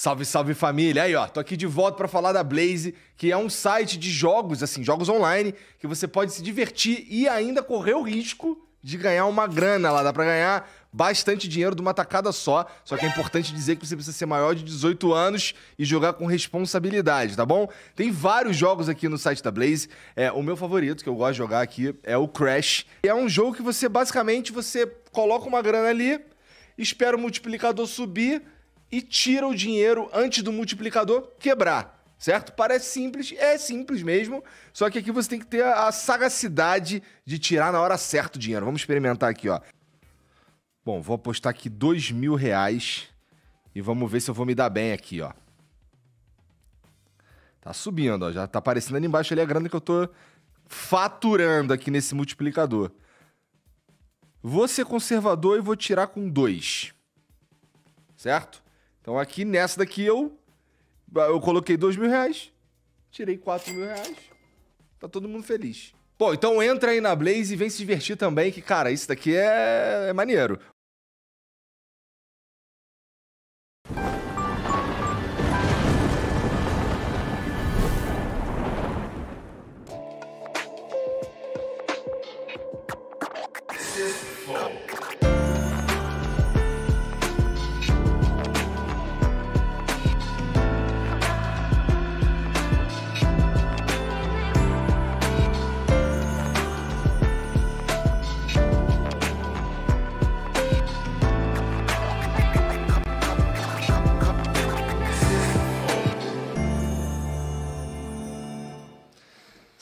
Salve, salve família! Aí, ó, tô aqui de volta para falar da Blaze, que é um site de jogos, assim, jogos online, que você pode se divertir e ainda correr o risco de ganhar uma grana lá. Dá pra ganhar bastante dinheiro de uma tacada só. Só que é importante dizer que você precisa ser maior de 18 anos e jogar com responsabilidade, tá bom? Tem vários jogos aqui no site da Blaze. É, o meu favorito, que eu gosto de jogar aqui, é o Crash. É um jogo que você, basicamente, você coloca uma grana ali, espera o multiplicador subir e tira o dinheiro antes do multiplicador quebrar, certo? Parece simples, é simples mesmo, só que aqui você tem que ter a sagacidade de tirar na hora certa o dinheiro. Vamos experimentar aqui, ó. Bom, vou apostar aqui dois mil reais e vamos ver se eu vou me dar bem aqui, ó. Tá subindo, ó. Já tá aparecendo ali embaixo ali a grana que eu tô faturando aqui nesse multiplicador. Vou ser conservador e vou tirar com dois, Certo? Então aqui nessa daqui eu, eu coloquei dois mil reais, tirei quatro mil reais, tá todo mundo feliz. Bom, então entra aí na Blaze e vem se divertir também, que, cara, isso daqui é, é maneiro.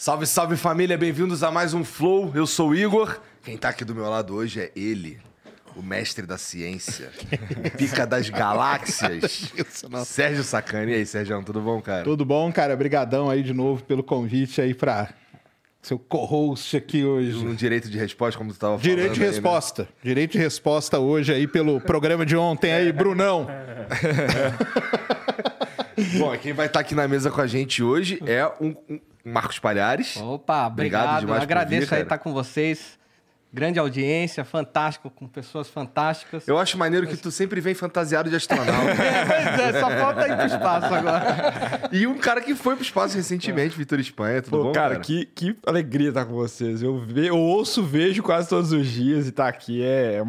Salve, salve família, bem-vindos a mais um Flow. Eu sou o Igor. Quem tá aqui do meu lado hoje é ele, o mestre da ciência, pica das galáxias, Sérgio Sacani. E aí, Sérgio, tudo bom, cara? Tudo bom, cara. Obrigadão aí de novo pelo convite aí pra seu co-host aqui hoje. Um direito de resposta, como tu estava falando. Direito de aí, né? resposta. Né? Direito de resposta hoje aí pelo programa de ontem aí, Brunão. Bom, quem vai estar tá aqui na mesa com a gente hoje é um, um Marcos Palhares. Opa, obrigado. obrigado Agradeço aí estar tá com vocês. Grande audiência, fantástico, com pessoas fantásticas. Eu acho maneiro que tu sempre vem fantasiado de astronauta. é, é, só falta ir pro espaço agora. e um cara que foi pro espaço recentemente, é. Vitor Espanha, tudo Pô, bom? Cara, cara, Que, que alegria estar com vocês. Eu, ve, eu ouço, vejo quase todos os dias e estar tá aqui é, é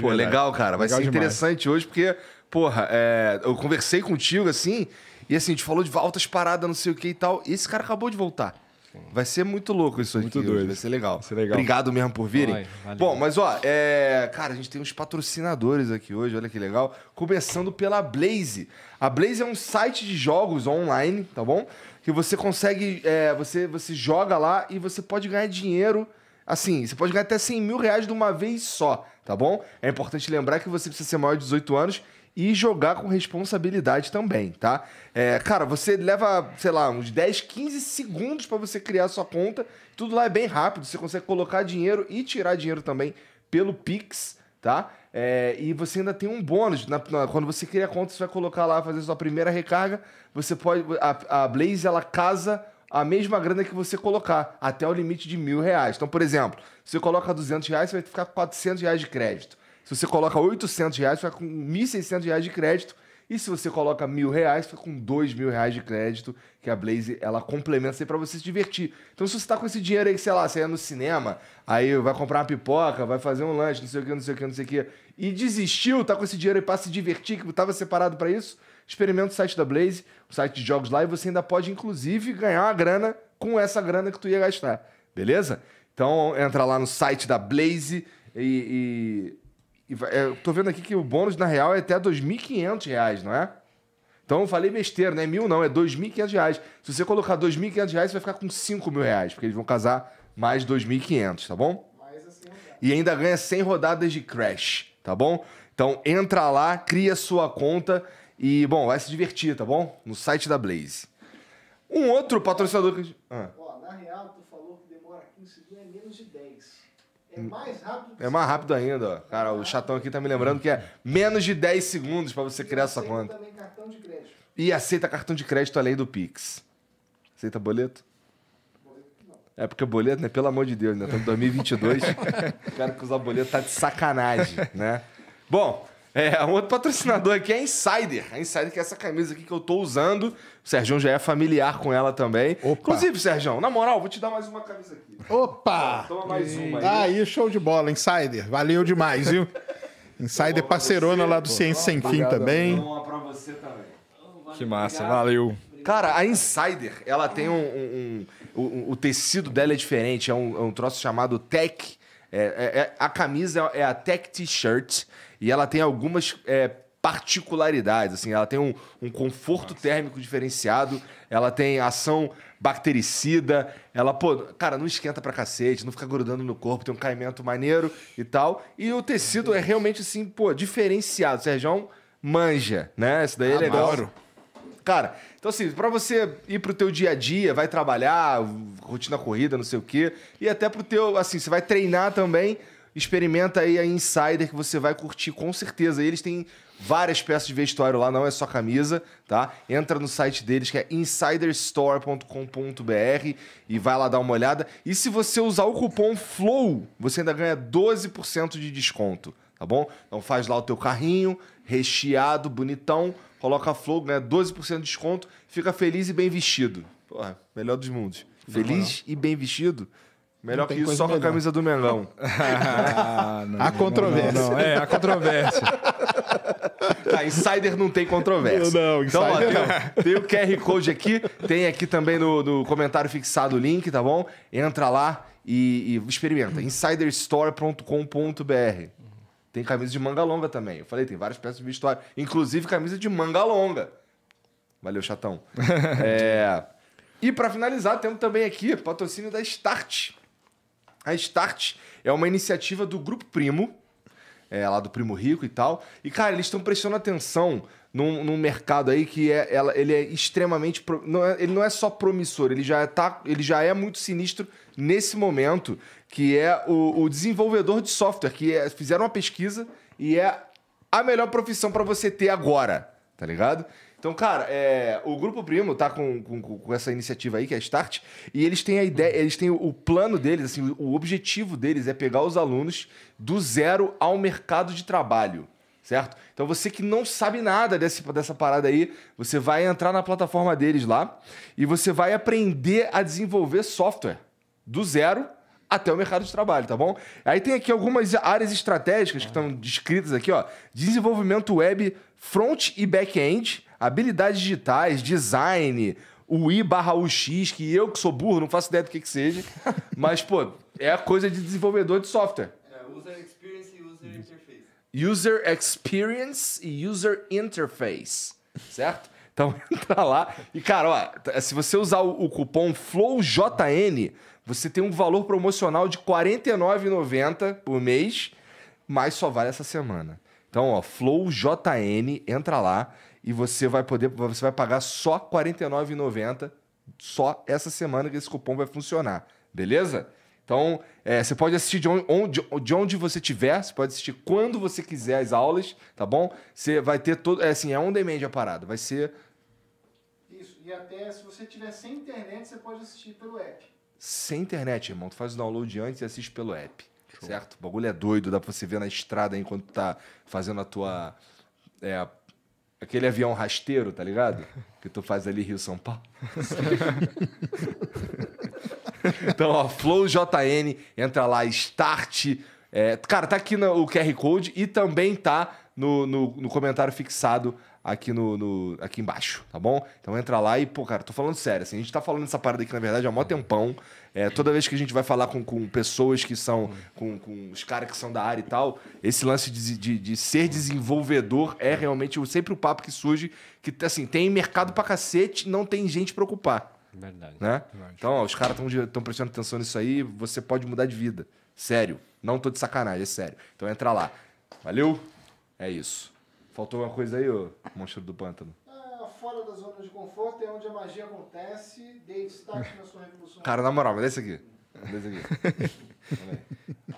Pô, legal, cara. Vai legal ser demais. interessante hoje, porque, porra, é, eu conversei contigo assim. E assim, a gente falou de altas paradas, não sei o que e tal. E esse cara acabou de voltar. Vai ser muito louco isso muito aqui. Muito doido. Vai ser legal. Vai ser legal. Obrigado mesmo por virem. Bom, mas ó, é... cara, a gente tem uns patrocinadores aqui hoje, olha que legal. Começando pela Blaze. A Blaze é um site de jogos online, tá bom? Que você consegue, é... você, você joga lá e você pode ganhar dinheiro. Assim, você pode ganhar até 100 mil reais de uma vez só, tá bom? É importante lembrar que você precisa ser maior de 18 anos e jogar com responsabilidade também, tá? É, cara, você leva, sei lá, uns 10, 15 segundos para você criar a sua conta. Tudo lá é bem rápido, você consegue colocar dinheiro e tirar dinheiro também pelo Pix, tá? É, e você ainda tem um bônus. Na, na, quando você cria a conta, você vai colocar lá, fazer sua primeira recarga. Você pode. A, a Blaze ela casa a mesma grana que você colocar, até o limite de mil reais. Então, por exemplo, você coloca 200 reais, você vai ficar com 400 reais de crédito. Se você coloca 800 reais, fica com 1.600 reais de crédito. E se você coloca mil reais, fica com dois mil reais de crédito, que a Blaze ela complementa isso aí pra você se divertir. Então, se você tá com esse dinheiro aí, sei lá, você é no cinema, aí vai comprar uma pipoca, vai fazer um lanche, não sei o que, não sei o que, não sei o que, e desistiu, tá com esse dinheiro aí pra se divertir, que tava separado para isso, experimenta o site da Blaze, o site de jogos lá, e você ainda pode, inclusive, ganhar uma grana com essa grana que tu ia gastar, beleza? Então, entra lá no site da Blaze e, e é, eu tô vendo aqui que o bônus, na real, é até R$ 2.500, não é? Então eu falei besteira, não é mil não, é R$ 2.500. Se você colocar R$ 2.500, você vai ficar com R$ mil porque eles vão casar mais R$ 2.500, tá bom? Mais assim, E ainda ganha 100 rodadas de Crash, tá bom? Então entra lá, cria sua conta e, bom, vai se divertir, tá bom? No site da Blaze. Um outro patrocinador que... Ah. Ó, na real, tu falou que demora 15 dias, é menos de é mais rápido. É mais rápido ainda, ó. Cara, o chatão aqui tá me lembrando que é menos de 10 segundos para você criar sua conta. Também cartão de crédito. E aceita cartão de crédito além do Pix. Aceita boleto? É porque boleto, né? Pelo amor de Deus, né? Estamos em 2022. o cara que usa boleto tá de sacanagem, né? Bom, é, um outro patrocinador aqui é a Insider. A Insider, que é essa camisa aqui que eu tô usando. O Sérgio já é familiar com ela também. Opa. Inclusive, Sérgio, na moral, vou te dar mais uma camisa aqui. Opa! Toma mais e... uma aí. Tá aí, show de bola, Insider. Valeu demais, viu? Insider parceirona você, lá do pô. Ciência Sem Fim também. uma pra você também. que massa, obrigado. valeu. Cara, a Insider, ela tem um. um, um, um o, tecido dela é diferente, é um, é troço chamado Tech. É, é, é, a camisa é a Tech T-shirt e ela tem algumas é, particularidades. Assim, ela tem um, um conforto Nossa. térmico diferenciado, ela tem ação bactericida, ela, pô, cara, não esquenta pra cacete, não fica grudando no corpo, tem um caimento maneiro e tal. E o tecido é realmente, assim, pô, diferenciado. Serjão manja, né? Isso daí é legal. Amaro. Cara, então assim, para você ir pro teu dia a dia, vai trabalhar, rotina corrida, não sei o quê, e até pro teu, assim, você vai treinar também, experimenta aí a Insider que você vai curtir com certeza. Eles têm várias peças de vestuário lá, não é só camisa, tá? Entra no site deles que é insiderstore.com.br e vai lá dar uma olhada. E se você usar o cupom FLOW, você ainda ganha 12% de desconto, tá bom? Então faz lá o teu carrinho recheado, bonitão, coloca FLOW, ganha 12% de desconto, fica feliz e bem vestido. Porra, melhor dos mundos. Feliz não, não. e bem vestido Melhor que isso, só melhor. com a camisa do Mengão. ah, a controvérsia. Não, não, é, a controvérsia. tá, insider não tem controvérsia. Não, não Então, ó, tem, tem, o QR Code aqui, tem aqui também no, no comentário fixado o link, tá bom? Entra lá e, e experimenta. insiderstore.com.br. Tem camisa de manga longa também. Eu falei, tem várias peças de vestuário. Inclusive camisa de manga longa. Valeu, chatão. é... E para finalizar, temos também aqui patrocínio da Start. A Start é uma iniciativa do Grupo Primo, é, lá do Primo Rico e tal. E, cara, eles estão prestando atenção num, num, mercado aí que é, ela, ele é extremamente. Pro, não é, ele não é só promissor, ele já, tá, ele já é muito sinistro nesse momento, que é o, o desenvolvedor de software, que é, fizeram uma pesquisa e é a melhor profissão para você ter agora, tá ligado? Então, cara, é, o Grupo Primo tá com, com, com, essa iniciativa aí, que é a Start, e eles têm a ideia, eles têm o, o plano deles, assim, o, o objetivo deles é pegar os alunos do zero ao mercado de trabalho certo? Então você que não sabe nada desse, dessa parada aí, você vai entrar na plataforma deles lá e você vai aprender a desenvolver software do zero até o mercado de trabalho, tá bom? Aí tem aqui algumas áreas estratégicas que estão descritas aqui, ó. Desenvolvimento web front e back-end, habilidades digitais, design, o I barra UX, que eu que sou burro, não faço ideia do que que seja. mas, pô, é a coisa de desenvolvedor de software. É, user experience e user interface. User experience e user interface, certo? Então entra lá. E, cara, ó, se você usar o, o cupom FLOWJN, você tem um valor promocional de R$ 49,90 por mês, mas só vale essa semana. Então, ó, FlowJN, entra lá e você vai poder, você vai pagar só R$ 49,90 só essa semana que esse cupom vai funcionar, beleza? Então, é, você pode assistir de onde, de onde você tiver, você pode assistir quando você quiser as aulas, tá bom? Você vai ter todo. É assim, é on demand a parada, vai ser. Isso, e até se você tiver sem internet, você pode assistir pelo app. Sem internet, irmão. Tu faz o download antes e assiste pelo app. Show. Certo? O bagulho é doido, dá pra você ver na estrada enquanto tá fazendo a tua. É, Aquele avião rasteiro, tá ligado? Que tu faz ali Rio São Paulo. então, ó, Flow JN, entra lá, start. É, cara, tá aqui no, o QR Code e também tá no, no, no comentário fixado aqui no, no, aqui embaixo, tá bom? Então entra lá e, pô, cara, tô falando sério, assim, a gente tá falando essa parada aqui, na verdade, há mó tempão. É, toda vez que a gente vai falar com, com pessoas que são, com, com os caras que são da área e tal, esse lance de, de, de ser desenvolvedor é realmente sempre o papo que surge, que, assim, tem mercado pra cacete, não tem gente pra ocupar. Verdade. Né? Verdade. Então, ó, os caras estão prestando atenção nisso aí, você pode mudar de vida. Sério. Não tô de sacanagem, é sério. Então entra lá. Valeu? É isso. Faltou alguma coisa aí, ô monstro do pântano? Ah, fora da zona de conforto é onde a magia acontece. deu destaque na sua revolução. Cara, na moral, mas desse aqui. Desse aqui.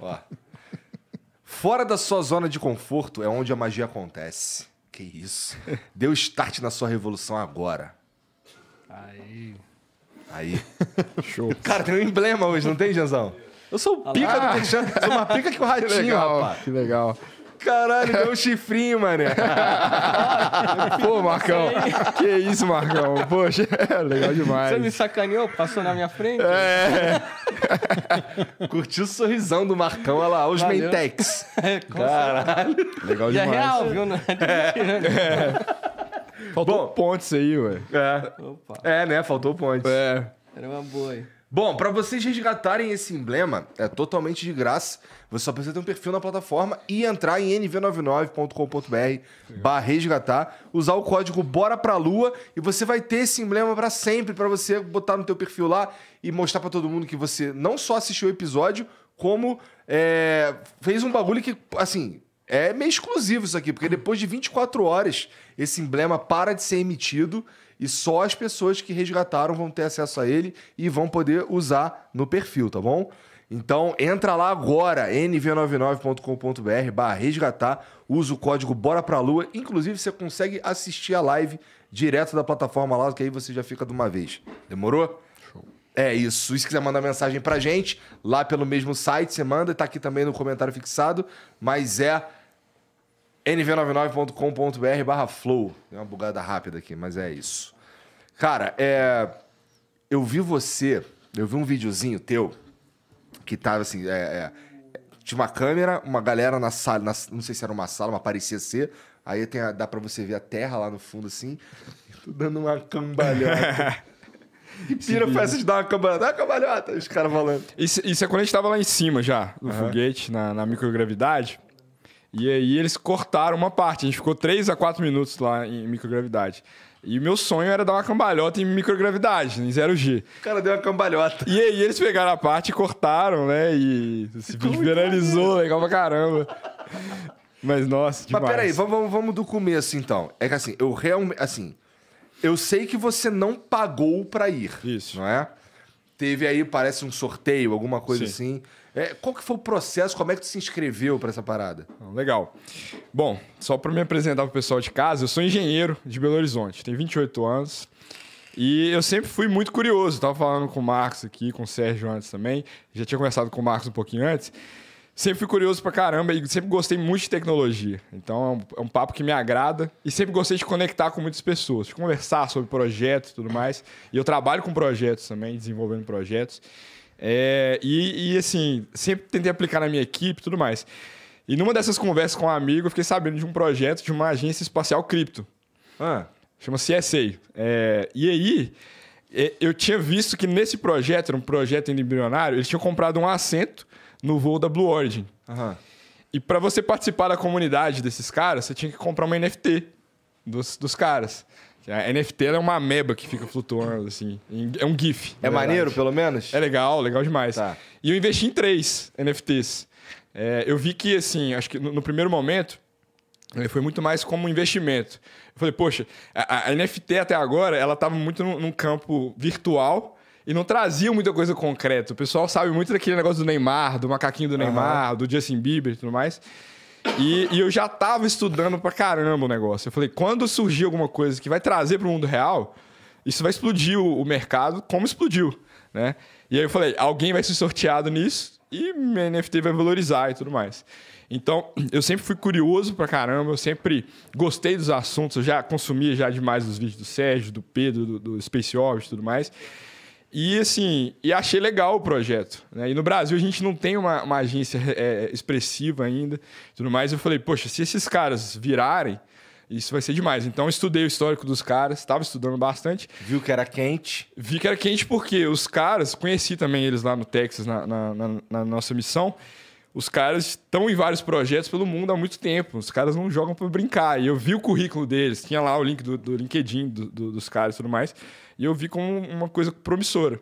Ó. Fora da sua zona de conforto é onde a magia acontece. Que isso. Deu start na sua revolução agora. Aí. Aí. Show. Cara, tem um emblema hoje, não tem, Janzão? Eu sou o pica do Teixeira. Sou uma pica que o ratinho, legal, rapaz. Que legal. Caralho, deu um chifrinho, mané. Pô, Marcão. Que isso, Marcão. Poxa, é legal demais. Você me sacaneou? Passou na minha frente? É. Curtiu o sorrisão do Marcão, olha lá, os Valeu. Mentex. É, Caralho. Legal e é demais. é real, viu? é. Né? é. Faltou Bom, pontes aí, ué. É. Opa. É, né? Faltou pontes. É. Era uma boa aí. Bom, para vocês resgatarem esse emblema, é totalmente de graça. Você só precisa ter um perfil na plataforma e entrar em nv99.com.br barra resgatar, usar o código Bora Pra Lua e você vai ter esse emblema para sempre, para você botar no teu perfil lá e mostrar para todo mundo que você não só assistiu o episódio, como é, fez um bagulho que, assim, é meio exclusivo isso aqui, porque depois de 24 horas, esse emblema para de ser emitido e só as pessoas que resgataram vão ter acesso a ele e vão poder usar no perfil, tá bom? Então entra lá agora, nv99.com.br barra resgatar, usa o código Bora Pra Lua. Inclusive, você consegue assistir a live direto da plataforma lá, que aí você já fica de uma vez. Demorou? Show. É isso. E se quiser mandar mensagem pra gente, lá pelo mesmo site, você manda, tá aqui também no comentário fixado, mas é nv99.com.br barra flow. Deu uma bugada rápida aqui, mas é isso. Cara, é... eu vi você, eu vi um videozinho teu que tava assim, é, é... tinha uma câmera, uma galera na sala, na... não sei se era uma sala, mas parecia ser. Aí tem a... dá para você ver a terra lá no fundo assim, tô dando uma cambalhota. E pira pra essa de dar uma cambalhota. Dá uma cambalhota, os caras falando. Isso, isso, é quando a gente tava lá em cima já, no uhum. foguete, na, na, microgravidade. E aí eles cortaram uma parte. A gente ficou 3 a 4 minutos lá em microgravidade. E o meu sonho era dar uma cambalhota em microgravidade, em 0G. O cara deu uma cambalhota. E aí eles pegaram a parte e cortaram, né? E se viralizou, legal pra caramba. Mas, nossa, demais. Mas peraí, vamos, vamos, vamos do começo, então. É que assim, eu realmente... Assim, eu sei que você não pagou pra ir. Isso. Não é? Teve aí, parece um sorteio, alguma coisa Sim. assim. É, qual que foi o processo? Como é que tu se inscreveu para essa parada? Ah, legal. Bom, só para me apresentar pro pessoal de casa, eu sou engenheiro de Belo Horizonte, tenho 28 anos. E eu sempre fui muito curioso. Tava falando com o Marcos aqui, com o Sérgio antes também. Já tinha conversado com o Marcos um pouquinho antes. Sempre fui curioso pra caramba e sempre gostei muito de tecnologia. Então é um, é um, papo que me agrada e sempre gostei de conectar com muitas pessoas, de conversar sobre projetos e tudo mais. E eu trabalho com projetos também, desenvolvendo projetos. É, e, e, assim, sempre tentei aplicar na minha equipe e tudo mais. E numa dessas conversas com um amigo, eu fiquei sabendo de um projeto de uma agência espacial cripto. Ah. Chama CSA. É, e aí, é, eu tinha visto que nesse projeto, era um projeto embrionário, eles tinham comprado um assento no voo da Blue Origin. Uhum. E para você participar da comunidade desses caras, você tinha que comprar uma NFT dos, dos caras. A NFT é uma ameba que fica flutuando, assim. É um GIF. É maneiro, pelo menos? É legal, legal demais. Tá. E eu investi em três NFTs. É, eu vi que, assim, acho que no, no primeiro momento, foi muito mais como um investimento. Eu falei, poxa, a, a NFT até agora, ela estava muito num, num campo virtual e não traziam muita coisa concreta. O pessoal sabe muito daquele negócio do Neymar, do macaquinho do Neymar, uhum. do Justin Bieber e tudo mais. E, e, eu já tava estudando pra caramba o negócio. Eu falei, quando surgir alguma coisa que vai trazer para o mundo real, isso vai explodir o, o mercado como explodiu, né? E aí eu falei, alguém vai ser sorteado nisso e minha NFT vai valorizar e tudo mais. Então, eu sempre fui curioso pra caramba, eu sempre gostei dos assuntos, eu já consumia já demais os vídeos do Sérgio, do Pedro, do, do Space Orbit e tudo mais. E assim, e achei legal o projeto. Né? E no Brasil a gente não tem uma, uma agência é, expressiva ainda. Tudo mais, eu falei, poxa, se esses caras virarem, isso vai ser demais. Então estudei o histórico dos caras, estava estudando bastante. Viu que era quente? Vi que era quente porque os caras, conheci também eles lá no Texas, na, na, na, na nossa missão os caras estão em vários projetos pelo mundo há muito tempo. Os caras não jogam para brincar. E eu vi o currículo deles, tinha lá o link do, do LinkedIn do, do, dos caras e tudo mais. E eu vi como uma coisa promissora.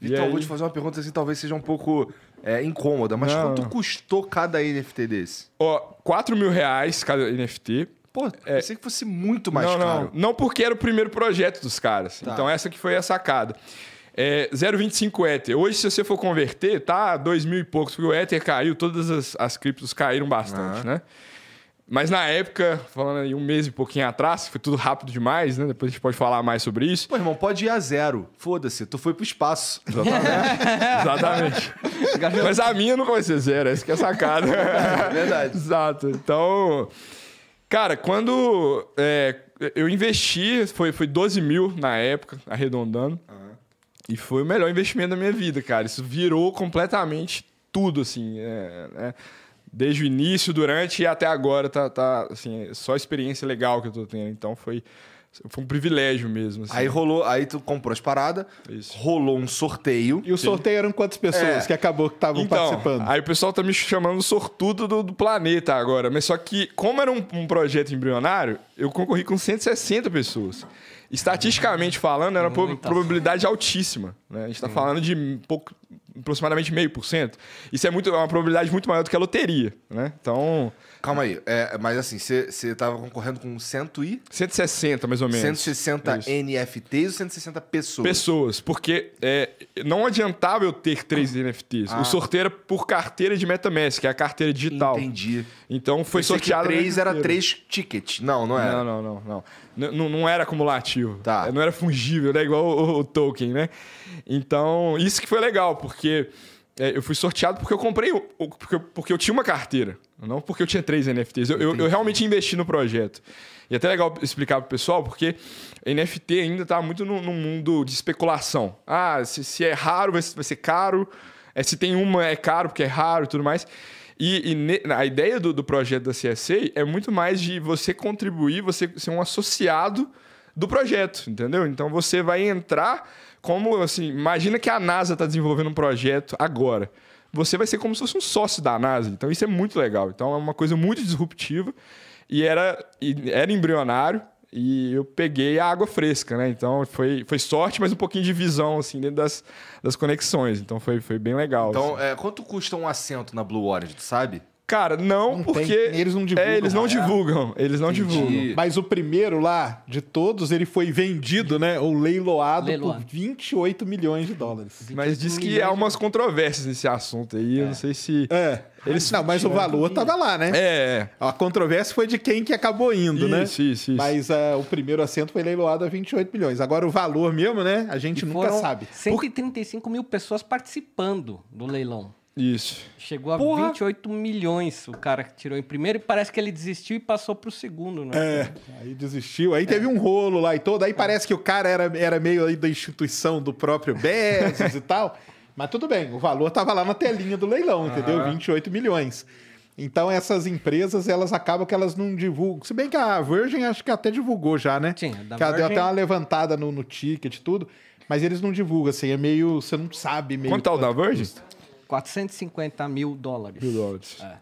Então, aí... vou te fazer uma pergunta assim, talvez seja um pouco é, incômoda, mas não. quanto custou cada NFT desse? Ó, 4 mil reais cada NFT. Pô, é... pensei que fosse muito mais não, caro. Não, não porque era o primeiro projeto dos caras. Tá. Então, essa que foi a sacada. É, 0,25 Ether. Hoje, se você for converter, tá dois mil e poucos, porque o Ether caiu, todas as, as criptos caíram bastante, né? Mas na época, falando aí um mês e pouquinho atrás, foi tudo rápido demais, né? Depois a gente pode falar mais sobre isso. Pô, irmão, pode ir a zero. Foda-se, tu foi pro espaço. Exatamente. Exatamente. Mas a minha não vai ser zero, essa que é sacada. É verdade. Exato. Então, cara, quando é, eu investi, foi, foi 12 mil na época, arredondando. E foi o melhor investimento da minha vida, cara. Isso virou completamente tudo, assim. É, né? desde o início, durante e até agora, tá, tá assim, é só experiência legal que eu tô tendo. Então foi, foi um privilégio mesmo. Assim. Aí rolou, aí tu comprou as paradas, Isso. rolou um sorteio. E o Sim. sorteio eram quantas pessoas é. que acabou que estavam então, participando? Aí o pessoal tá me chamando sortudo do, do planeta agora. Mas só que, como era um, um projeto embrionário, eu concorri com 160 pessoas. Estatisticamente falando, era uma probabilidade altíssima. Né? A gente está falando de pouco, aproximadamente meio por cento. Isso é muito, é uma probabilidade muito maior do que a loteria. Né? Então. Calma aí, é, mas assim, você tava concorrendo com 100 e... 160, mais ou menos. 160 Isso. NFTs ou 160 pessoas? Pessoas, porque é, não adiantava eu ter três ah. NFTs. Ah. O sorteio era por carteira de MetaMask, que é a carteira digital. Entendi. Então foi Pensei sorteado... Que três era três tickets. Não, não era. Não, não, não. Não, não, era acumulativo. Tá. Não era fungível, né? Igual o, o token, né? Então, isso que foi legal, porque é, eu fui sorteado porque eu comprei, porque, porque eu tinha uma carteira, não porque eu tinha três NFTs. Eu, eu, eu realmente investi no projeto. E é até legal explicar pro pessoal, porque NFT ainda tá muito no, no mundo de especulação. Ah, se, se é raro, vai, vai ser caro. É, se tem uma, é caro porque é raro e tudo mais. E, e ne, a ideia do, do projeto da CSA é muito mais de você contribuir, você ser um associado do projeto, entendeu? Então você vai entrar como assim, imagina que a NASA está desenvolvendo um projeto agora. Você vai ser como se fosse um sócio da NASA. Então isso é muito legal. Então é uma coisa muito disruptiva e era, e era embrionário e eu peguei a água fresca, né? Então foi, foi sorte, mas um pouquinho de visão assim dentro das, das conexões. Então foi, foi bem legal. Então assim. é, quanto custa um assento na Blue Origin? tu sabe? Cara, não, não porque. Tem. eles não divulgam. É, eles não divulgam. Eles não Entendi. divulgam. Mas o primeiro lá, de todos, ele foi vendido, né? Ou leiloado, leiloado. por 28 milhões de dólares. Mas diz que há umas controvérsias nesse assunto aí. É. Eu não sei se. É. Eles... Não, mas o valor tava lá, né? É, é. A controvérsia foi de quem que acabou indo, isso, né? Isso, isso. Mas uh, o primeiro assento foi leiloado a 28 milhões. Agora, o valor mesmo, né? A gente e nunca sabe. 135 por... mil pessoas participando do leilão. Isso. Chegou a Porra. 28 milhões o cara que tirou em primeiro e parece que ele desistiu e passou pro segundo, né? É, aí desistiu. Aí é. teve um rolo lá e todo. Aí é. parece que o cara era, era meio aí da instituição do próprio Bezos e tal. Mas tudo bem, o valor tava lá na telinha do leilão, entendeu? 28 milhões. Então essas empresas, elas acabam que elas não divulgam. Se bem que a Virgin acho que até divulgou já, né? Sim, da que ela deu até uma levantada no, no ticket e tudo. Mas eles não divulgam, assim, é meio. Você não sabe meio. Quanto é o da Virgin? Custa. 450 mil dólares. Mil dólares. É.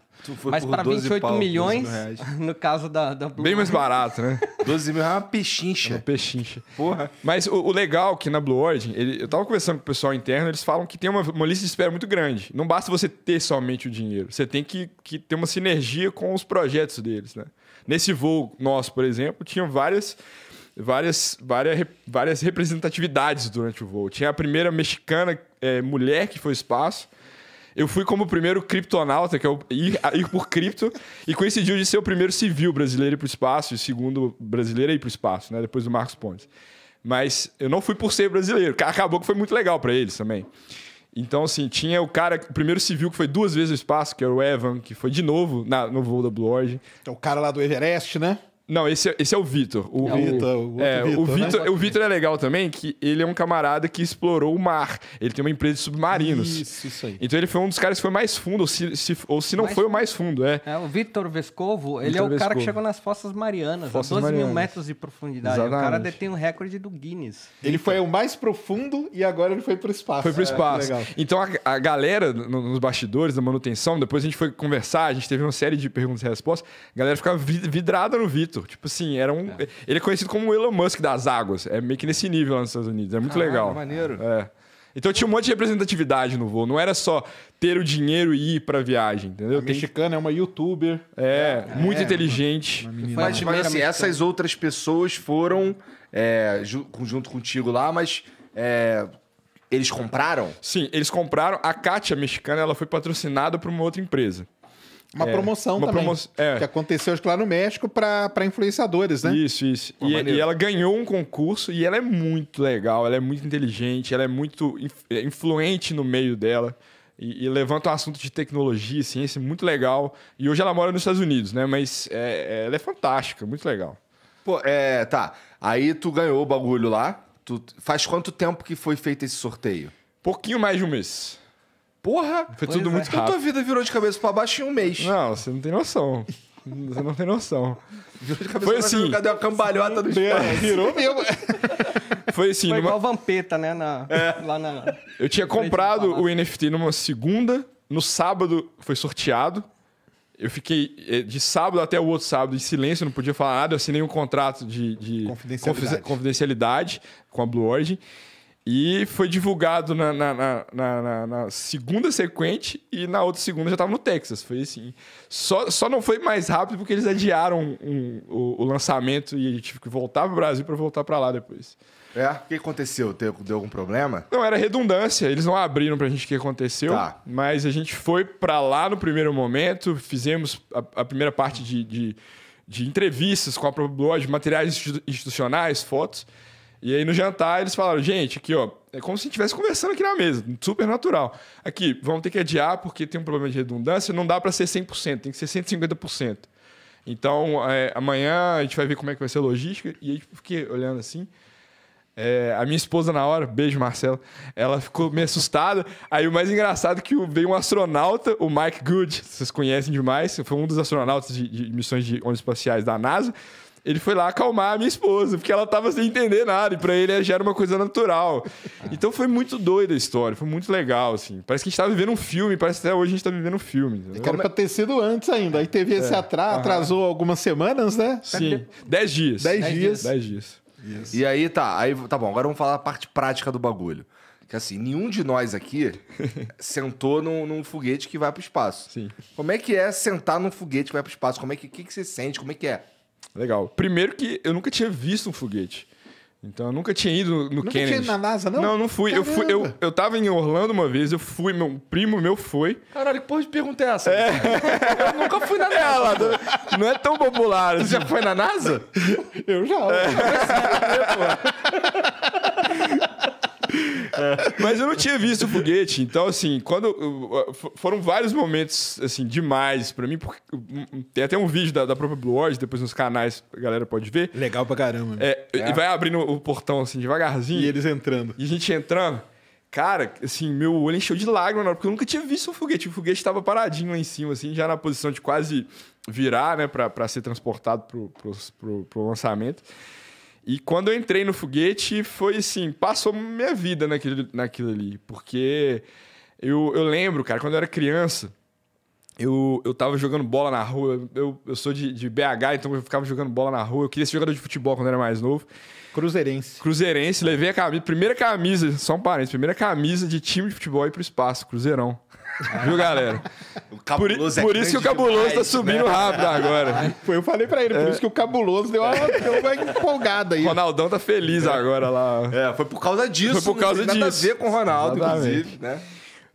Mas para 28 pau, milhões, no caso da, da Blue. Bem mais barato, né? 12 mil é uma pechincha. É uma pechincha. Porra. Mas o, o legal é que na Blue Origin, ele, eu tava conversando com o pessoal interno, eles falam que tem uma, uma, lista de espera muito grande. Não basta você ter somente o dinheiro. Você tem que, que ter uma sinergia com os projetos deles, né? Nesse voo nosso, por exemplo, tinha várias várias, várias, várias representatividades durante o voo. Tinha a primeira mexicana é, mulher que foi espaço. Eu fui como o primeiro criptonauta, que é o ir, ir por cripto, e coincidiu de ser o primeiro civil brasileiro ir para o espaço, e o segundo brasileiro a é ir para o espaço, né? Depois do Marcos Pontes. Mas eu não fui por ser brasileiro. Acabou que foi muito legal para eles também. Então, assim, tinha o cara, o primeiro civil que foi duas vezes no espaço, que era o Evan, que foi de novo na, no voo da Blue Origin. É o cara lá do Everest, né? Não, esse, é, esse é o Vitor. O é, Vitor. O, é, Vitor, né? o é legal também, que ele é um camarada que explorou o mar. Ele tem uma empresa de submarinos. Isso, isso aí. Então ele foi um dos caras que foi mais fundo, ou se, se ou se não mais foi o mais fundo, é. é o Vitor Vescovo, ele é o Vescovo. cara que chegou nas Fossas Marianas, Fossas a 12 Marianas. mil metros de profundidade. Exatamente. O cara detém o um recorde do Guinness. Ele foi o mais profundo e agora ele foi pro espaço. Foi pro é, espaço. É, então a, a galera, no, nos bastidores, da manutenção, depois a gente foi conversar, a gente teve uma série de perguntas e respostas, a galera ficava vidrada no Vitor bonito. Tipo assim, era um. É. Ele é conhecido como o Elon Musk das águas. É meio que nesse nível lá nos Estados Unidos. É muito Caralho, legal. Maneiro. É. Então tinha um monte de representatividade no voo. Não era só ter o dinheiro e ir pra viagem, entendeu? A Tem... mexicana é uma youtuber. É, é muito é, inteligente. Mas, tipo mas assim, essas outras pessoas foram é, junto contigo lá, mas... É, eles compraram? Sim, eles compraram. A Kátia, mexicana, ela foi patrocinada por uma outra empresa. Uma é, promoção uma também. Promo... É. Que aconteceu, acho que lá no México, para influenciadores, né? Isso, isso. E, e, ela ganhou um concurso e ela é muito legal, ela é muito inteligente, ela é muito é, influente no meio dela. E, e levanta um assunto de tecnologia e ciência muito legal. E hoje ela mora nos Estados Unidos, né? Mas é, é, ela é fantástica, muito legal. Pô, é, tá. Aí tu ganhou o bagulho lá. Tu, faz quanto tempo que foi feito esse sorteio? Pouquinho mais de um mês. Porra! Foi tudo muito é. Então rápido. tua vida virou de cabeça para baixo em um mês. Não, você não tem noção. Você não tem noção. Virou de cabeça Foi pra assim. Cadê a cambalhota do espaço? Virou mesmo. Foi assim. Foi numa... igual Vampeta, né? Na... É. Lá na... Eu tinha comprado o NFT numa segunda. No sábado foi sorteado. Eu fiquei eh, de sábado até o outro sábado em silêncio, não podia falar nada. Eu assinei um contrato de, de confidencialidade. Confidencialidade com a Blue Origin. E foi divulgado na, na, na, na, segunda sequente e na outra segunda já estava no Texas. Foi assim. Só, só não foi mais rápido porque eles adiaram um, o, o, lançamento e a gente que voltar para o Brasil para voltar para lá depois. É? O que aconteceu? Deu, algum problema? Não, era redundância. Eles não abriram para a gente o que aconteceu. Tá. Mas a gente foi para lá no primeiro momento, fizemos a, a primeira parte de, de, de entrevistas com a Probloid, materiais institucionais, fotos. E aí no jantar eles falaram, gente, aqui ó, é como se estivesse conversando aqui na mesa, super natural. Aqui, vamos ter que adiar porque tem um problema de redundância, não dá para ser 100%, tem que ser 150%. Então, é, amanhã a gente vai ver como é que vai ser a logística. E aí fiquei olhando assim. É, a minha esposa na hora, beijo Marcelo, ela ficou meio assustada. Aí o mais engraçado é que veio um astronauta, o Mike Good, vocês conhecem demais, foi um dos astronautas de, de missões de ônibus espaciais da NASA. Ele foi lá acalmar a minha esposa, porque ela tava sem entender nada. E pra ele já era uma coisa natural. Então foi muito doida a história, foi muito legal, assim. Parece que a gente tava tá vivendo um filme, parece que até hoje a gente tá vivendo um filme. Entendeu? Era pra ter sido antes ainda. Aí teve esse é. atraso, atrasou algumas semanas, né? Sim. Dez dias. Dez, Dez dias. Dez dias. Isso. E aí tá, aí tá bom, agora vamos falar a parte prática do bagulho. Que assim, nenhum de nós aqui sentou num, num, foguete que vai pro espaço. Sim. Como é que é sentar num foguete que vai pro espaço? Como é que, que, que você sente? Como é que é? Legal. Primeiro que eu nunca tinha visto um foguete. Então eu nunca tinha ido no nunca Kennedy. Nunca tinha ido na NASA, não? Não, não fui. Caramba. Eu, fui eu, eu tava em Orlando uma vez, eu fui, meu um primo meu foi. Caralho, que porra de pergunta é essa? É. Eu nunca fui na NASA. É, não é tão popular. Você já assim. foi na NASA? Eu já. É. Eu Mas eu não tinha visto o foguete. Então, assim, quando. Uh, uh, foram vários momentos, assim, demais para mim. Porque, tem até um vídeo da, da própria Blue Origin depois nos canais a galera pode ver. Legal pra caramba. É, é. E vai abrindo o portão, assim, devagarzinho. E eles entrando. E a gente entrando. Cara, assim, meu olho encheu de lágrimas, porque eu nunca tinha visto um foguete. O foguete estava paradinho lá em cima, assim, já na posição de quase virar, né, para ser transportado para o pro lançamento. E quando eu entrei no foguete, foi assim, passou minha vida naquilo, naquilo ali. Porque eu, eu lembro, cara, quando eu era criança, eu, eu tava jogando bola na rua. Eu, eu sou de, de BH, então eu ficava jogando bola na rua. Eu queria ser jogador de futebol quando eu era mais novo. Cruzeirense. Cruzeirense, levei a camisa, primeira camisa, só um parênteses, primeira camisa de time de futebol e pro espaço, Cruzeirão. Viu, galera? Por, é por isso que o cabuloso demais, tá né? subindo né? rápido agora. Foi, eu falei pra ele, por é. isso que o cabuloso deu uma, deu uma empolgada aí. Ronaldão tá feliz é. agora lá. É, foi por causa disso. Foi por causa disso. Nada a ver com o Ronaldo, Exatamente. inclusive, né?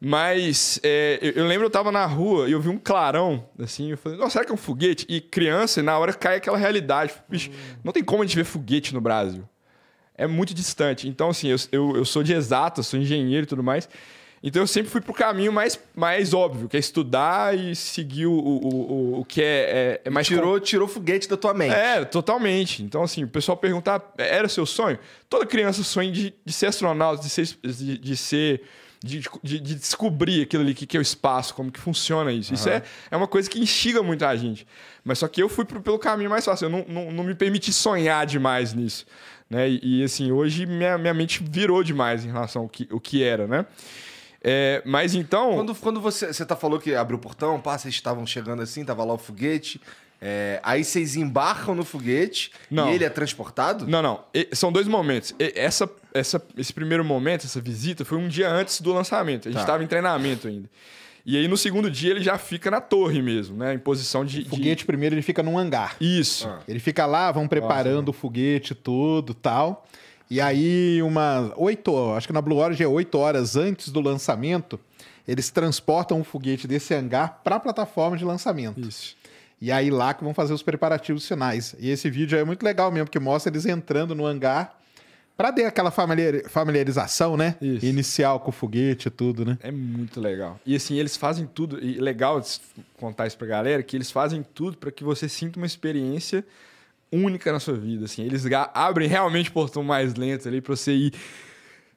Mas é, eu, lembro eu tava na rua e eu vi um clarão, assim, eu falei, nossa, será que é um foguete? E criança, e na hora cai aquela realidade. Bicho, não tem como a gente ver foguete no Brasil. É muito distante. Então, assim, eu, eu, eu sou de exatas, sou engenheiro e tudo mais. Então eu sempre fui pro caminho mais, mais óbvio, que é estudar e seguir o, o, o, o que é, é, é mais. Tirou, com... tirou foguete da tua mente. É, totalmente. Então, assim, o pessoal perguntar, era o seu sonho? Toda criança sonha de, de ser astronauta, de ser. De, de ser de, de, de, descobrir aquilo ali, o que, que é o espaço, como que funciona isso. Uhum. Isso é, é uma coisa que instiga muito a gente. Mas só que eu fui pro, pelo caminho mais fácil, eu não, não, não me permiti sonhar demais nisso. Né? E, e assim, hoje minha, minha mente virou demais em relação ao que, o que era, né? É, mas então. Quando, quando você, você tá falou que abriu o portão, pá, vocês estavam chegando assim, tava lá o foguete. É, aí vocês embarcam no foguete não. e ele é transportado? Não, não. E, são dois momentos. E, essa, essa, esse primeiro momento, essa visita, foi um dia antes do lançamento. A gente estava tá. em treinamento ainda. E aí, no segundo dia, ele já fica na torre mesmo, né? Em posição de. O foguete, de... primeiro, ele fica num hangar. Isso. Ah. Ele fica lá, vão preparando Nossa, ah, o foguete todo tal. E aí, uma 8, acho que na Blue Origin é 8 horas antes do lançamento, eles transportam um foguete desse hangar para a plataforma de lançamento. Isso. E aí lá que vão fazer os preparativos finais. E esse vídeo é muito legal mesmo, porque mostra eles entrando no hangar para dar aquela familiarização, né? Isso. Inicial com o foguete e tudo, né? É muito legal. E assim, eles fazem tudo, e legal contar isso para galera, que eles fazem tudo para que você sinta uma experiência única na sua vida, assim. Eles abrem realmente o portão mais lento ali pra você ir,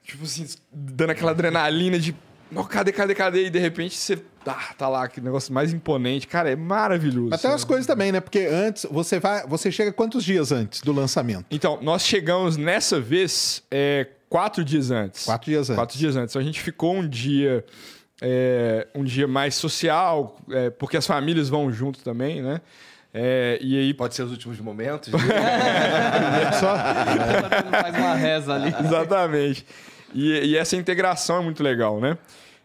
tipo assim, dando aquela adrenalina de. Oh, cadê, cadê, cadê? E de repente você ah, tá lá, que negócio mais imponente. Cara, é maravilhoso. Até as assim. coisas também, né? Porque antes, você vai. Você chega quantos dias antes do lançamento? Então, nós chegamos nessa vez é, quatro dias antes. Quatro dias antes. Quatro dias antes. Então, a gente ficou um dia. É, um dia mais social, é, porque as famílias vão junto também, né? É, e aí... Pode ser os últimos momentos. Só... faz uma reza ali. Exatamente. E, e, essa integração é muito legal, né?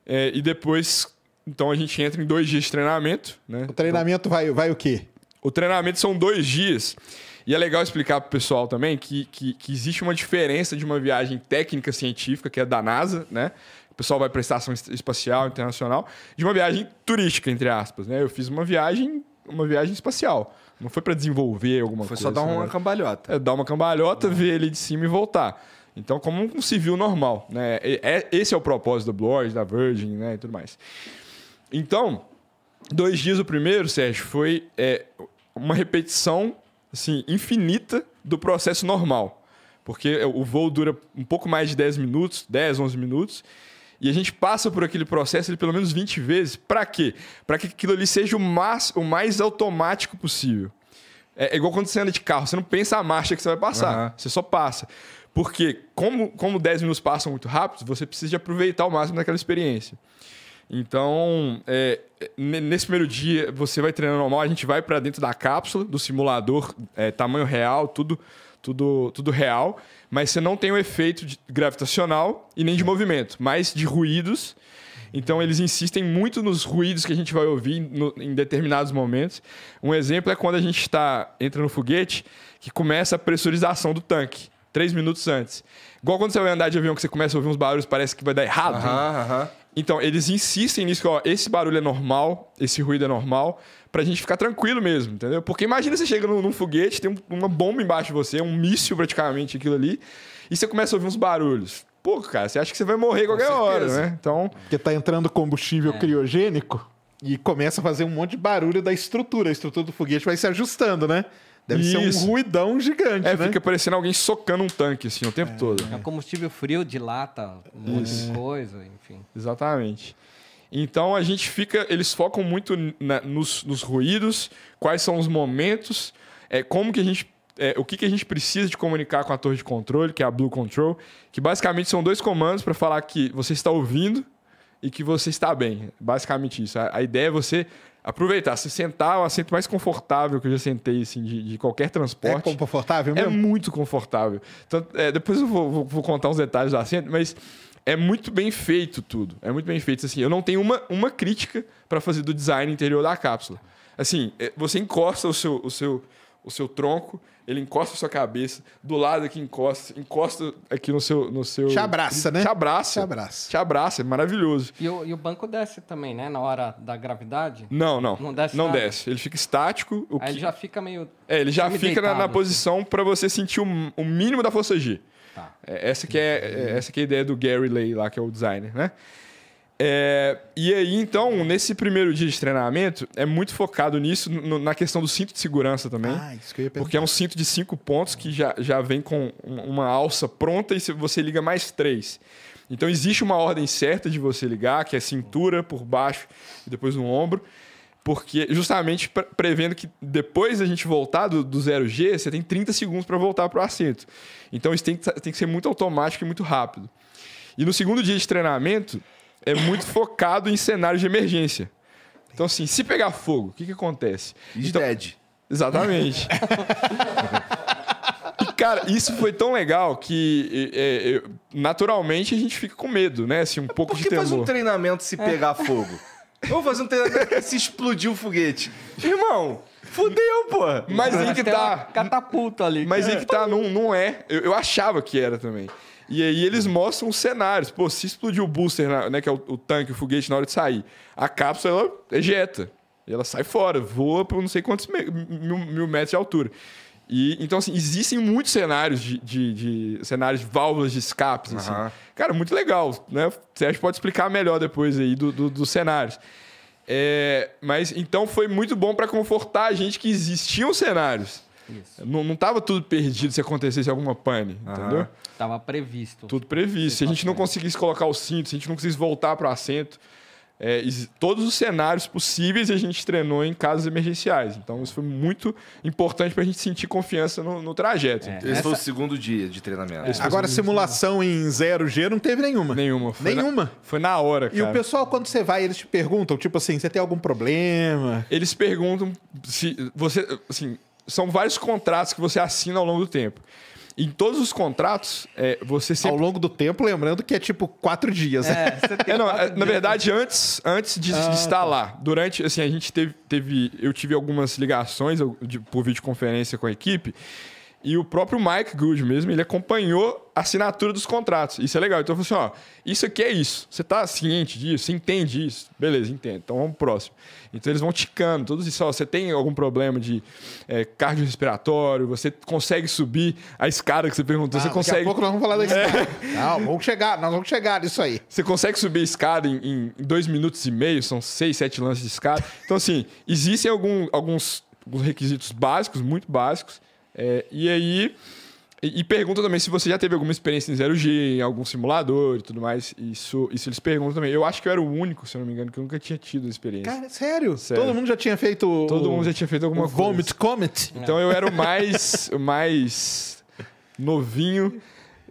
É, e depois, então a gente entra em dois dias de treinamento. Né? O treinamento vai, vai o quê? O treinamento são dois dias. E é legal explicar para o pessoal também que, que, que, existe uma diferença de uma viagem técnica científica, que é da NASA, né? O pessoal vai para a Estação Espacial Internacional, de uma viagem turística, entre aspas. Né? Eu fiz uma viagem uma viagem espacial. Não foi para desenvolver alguma foi coisa. Foi só dar uma né? cambalhota. É, dar uma cambalhota, ver ele de cima e voltar. Então, como um civil normal, né? é Esse é o propósito da Blue da Virgin, né? E tudo mais. Então, dois dias o primeiro, Sérgio, foi é, uma repetição, assim, infinita do processo normal. Porque o voo dura um pouco mais de 10 minutos, 10, 11 minutos. E a gente passa por aquele processo ele, pelo menos 20 vezes. Para quê? Para que aquilo ali seja o mais, o mais automático possível. É, é, igual quando você anda de carro, você não pensa a marcha que você vai passar, uhum. você só passa. Porque, como, como 10 minutos passam muito rápido, você precisa aproveitar o máximo daquela experiência. Então, é, é nesse primeiro dia, você vai treinando normal, a gente vai para dentro da cápsula, do simulador, é, tamanho real, tudo tudo, tudo real, mas você não tem o efeito gravitacional e nem de movimento, mas de ruídos. Então eles insistem muito nos ruídos que a gente vai ouvir no, em determinados momentos. Um exemplo é quando a gente está entra no foguete que começa a pressurização do tanque três minutos antes. Igual quando você vai andar de avião que você começa a ouvir uns barulhos parece que vai dar errado. né? Então eles insistem nisso que ó, esse barulho é normal, esse ruído é normal, pra gente ficar tranquilo mesmo, entendeu? Porque imagina você chega num, num foguete, tem uma bomba embaixo de você, um míssil praticamente, aquilo ali, e você começa a ouvir uns barulhos. Pô, cara, você acha que você vai morrer qualquer hora, né? Então... Porque tá entrando combustível é. criogênico e começa a fazer um monte de barulho da estrutura. A estrutura do foguete vai se ajustando, né? Deve Isso. ser um ruidão gigante, é, né? fica parecendo alguém socando um tanque, assim, o tempo é, todo. É. O combustível frio dilata um monte de coisa, enfim. Exatamente. Então a gente fica, eles focam muito na, nos, nos, ruídos, quais são os momentos, é, como que a gente, é, o que, que a gente precisa de comunicar com a torre de controle, que é a Blue Control, que basicamente são dois comandos para falar que você está ouvindo e que você está bem. Basicamente isso. A, a, ideia é você aproveitar, se sentar, é o assento mais confortável que eu já sentei assim de, de qualquer transporte. É confortável mesmo? É muito confortável. Então, é, depois eu vou, vou, vou contar uns detalhes do assento, mas é muito bem feito tudo. É muito bem feito. Assim, eu não tenho uma, uma crítica para fazer do design interior da cápsula. Assim, é, você encosta o seu, o seu, o seu tronco, ele encosta a sua cabeça, do lado aqui encosta, encosta aqui no seu. No seu te abraça, né? Te abraça. Te abraça. Te abraça, é maravilhoso. E o, e o banco desce também, né? Na hora da gravidade? Não, não. Não desce. Não nada. desce. Ele fica estático. O Aí que... ele já fica meio. É, ele já fica na, na, assim. posição para você sentir o, o mínimo da força G. Tá. É, essa, que é, é uhum. essa que é a ideia do Gary Lay lá, que é o designer, né? É, e aí, então, nesse primeiro dia de treinamento, é muito focado nisso, no, na questão do cinto de segurança também. Ah, isso que eu ia Porque é um cinto de cinco pontos que já, já vem com uma alça pronta e você liga mais três. Então, existe uma ordem certa de você ligar, que é cintura por baixo e depois no ombro. Porque, justamente prevendo que depois da gente voltar do, do 0G, você tem 30 segundos para voltar para o assento. Então, isso tem que, tem que ser muito automático e muito rápido. E no segundo dia de treinamento, é muito focado em cenários de emergência. Então, assim, se pegar fogo, o que, que acontece? Is então, dead. Exatamente. e, cara, isso foi tão legal que é, naturalmente a gente fica com medo, né? Assim, um é pouco Por que de temor. faz um treinamento se é. pegar é. fogo? Vamos fazer um treinamento que se explodiu o foguete. Irmão, Fudeu, pô. Mas aí que tá. Catapulta ali. Mas aí que tá, é. não, não é. Eu, eu, achava que era também. E aí eles mostram os cenários. Pô, se explodir o booster, né, que é o, o, tanque, o foguete, na hora de sair, a cápsula, ela ejeta. E ela sai fora, voa por não sei quantos mil, mil metros de altura. E, então, assim, existem muitos cenários de, de, de cenários de válvulas de escapes. Uhum. Assim. Cara, muito legal. Né? O Sérgio pode explicar melhor depois aí do, do, dos cenários. É, mas então foi muito bom para confortar a gente que existiam cenários. Isso. Não, estava tudo perdido se acontecesse alguma pane, uhum. entendeu? Tava previsto. Tudo previsto. Se a gente não conseguisse colocar o cinto, se a gente não conseguisse voltar para o assento, é, todos os cenários possíveis a gente treinou em casos emergenciais. Então, isso foi muito importante para a gente sentir confiança no, no trajeto. É, Esse essa... foi o segundo dia de treinamento. É. Agora, simulação em zero g não teve nenhuma. Nenhuma. Foi nenhuma. Na, foi na hora, cara. E o pessoal, quando você vai, eles te perguntam, tipo assim, você tem algum problema? Eles perguntam se você... Assim, são vários contratos que você assina ao longo do tempo. Em todos os contratos, é, você sempre... Ao longo do tempo, lembrando que é tipo quatro dias. É, é não, quatro é, na dias. verdade, antes, antes de, ah, de estar tá. lá, durante, assim, a gente teve, teve eu tive algumas ligações de, por videoconferência com a equipe e o próprio Mike Good mesmo, ele acompanhou a assinatura dos contratos. Isso é legal. Então eu falei assim, ó, isso aqui é isso. Você tá ciente disso? Você entende isso? Beleza, entendo. Então vamos pro próximo. Então eles vão ticando, todos isso, ó, você tem algum problema de é, cardiorrespiratório, você consegue subir a escada que você perguntou, ah, você consegue... Daqui a pouco nós vamos falar da escada. É. Não, vamos chegar, nós vamos chegar nisso aí. Você consegue subir a escada em, em dois minutos e meio, são seis, sete lances de escada. Então assim, existem algum, alguns, alguns requisitos básicos, muito básicos, é, e aí. E, pergunta também se você já teve alguma experiência em 0G, em algum simulador e tudo mais. Isso, isso eles perguntam também. Eu acho que eu era o único, se eu não me engano, que eu nunca tinha tido experiência. Cara, sério? sério. Todo mundo já tinha feito. Todo o... mundo já tinha feito alguma o coisa. Vomit Comet? Então eu era o mais, o mais novinho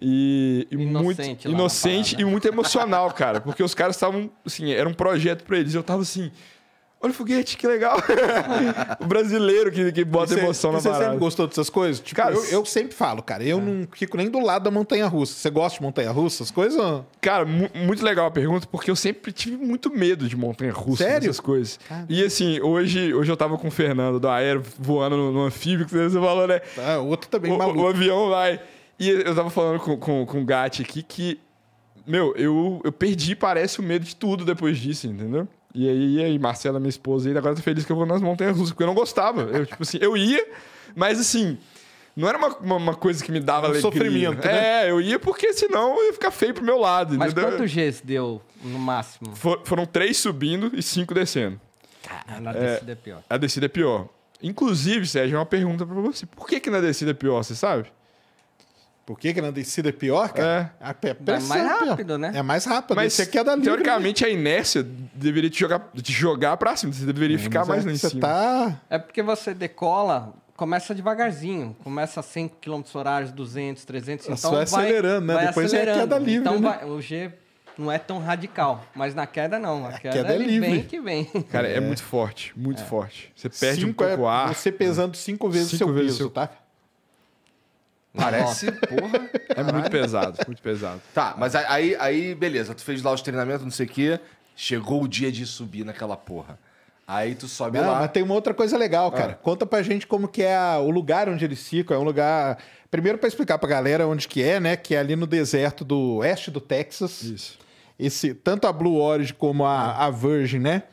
e, e inocente muito inocente e muito emocional, cara. Porque os caras estavam, assim, era um projeto para eles. Eu tava assim, Olha o foguete, que legal. o brasileiro que, que bota emoção na você parada. Você sempre gostou dessas coisas? Tipo, cara, eu, eu, sempre falo, cara, eu é. não fico nem do lado da montanha-russa. Você gosta de montanha-russa, essas coisas? Cara, muito legal a pergunta, porque eu sempre tive muito medo de montanha-russa. Sério? Essas coisas. Caramba. E assim, hoje, hoje eu tava com o Fernando do Aero voando no, no anfíbio, que você falou, né? Ah, outro também o, maluco. O avião vai... E eu tava falando com, com, com o Gatti aqui que, meu, eu, eu perdi, parece, o medo de tudo depois disso, entendeu? E aí, e aí, Marcela, minha esposa, ele agora tá feliz que eu vou nas montanhas russas, porque eu não gostava. Eu, tipo assim, eu ia, mas assim, não era uma, uma, uma coisa que me dava um alegria. Sofrimento, né? É, eu ia porque senão ia ficar feio pro meu lado. Mas quantos Gs deu no máximo? For, foram três subindo e cinco descendo. Caralho, a é, descida é, é pior. A descida é pior. Inclusive, Sérgio, é uma pergunta para você. Por que, que na descida é pior, você sabe? Por que, que na descida é pior, cara? É. A é mais rápido, né? É mais rápido. Mas você quer dar livre. Teoricamente, né? a inércia deveria te jogar, te jogar pra cima. Você deveria é, ficar mais é, lá em cima. Tá... É porque você decola, começa devagarzinho. Começa a 100 km h 200, 300. Então Só vai, acelerando, né? Vai Depois é acelerando. é queda livre, Então né? o G não é tão radical. Mas na queda, não. A, a queda, é livre. Vem que vem. Cara, é, é, muito forte. Muito é. forte. Você perde cinco um pouco o ar. Você pesando cinco vezes o seu peso, seu... tá? Parece, porra. É muito pesado, muito pesado. Tá, mas aí, aí, beleza, tu fez lá os treinamentos, não sei o quê. Chegou o dia de subir naquela porra. Aí tu sobe não, ah, lá. Mas tem uma outra coisa legal, cara. Ah. Conta pra gente como que é o lugar onde eles ficam. É um lugar. Primeiro, para explicar pra galera onde que é, né? Que é ali no deserto do oeste do Texas. Isso. Esse, tanto a Blue Origin como a, a Virgin, né?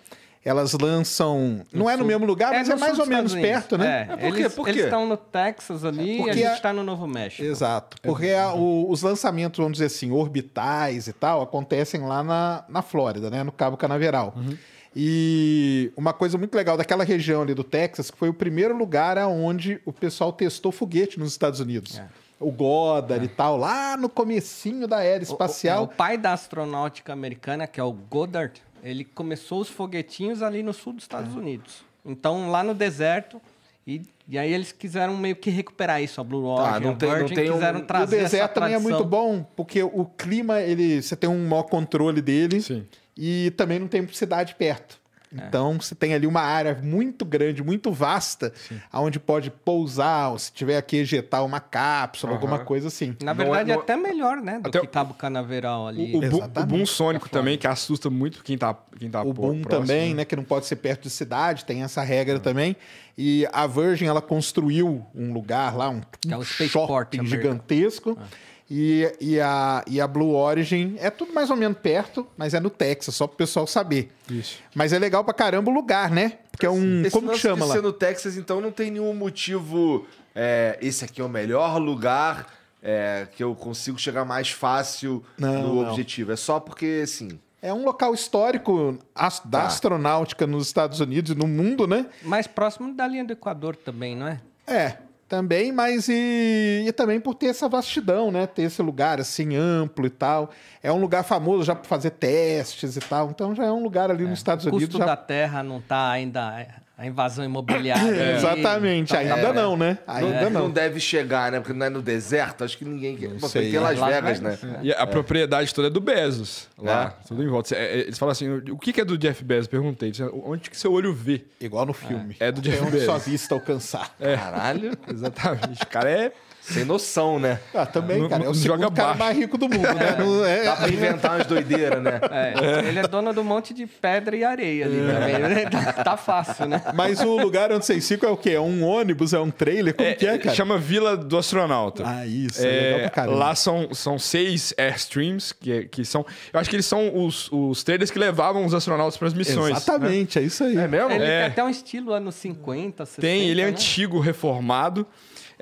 Elas lançam. No não é no mesmo lugar, é, mas é mais ou menos Unidos. perto, né? É. É, porque, eles, eles estão no Texas ali porque e a gente está no Novo México. Exato. Porque a, o, os lançamentos, vamos dizer assim, orbitais e tal, acontecem lá na, na Flórida, né? No Cabo Canaveral. Uhum. E uma coisa muito legal daquela região ali do Texas, que foi o primeiro lugar aonde o pessoal testou foguete nos Estados Unidos. É. O Goddard é. e tal, lá no comecinho da era espacial. O, o, é, o pai da astronáutica americana, que é o Goddard, ele começou os foguetinhos ali no sul dos Estados ah. Unidos. Então, lá no deserto, e, e aí eles quiseram meio que recuperar isso, a Blue ah, Origin, tá, não tem, Virgin, não tem quiseram um, trazer O deserto também é muito bom, porque o clima, ele, você tem um maior controle dele Sim. e também não tem cidade perto. É. Então, você tem ali uma área muito grande, muito vasta, aonde onde pode pousar, ou se tiver aqui ejetar uma cápsula, uhum. alguma coisa assim. Na verdade, no, é- no... é até melhor, né? Do até que Cabo Canaveral ali. O, o, o boom sônico é também, que assusta muito quem tá, quem tá O boom também, né? né? Que não pode ser perto de cidade, tem essa regra uhum. também. E a Virgin, ela construiu um lugar lá, um, é um shopping gigantesco. Uhum e, e, a, e a Blue Origin é tudo mais ou menos perto, mas é no Texas, só pro pessoal saber. Isso. Mas é legal pra caramba o lugar, né? Porque é um. Esse como que chama lá? no Texas, então não tem nenhum motivo. É, esse aqui é o melhor lugar é, que eu consigo chegar mais fácil não, no não. objetivo. É só porque, assim. É um local histórico da tá. astronáutica nos Estados Unidos e no mundo, né? Mais próximo da linha do Equador também, não é? É. Também, mas e, e, também por ter essa vastidão, né? Ter esse lugar assim amplo e tal. É um lugar famoso já para fazer testes e tal. Então já é um lugar ali é, nos Estados o custo Unidos. O custo já... da terra não está ainda é, a invasão imobiliária. É. Exatamente. Tá Ainda é. não, né? É. Ainda não, não. Não deve chegar, né? Porque não é no deserto, acho que ninguém quer. Pô, sei. Tem Las é. lá Vegas, né? E a é. propriedade toda é do Bezos. Lá, tudo em volta. Eles falam assim, o que é do Jeff Bezos? Perguntei. Onde que seu olho vê? Igual no filme. É, do Jeff Bezos. Onde sua vista alcançar. Caralho. Exatamente. O cara é sem noção, né? Ah, também, não, cara. É o joga cara mais rico do mundo, né? é... Dá pra inventar umas doideiras, né? É. é. Ele é dono do monte de pedra e areia ali é. também. Né? Tá, tá fácil, né? Mas o lugar onde vocês ficam é o quê? É um ônibus? É um trailer? Como é, que é, cara? Chama Vila do Astronauta. Ah, isso. É, legal é, pra Lá são, são seis Airstreams, que, que são... Eu acho que eles são os, os trailers que levavam os astronautas para as missões. Exatamente, né? é isso aí. É mesmo? Ele tem até um estilo anos 50, 60. Tem, ele é né? antigo, reformado.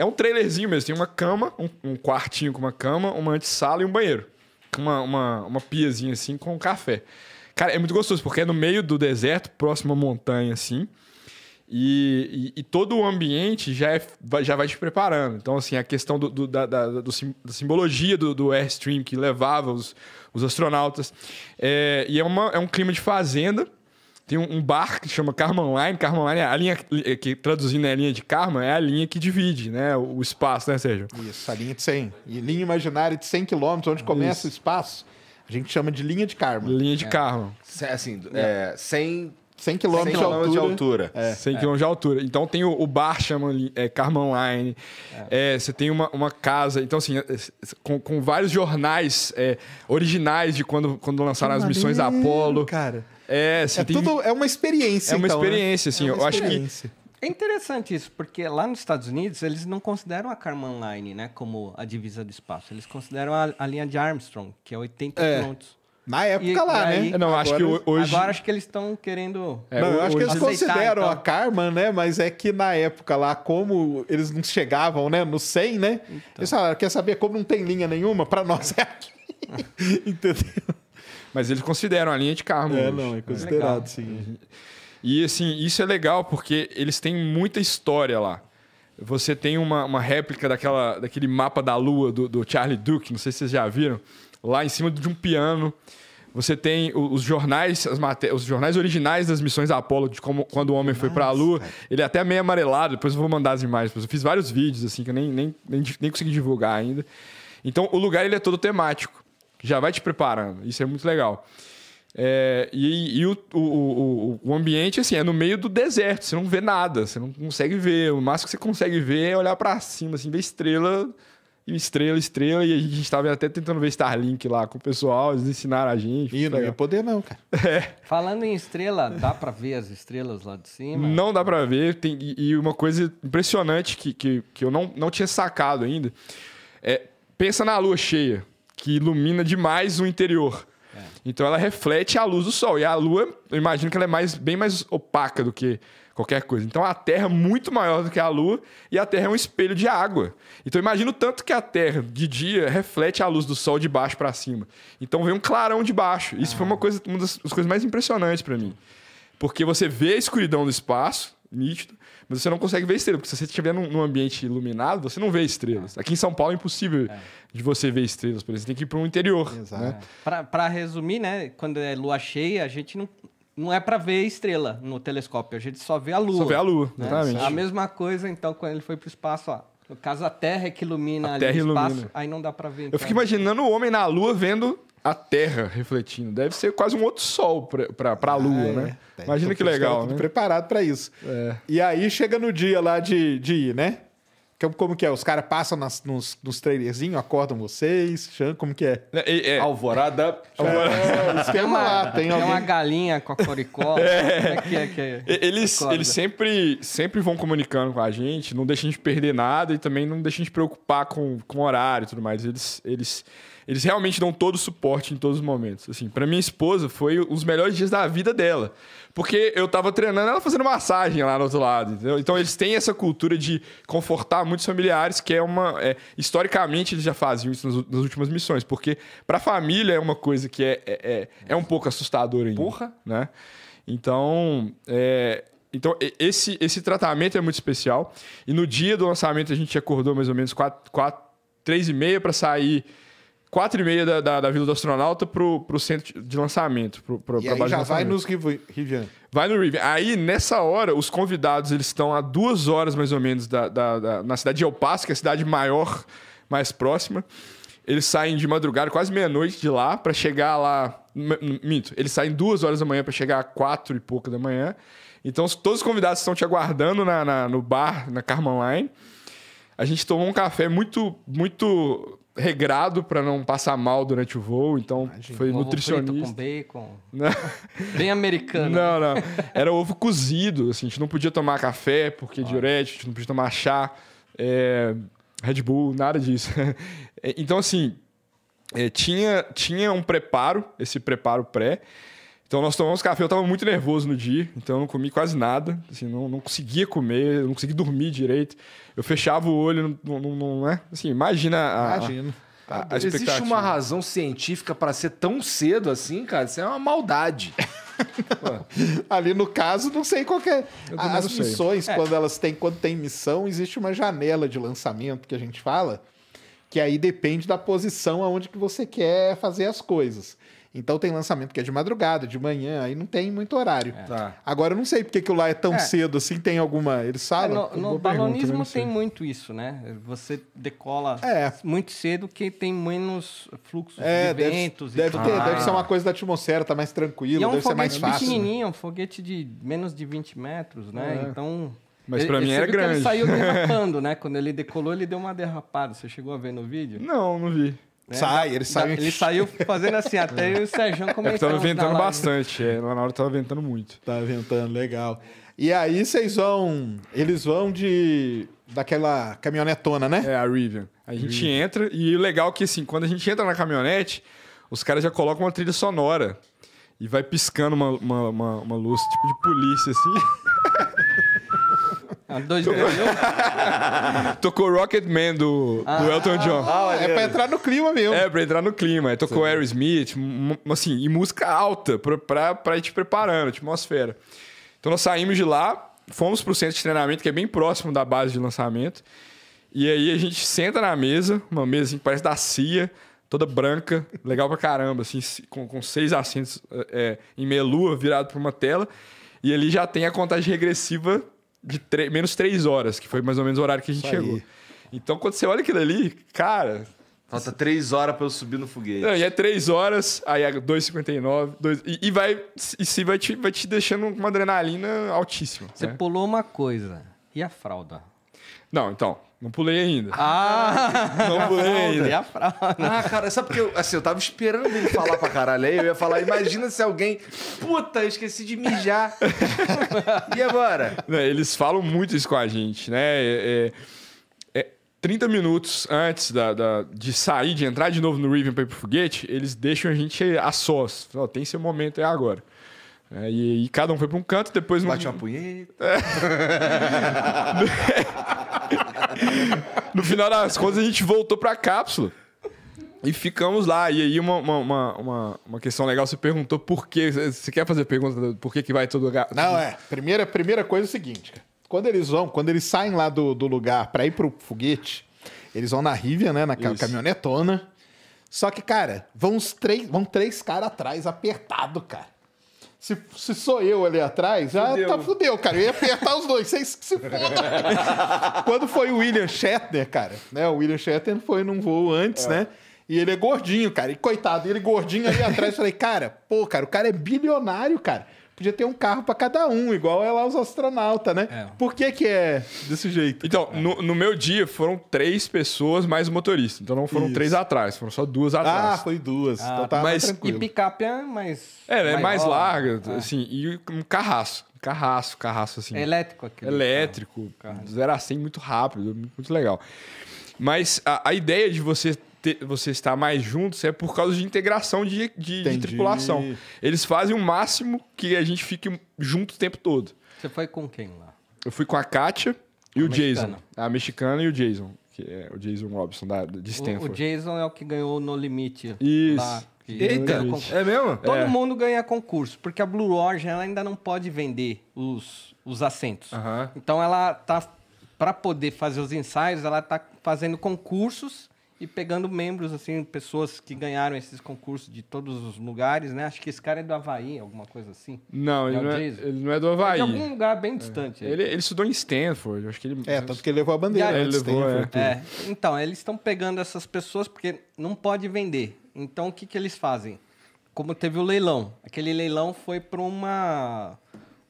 É um trailerzinho mesmo. Tem uma cama, um, um quartinho com uma cama, uma antessala e um banheiro. Uma, uma, uma piazinha assim com um café. Cara, é muito gostoso, porque é no meio do deserto, próximo à montanha, assim. E, e, e todo o ambiente já, é, já vai te preparando. Então, assim, a questão do, do da, da, do sim, da simbologia do, do Airstream que levava os, os astronautas. É, e é, uma, é um clima de fazenda tem um, um, bar que chama Karma Online. Karma Online é a linha que, é, que traduzindo é a linha de Karma, é a linha que divide né, o, o espaço, né, Sérgio? Isso, a linha de 100. E linha imaginária de 100 quilômetros, onde começa Isso. o espaço, a gente chama de linha de Karma. Linha de é. Karma. Assim, é, 100 é, 100 quilômetros de altura. De É, 100 km é. de altura. Então tem o, o bar, chama é, Karma Online. É. É, você tem uma, uma casa. Então, assim, é, com, com vários jornais originais de quando, quando lançaram que as missões da Apollo. Cara. É, é, tem... tudo, é uma experiência. É uma então, né? experiência, né? assim. É uma eu experiência. acho que é interessante isso, porque lá nos Estados Unidos eles não consideram a Karman Line, né, como a divisa do espaço. Eles consideram a, a linha de Armstrong, que é 80 é. quilômetros. Na época e, lá, né? aí, né? Não, agora, acho que hoje. Agora acho que eles estão querendo. É, não, eu acho que eles aceitar, consideram então. a Karman, né? Mas é que na época lá, como eles não chegavam, né? No 100, né? Então. Eles falaram, quer saber como não tem linha nenhuma? Para nós é aqui. Entendeu? Mas eles consideram a linha de carro. É, não, é, é considerado, é sim. E assim, isso é legal porque eles têm muita história lá. Você tem uma, uma réplica daquela, daquele mapa da lua do, do Charlie Duke, não sei se vocês já viram, lá em cima de um piano. Você tem os jornais, os jornais originais das missões da Apollo, de como, quando o homem foi para a Lua. Ele é até meio amarelado, depois eu vou mandar as imagens. Eu fiz vários vídeos, assim, que eu nem, nem, nem, nem consegui divulgar ainda. Então, o lugar ele é todo temático. Já vai te preparando. Isso é muito legal. É, e, e o, o, o, o, ambiente, assim, é no meio do deserto, você não vê nada, você não consegue ver. O máximo que você consegue ver é olhar para cima, assim, ver estrela, e estrela, estrela. E a gente estava até tentando ver Starlink lá com o pessoal, eles ensinaram a gente. E não é ia poder, não, cara. É. Falando em estrela, dá para ver as estrelas lá de cima? Não dá para ver. Tem, e uma coisa impressionante que, que, que eu não, não tinha sacado ainda é: pensa na lua cheia que ilumina demais o interior. É. Então ela reflete a luz do sol. E a lua, eu imagino que ela é mais, bem mais opaca do que qualquer coisa. Então a Terra é muito maior do que a Lua e a Terra é um espelho de água. Então imagino tanto que a Terra de dia reflete a luz do Sol de baixo para cima. Então vem um clarão de baixo. Isso ah. foi uma ah. coisa, uma das, coisas mais impressionantes para mim, porque você vê a escuridão do espaço nítido mas você não consegue ver estrela, porque se você estiver num, num, ambiente iluminado, você não vê estrelas. Aqui em São Paulo é impossível é. de você ver estrelas, por exemplo. Você tem que ir para o interior. Né? É. Para resumir, né? Quando é lua cheia, a gente não, não é para ver estrela no telescópio, a gente só vê a lua. Só vê a lua, né? exatamente. A mesma coisa, então, quando ele foi para o espaço, ó, no caso a Terra é que ilumina a ali terra o ilumina. aí não dá para ver. Então. Eu fico então. imaginando o homem na lua vendo a Terra refletindo. Deve ser quase um outro sol para a ah, Lua, ah, né? Tá, Imagina então que legal. Né? Preparado para isso. É. E aí chega no dia lá de, de ir, né? Como que é? Os caras passam nas, nos, nos trailerzinhos, acordam vocês, como que é? é, é. é. Alvorada. É, Alvorada. tem uma, lá, tem, tem uma galinha com a coricó. É. Que, que eles eles sempre, sempre vão comunicando com a gente, não deixam a gente perder nada e também não deixam a gente preocupar com, com horário e tudo mais. Eles, eles eles realmente dão todo o suporte em todos os momentos. Assim, para minha esposa foi os melhores dias da vida dela, porque eu tava treinando ela fazendo massagem lá no outro lado. Entendeu? Então eles têm essa cultura de confortar muitos familiares, que é uma é, historicamente eles já faziam isso nas, nas últimas missões, porque para a família é uma coisa que é é, é, é um pouco assustadora ainda, Porra. né? Então, é, então, esse, esse tratamento é muito especial. E no dia do lançamento, a gente acordou mais ou menos quatro quatro três e meia para sair quatro e meia da, da, da, Vila do Astronauta pro, pro centro de lançamento. Pro, pro, e aí já vai nos Rivian. Vai no Rivian. Aí, nessa hora, os convidados eles estão a duas horas, mais ou menos, da, da, da, na cidade de El Paso, que é a cidade maior, mais próxima. Eles saem de madrugada, quase meia-noite de lá, para chegar lá... Minto, eles saem duas horas da manhã para chegar a quatro e pouca da manhã. Então, todos os convidados estão te aguardando na, na no bar, na Carmen Line. A gente tomou um café muito, muito regrado para não passar mal durante o voo, então Imagina, foi nutricionista. com bacon. Né? Bem americano. Não, não. Era ovo cozido, assim, a gente não podia tomar café porque ah. diurético, a gente não podia tomar chá, é, Red Bull, nada disso. É, então, assim, é, tinha, tinha um preparo, esse preparo pré, então nós tomamos café, eu estava muito nervoso no dia, então eu não comi quase nada, assim, não, não conseguia comer, não conseguia dormir direito. Eu fechava o olho, não, não, não é? Assim, imagina a, imagina. a, a, a Existe uma razão científica para ser tão cedo assim, cara? Isso é uma maldade. Ali no caso, não sei qual é. As missões, é. quando elas têm, quando tem missão, existe uma janela de lançamento que a gente fala, que aí depende da posição aonde que você quer fazer as coisas. Então tem lançamento que é de madrugada, de manhã, aí não tem muito horário. É. Tá. Agora eu não sei porque que o lá é tão é. cedo assim, tem alguma. Eles sabem. É, no, no né, balonismo tem muito isso, né? Você decola é. muito cedo que tem menos fluxo é, de ventos deve, deve, ter, deve ser uma coisa da atmosfera, tá mais tranquilo, e é um deve ser mais fácil. Né? pequenininho, né? um foguete de menos de 20 metros, né? É. Então. Mas para mim era grande. ele saiu derrapando, né? Quando ele decolou, ele deu uma derrapada. Você chegou a ver no vídeo? Não, não vi. Né? Sai, ele saiu. Ele saiu fazendo assim, até o Sérgio comentando. É tava ventando bastante, é, na hora tava ventando muito. Tava tá ventando, legal. E aí vocês vão. Eles vão de. daquela caminhonetona, né? É, a Rivian. A gente Rivian. entra, e o legal é que assim, quando a gente entra na caminhonete, os caras já colocam uma trilha sonora. E vai piscando uma, uma, uma, uma luz, tipo de polícia, assim. Ah, dois Tocou... Tocou Rocket Man do, ah, do Elton John. Ah, é pra entrar no clima mesmo. É, pra entrar no clima. Aí tocou Aerosmith, assim, e música alta pra, pra, pra ir te preparando, atmosfera. Então nós saímos de lá, fomos pro centro de treinamento, que é bem próximo da base de lançamento. E aí a gente senta na mesa, uma mesa assim, que parece da CIA, toda branca, legal pra caramba, assim, com, com seis assentos é, é em melua, virado pra uma tela. E ali já tem a contagem regressiva de menos três horas, que foi mais ou menos o horário que a gente chegou. Então, quando você olha aquilo ali, cara. Falta três horas para eu subir no foguete. Não, e é três horas, aí é 2,59, dois, e, e vai. E se vai te, vai te deixando uma adrenalina altíssima. Você né? pulou uma coisa. E a fralda? Não, então. Não pulei ainda. Ah! ah não tá pulei ainda. a fralda. Ah, cara, sabe porque eu, assim, eu tava esperando ele falar pra caralho aí. Eu ia falar, imagina se alguém. Puta, eu esqueci de mijar. e agora? Né, eles falam muito isso com a gente, né? É, é, é 30 minutos antes da, da, de sair, de entrar de novo no Riven pra ir pro foguete, eles deixam a gente a sós. Fala, tem seu momento, é agora. É, e, e, cada um foi para um canto, depois... Bate um... uma punheta. É. no final das contas, a gente voltou para a cápsula. E ficamos lá. E aí, uma, uma, uma, uma, questão legal, você perguntou por que... Você quer fazer pergunta por que, que vai todo lugar? Não, é. Primeira, primeira coisa é o seguinte, cara. Quando eles vão, quando eles saem lá do, do lugar para ir pro foguete, eles vão na Rivia, né? Na Isso. caminhonetona. Só que, cara, vão, três, vão três caras atrás, apertado, cara. Se, se sou eu ali atrás, já fudeu. tá fudeu, cara. Eu ia apertar os dois, vocês que se fodam. Quando foi o William Shatner, cara, né? O William Shatner foi num voo antes, é. né? E ele é gordinho, cara. E coitado, ele gordinho ali atrás. Falei, cara, pô, cara, o cara é bilionário, cara podia ter um carro para cada um, igual é lá os astronautas, né? É. Por que, que é desse jeito? Então, é. no, no, meu dia foram três pessoas mais o motorista. Então não foram Isso. três atrás, foram só duas atrás. Ah, foi duas. Então, ah, então tá mas, tranquilo. E picape é mais. É, é mais larga, né? é. assim, e um carrasco. Carrasco, carrasco, assim. Elétrico aqui. Elétrico. Carro. Zero a 100 muito rápido, muito legal. Mas a, a ideia de você te, você estar mais juntos é por causa de integração de, de, de tripulação. Eles fazem o máximo que a gente fique junto o tempo todo. Você foi com quem lá? Eu fui com a Kátia e a o mexicana. Jason. A mexicana e o Jason. Que é o Jason Robson, da, de Stanford. O, o Jason é o que ganhou No Limite. Isso. Lá. Eita, é mesmo? Todo é. mundo ganha concurso, porque a Blue Origin ainda não pode vender os, os assentos. Uhum. Então ela tá para poder fazer os ensaios, ela tá fazendo concursos e pegando membros, assim, pessoas que ganharam esses concursos de todos os lugares, né? Acho que esse cara é do Havaí, alguma coisa assim. Não, é ele, não é, ele não é do Havaí. É de algum lugar bem distante. É. Ele, ele estudou em Stanford, acho que ele... É, tanto que ele levou a bandeira. É, levou, é. é. Então, eles estão pegando essas pessoas porque não pode vender. Então, o que, que eles fazem? Como teve o leilão. Aquele leilão foi para uma,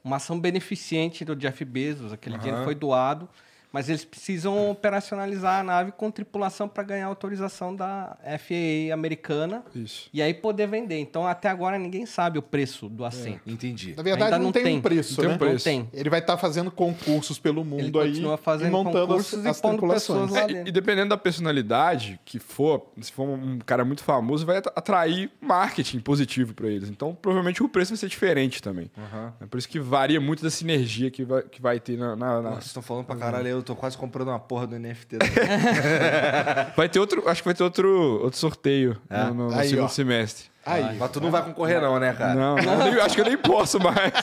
uma ação beneficente do Jeff Bezos. Aquele uhum. dinheiro foi doado... Mas eles precisam operacionalizar a nave com tripulação para ganhar autorização da FAA americana. Isso. E aí poder vender. Então, até agora, ninguém sabe o preço do é, assento. É, entendi. Na verdade, não, não, tem, um preço, não né? Tem um preço. Não tem. Ele vai estar tá fazendo concursos pelo mundo Ele aí. Continua fazendo e montando concursos as, e tripulações. é, E dependendo da personalidade que for, se for um cara muito famoso, vai atrair marketing positivo para eles. Então, provavelmente o preço vai ser diferente também. Uhum. É por isso que varia muito da sinergia que vai, que vai ter na... na, na... Nossa, estão falando para uhum. caralho. Eu eu tô quase comprando uma porra do NFT. vai ter outro, acho que vai ter outro, outro sorteio é? no, no Aí, segundo ó. semestre. Aí, Mas tu não vai concorrer não, né, cara? Não, não acho que eu nem posso mais.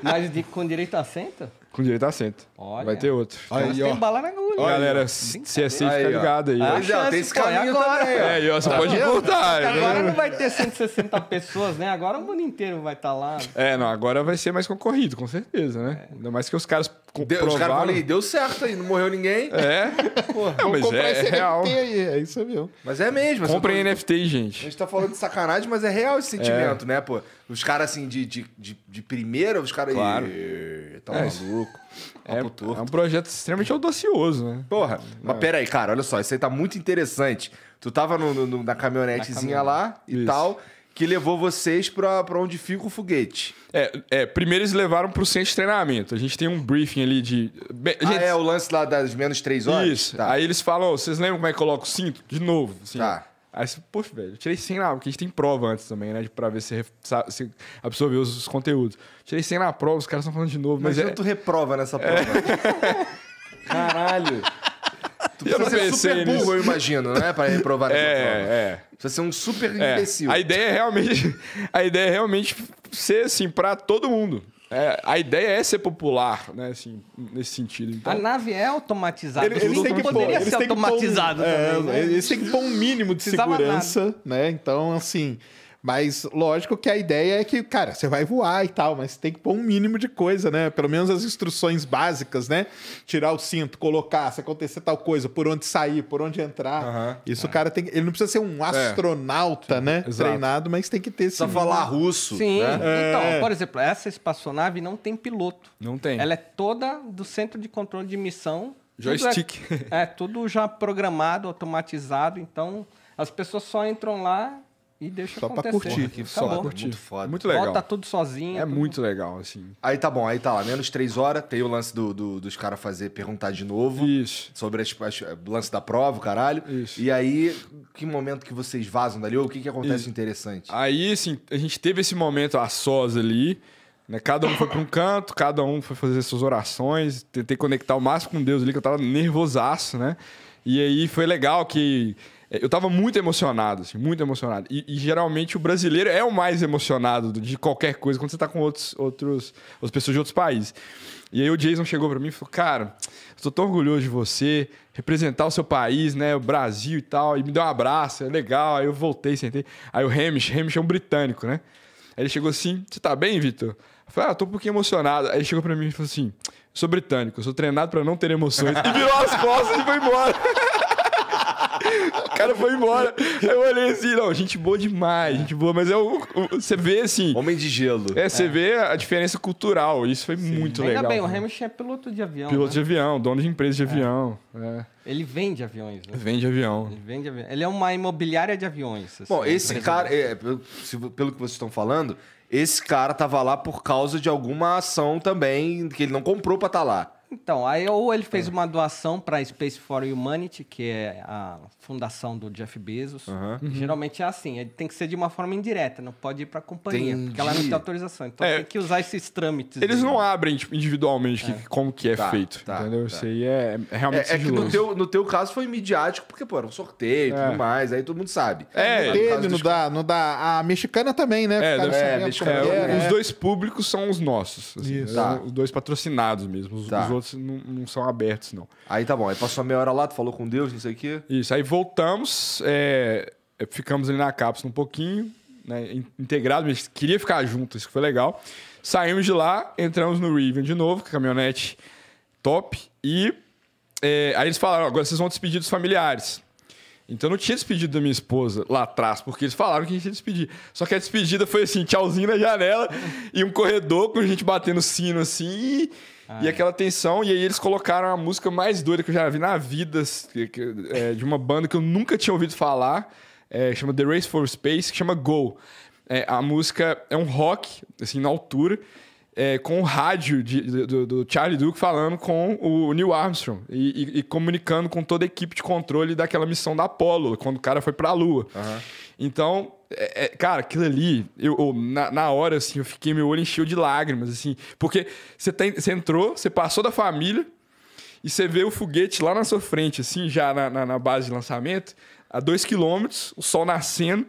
Mas de, com direito a senta com direito a assento. Olha. Vai ter outro. Aí, tem ó. bala na agulha. Olha, galera, se é safe, assim, fica ligado aí. Pois é, tem esse caminho agora. também. É, e ó, você tá pode voltar. Agora não vai ter 160 pessoas, né? Agora o mundo inteiro vai estar tá lá. É, não, agora vai ser mais concorrido, com certeza, né? É. Ainda mais que os caras Deu, os caras falam, deu certo aí, não morreu ninguém. É. Porra, não, mas é esse real. NFT aí, é isso mesmo. Mas é mesmo. Comprem tá NFT, gente. A gente tá falando de sacanagem, mas é real esse é. sentimento, é. né, pô? Os caras, assim, de, de, de, de primeira, os caras... Claro. Aí, tá é, maluco. É, é um projeto extremamente audacioso, né? Porra. Mas pera aí, cara, olha só. Isso aí tá muito interessante. Tu tava no, no, na caminhonetezinha na caminhonete. lá e Isso. tal que levou vocês para onde fica o foguete. É, é, primeiro eles levaram para o centro de treinamento. A gente tem um briefing ali de. Bem, ah, gente... é, o lance lá das menos três horas? Isso. Tá. Aí eles falam: vocês lembram como é que coloca o cinto? De novo. Assim, tá. Aí você, poxa, velho, eu tirei 100 na porque a gente tem prova antes também, né? Pra ver se, se absorveu os, conteúdos. Tirei 100 na prova, os caras estão falando de novo. Mas, mas é... tu reprova nessa é. prova. É. Caralho. Tu precisa ser super burro, nisso. eu imagino, né? Pra reprovar nessa é, prova. É, Precisa ser um super é. imbecil. A ideia é realmente... A ideia é realmente ser, assim, pra todo mundo. É, a ideia é ser popular, né? Assim, nesse sentido. Então, a nave é automatizada. Eles, eles têm que poderia pôr, ser automatizado um, é, também. É, né? Eles têm que pôr um mínimo de Precisava segurança, nada. né? Então, assim. Mas lógico que a ideia é que, cara, você vai voar e tal, mas tem que pôr um mínimo de coisa, né? Pelo menos as instruções básicas, né? Tirar o cinto, colocar, se acontecer tal coisa, por onde sair, por onde entrar. Uhum. Isso é. o cara tem. Ele não precisa ser um é. astronauta, é. né? Exato. Treinado, mas tem que ter esse. Só falar russo. Sim. Né? Então, é. Então, por exemplo, essa espaçonave não tem piloto. Não tem. Ela é toda do centro de controle de missão. Joystick. Tudo é, é tudo já programado, automatizado. Então, as pessoas só entram lá e deixa só acontecer. Pra curtir, só pra tá curtir. Muito foda. Muito legal. Bota tudo sozinho. É tudo... muito legal, assim. Aí tá bom, aí tá lá, menos três horas, tem o lance do, do dos caras fazer, perguntar de novo. Isso. Sobre as, lance da prova, caralho. Isso. E aí, que momento que vocês vazam dali? Ou o que que acontece Isso. interessante? Aí, assim, a gente teve esse momento a sós ali, né? Cada um foi pra um canto, cada um foi fazer suas orações. Tentei conectar o máximo com Deus ali, que eu tava nervosaço, né? E aí foi legal que é, eu tava muito emocionado, assim, muito emocionado. E, e, geralmente o brasileiro é o mais emocionado de qualquer coisa quando você tá com outros, outros, outras pessoas de outros países. E aí o Jason chegou para mim e falou: Cara, estou tão orgulhoso de você, representar o seu país, né? O Brasil e tal. E me deu um abraço, é legal. Aí eu voltei, sentei. Aí o Hamish, Hamish é um britânico, né? Aí ele chegou assim: Você tá bem, Vitor? Eu falei, ah, tô um pouquinho emocionado. Aí ele chegou pra mim e falou assim: sou britânico, sou treinado para não ter emoções. E virou as costas e foi embora o cara foi embora. Eu olhei assim, não, gente boa demais, gente boa, mas é o, você vê assim. Homem de gelo. É, você é. vê a diferença cultural. Isso foi Sim. muito Ainda legal. Ainda bem, o Hamish é piloto de avião. Piloto né? de avião, dono de empresa de é. avião. É. Ele vende aviões, né? Vende avião. Ele vende avião. Ele é uma imobiliária de aviões. Assim, Bom, esse cara, é, pelo que vocês estão falando, esse cara tava lá por causa de alguma ação também que ele não comprou para estar tá lá. Então, aí ou ele fez é. uma doação para Space for Humanity, que é a fundação do Jeff Bezos. Uhum. Uhum. Geralmente é assim, ele tem que ser de uma forma indireta, não pode ir para a companhia, Entendi. porque ela não tem autorização. Então é. tem que usar esses trâmites. Eles dele. não abrem tipo, individualmente é. como que é tá, feito. Tá, entendeu? Tá. Isso aí é, é realmente é, é, que no teu, no teu caso foi midiático, porque, pô, era um sorteio e é. tudo mais, aí todo mundo sabe. É, teve, não dá, não dá. A mexicana também, né? É, mexicana. Né? Os dois públicos são os nossos. Assim, né? tá. Os dois patrocinados mesmo. Os, tá. os outros não, não são abertos não. Aí tá bom, aí passou meia hora lá, tu falou com Deus, não sei o quê. Isso, aí voltamos, é, é ficamos ali na cápsula um pouquinho, né, integrado, mas queria ficar junto, isso que foi legal. Saímos de lá, entramos no Rivian de novo, com a caminhonete top, e é, aí eles falaram, agora vocês vão despedir dos familiares. Então eu não tinha despedido da minha esposa lá atrás, porque eles falaram que a gente ia despedir. Só que a despedida foi assim, tchauzinho na janela e um corredor com a gente batendo sino assim e ah, e é. aquela tensão, e aí eles colocaram a música mais doida que eu já vi na vida, é, de uma banda que eu nunca tinha ouvido falar, é, chama The Race for Space, que chama Go. É, a música é um rock, assim, na altura, é, com o rádio de, do, do, Charlie Duke falando com o Neil Armstrong e, e, e, comunicando com toda a equipe de controle daquela missão da Apollo, quando o cara foi para a Lua. Uhum. Então, é, é, cara, aquilo ali, eu, eu, na, na hora, assim, eu fiquei, meu olho encheu de lágrimas, assim. Porque você, tem, você entrou, você passou da família e você vê o foguete lá na sua frente, assim, já na, na, na base de lançamento, a dois quilômetros, o sol nascendo.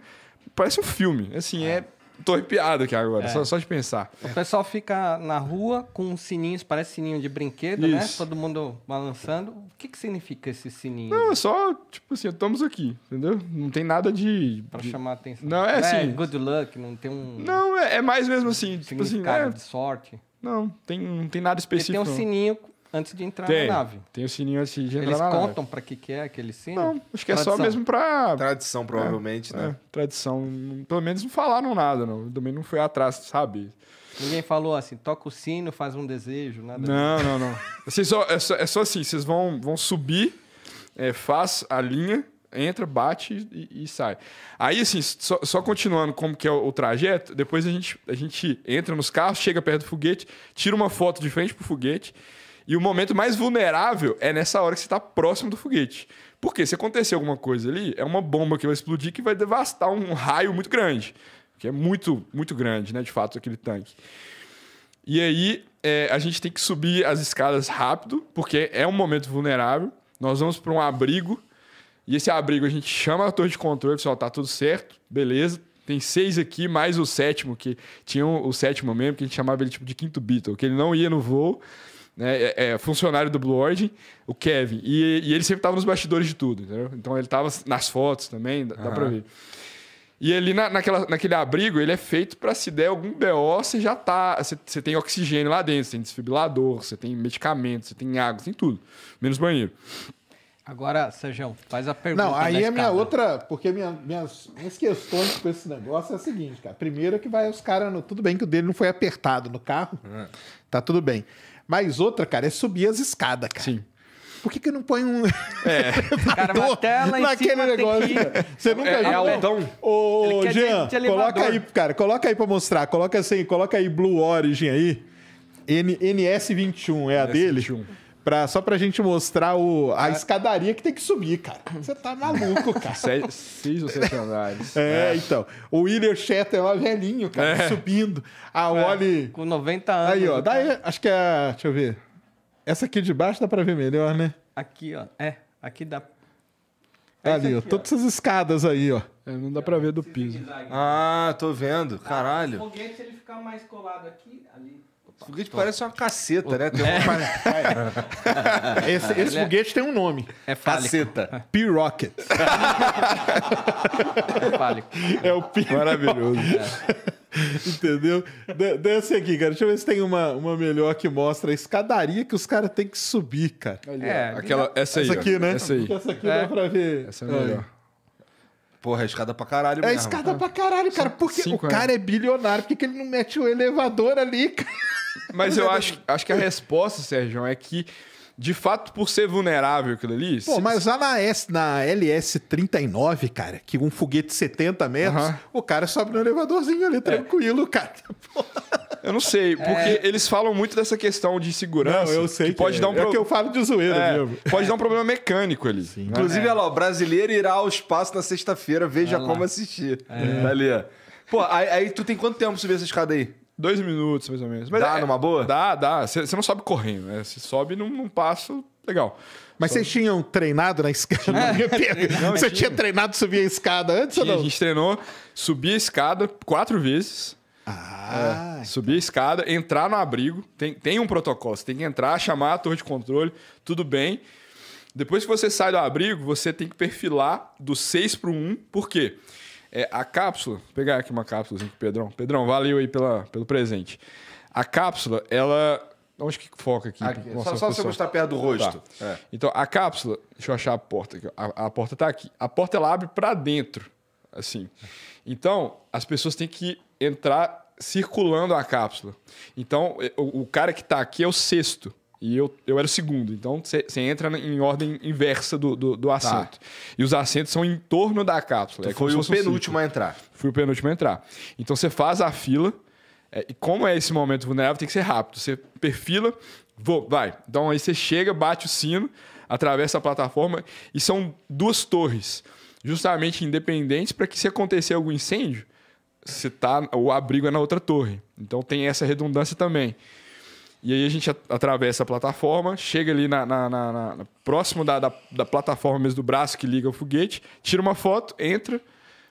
Parece um filme, assim, é, é Tô arrepiado aqui agora, é. só, só de pensar. O pessoal fica na rua com sininhos, parece sininho de brinquedo, né? Isso. né? Todo mundo balançando. O que, que significa esse sininho? Não, é só, tipo assim, estamos aqui, entendeu? Não tem nada de. Pra de... chamar a atenção. Não, é, é assim. Good luck, não tem um. Não, é, é mais mesmo assim. Tipo assim. É... de sorte. Não, tem, não tem nada específico. tem um não. sininho antes de entrar tem, na nave. Tem o sininho antes de entrar Eles na nave. Eles contam para que, que é aquele sino? Não, acho que tradição. é só mesmo para... Tradição, provavelmente, é, né? É, tradição. Pelo menos não falaram nada, não. Também não foi atrás, sabe? Ninguém falou assim, toca o sino, faz um desejo, nada. Não, mesmo. não, não. Vocês só, é, só, é só assim, vocês vão, vão subir, é, faz a linha, entra, bate e, e sai. Aí, assim, só, só, continuando como que é o, o, trajeto, depois a gente, a gente entra nos carros, chega perto do foguete, tira uma foto de frente pro foguete e o momento mais vulnerável é nessa hora que você está próximo do foguete. Porque se acontecer alguma coisa ali, é uma bomba que vai explodir que vai devastar um raio muito grande. Que é muito, muito grande, né? De fato, aquele tanque. E aí, é, a gente tem que subir as escadas rápido, porque é um momento vulnerável. Nós vamos para um abrigo. E esse abrigo a gente chama a torre de controle, pessoal, tá tudo certo, beleza. Tem seis aqui, mais o sétimo, que tinha o sétimo mesmo, que a gente chamava ele tipo de quinto Beatle, que ele não ia no voo, né, é, é, funcionário do Blue Origin, o Kevin. E, e ele sempre estava nos bastidores de tudo, entendeu? Então ele estava nas fotos também, dá, uhum. dá para ver. E ali na, naquela, naquele abrigo, ele é feito para se der algum BO, você já tá. Você, tem oxigênio lá dentro, você tem desfibrilador, você tem medicamento, você tem água, tem tudo. Menos banheiro. Agora, Sérgio, faz a pergunta. Não, aí a minha outra. Porque minha, minhas, minhas questões com esse negócio é a seguinte, cara. Primeiro é que vai os caras. Tudo bem que o dele não foi apertado no carro. É. Tá tudo bem. Mas outra, cara, é subir as escadas, cara. Sim. Por que, que não põe um. É, cara, uma tela em naquele negócio? Que... Você nunca é, é viu? É altão. Ô, Jean, de, de coloca aí, cara, coloca aí pra mostrar. Coloca assim, coloca aí Blue Origin aí. N, NS21 é NS21. a dele. Pra, só pra gente mostrar o, a, ah. escadaria que tem que subir, cara. Você tá maluco, cara. Seis é ou sete andares. É, é, então. O William é lá velhinho, cara, é. subindo. A é, Wally... Com 90 anos. Aí, ó. Né, daí, acho que é Deixa eu ver. Essa aqui de baixo dá pra ver melhor, né? Aqui, ó. É. Aqui dá... É Ali, aqui, ó. Todas essas escadas aí, ó. É, não dá pra ver do piso. Ah, tô vendo. Caralho. O foguete, ele ficar mais colado aqui, ali... Foguete parece uma caceta, né? Tem é. esse, esse é- foguete tem um nome. É fálico. Caceta. P-Rocket. É É o P. Maravilhoso. É. Entendeu? Desce aqui, cara. Deixa eu ver se tem uma, uma melhor que mostra a escadaria que os caras têm que subir, cara. Ali, é, aquela, essa aí. Essa aqui, ó. né? Essa aí. essa aqui é. dá pra ver. Essa é melhor. Porra, é escada pra caralho, É mesmo. escada pra caralho, cara. Porque Cinco o cara é. é bilionário. Por que, que ele não mete o elevador ali, cara? Mas é, eu né? acho, acho que a resposta, Sérgio, é que, de fato, por ser vulnerável aquilo ali. Pô, se... mas lá na, S, na LS39, cara, que um foguete de 70 metros, uhum. o cara sobe no elevadorzinho ali, é. tranquilo, é. cara. Eu não sei, porque é. eles falam muito dessa questão de segurança. Não, eu sei. Que, que pode é. dar um é pro... é que eu falo de zoeira é, mesmo. Pode dar um problema mecânico ali. Sim, Inclusive, olha lá, o brasileiro irá ao espaço na sexta-feira, veja como assistir. Tá ali, ó. Pô, aí, aí, tu tem quanto tempo pra subir essa escada aí? Dois minutos, mais ou menos. Mas dá é, numa boa? Dá, dá. Você não sobe correndo, né? Você sobe num, num passo legal. Mas vocês tinham treinado na escada? É, Você tinha. tinha treinado subir a escada antes tinha, ou não? A gente treinou subir a escada quatro vezes. Ah, é, subir a então. escada, entrar no abrigo. Tem, tem um protocolo. Você tem que entrar, chamar a torre de controle, tudo bem. Depois que você sai do abrigo, você tem que perfilar do 6 para o 1. Por quê? Porque é, a cápsula, vou pegar aqui uma cápsula com o Pedrão. Pedrão, valeu aí pela, pelo presente. A cápsula, ela. Onde que foca aqui? aqui. Só, só se eu estar perto do tá. rosto. Tá. É. Então, a cápsula, deixa eu achar a porta aqui. A, a porta está aqui. A porta ela abre para dentro, assim. Então, as pessoas têm que entrar circulando a cápsula. Então, é, o, o cara que está aqui é o sexto. E eu, eu era o segundo. Então você entra em ordem inversa do, do, do assento. Tá. E os assentos são em torno da cápsula. Tu é foi o penúltimo um a entrar. Fui o penúltimo a entrar. Então você faz a fila. É, e como é esse momento vulnerável, tem que ser rápido. Você perfila, vou, vai. Então aí você chega, bate o sino, atravessa a plataforma e são duas torres, justamente independentes, para que se acontecer algum incêndio, você tá, o abrigo é na outra torre. Então tem essa redundância também. E aí a gente atravessa a plataforma, chega ali na, na, na, na próximo da, da, da, plataforma mesmo do braço que liga o foguete, tira uma foto, entra.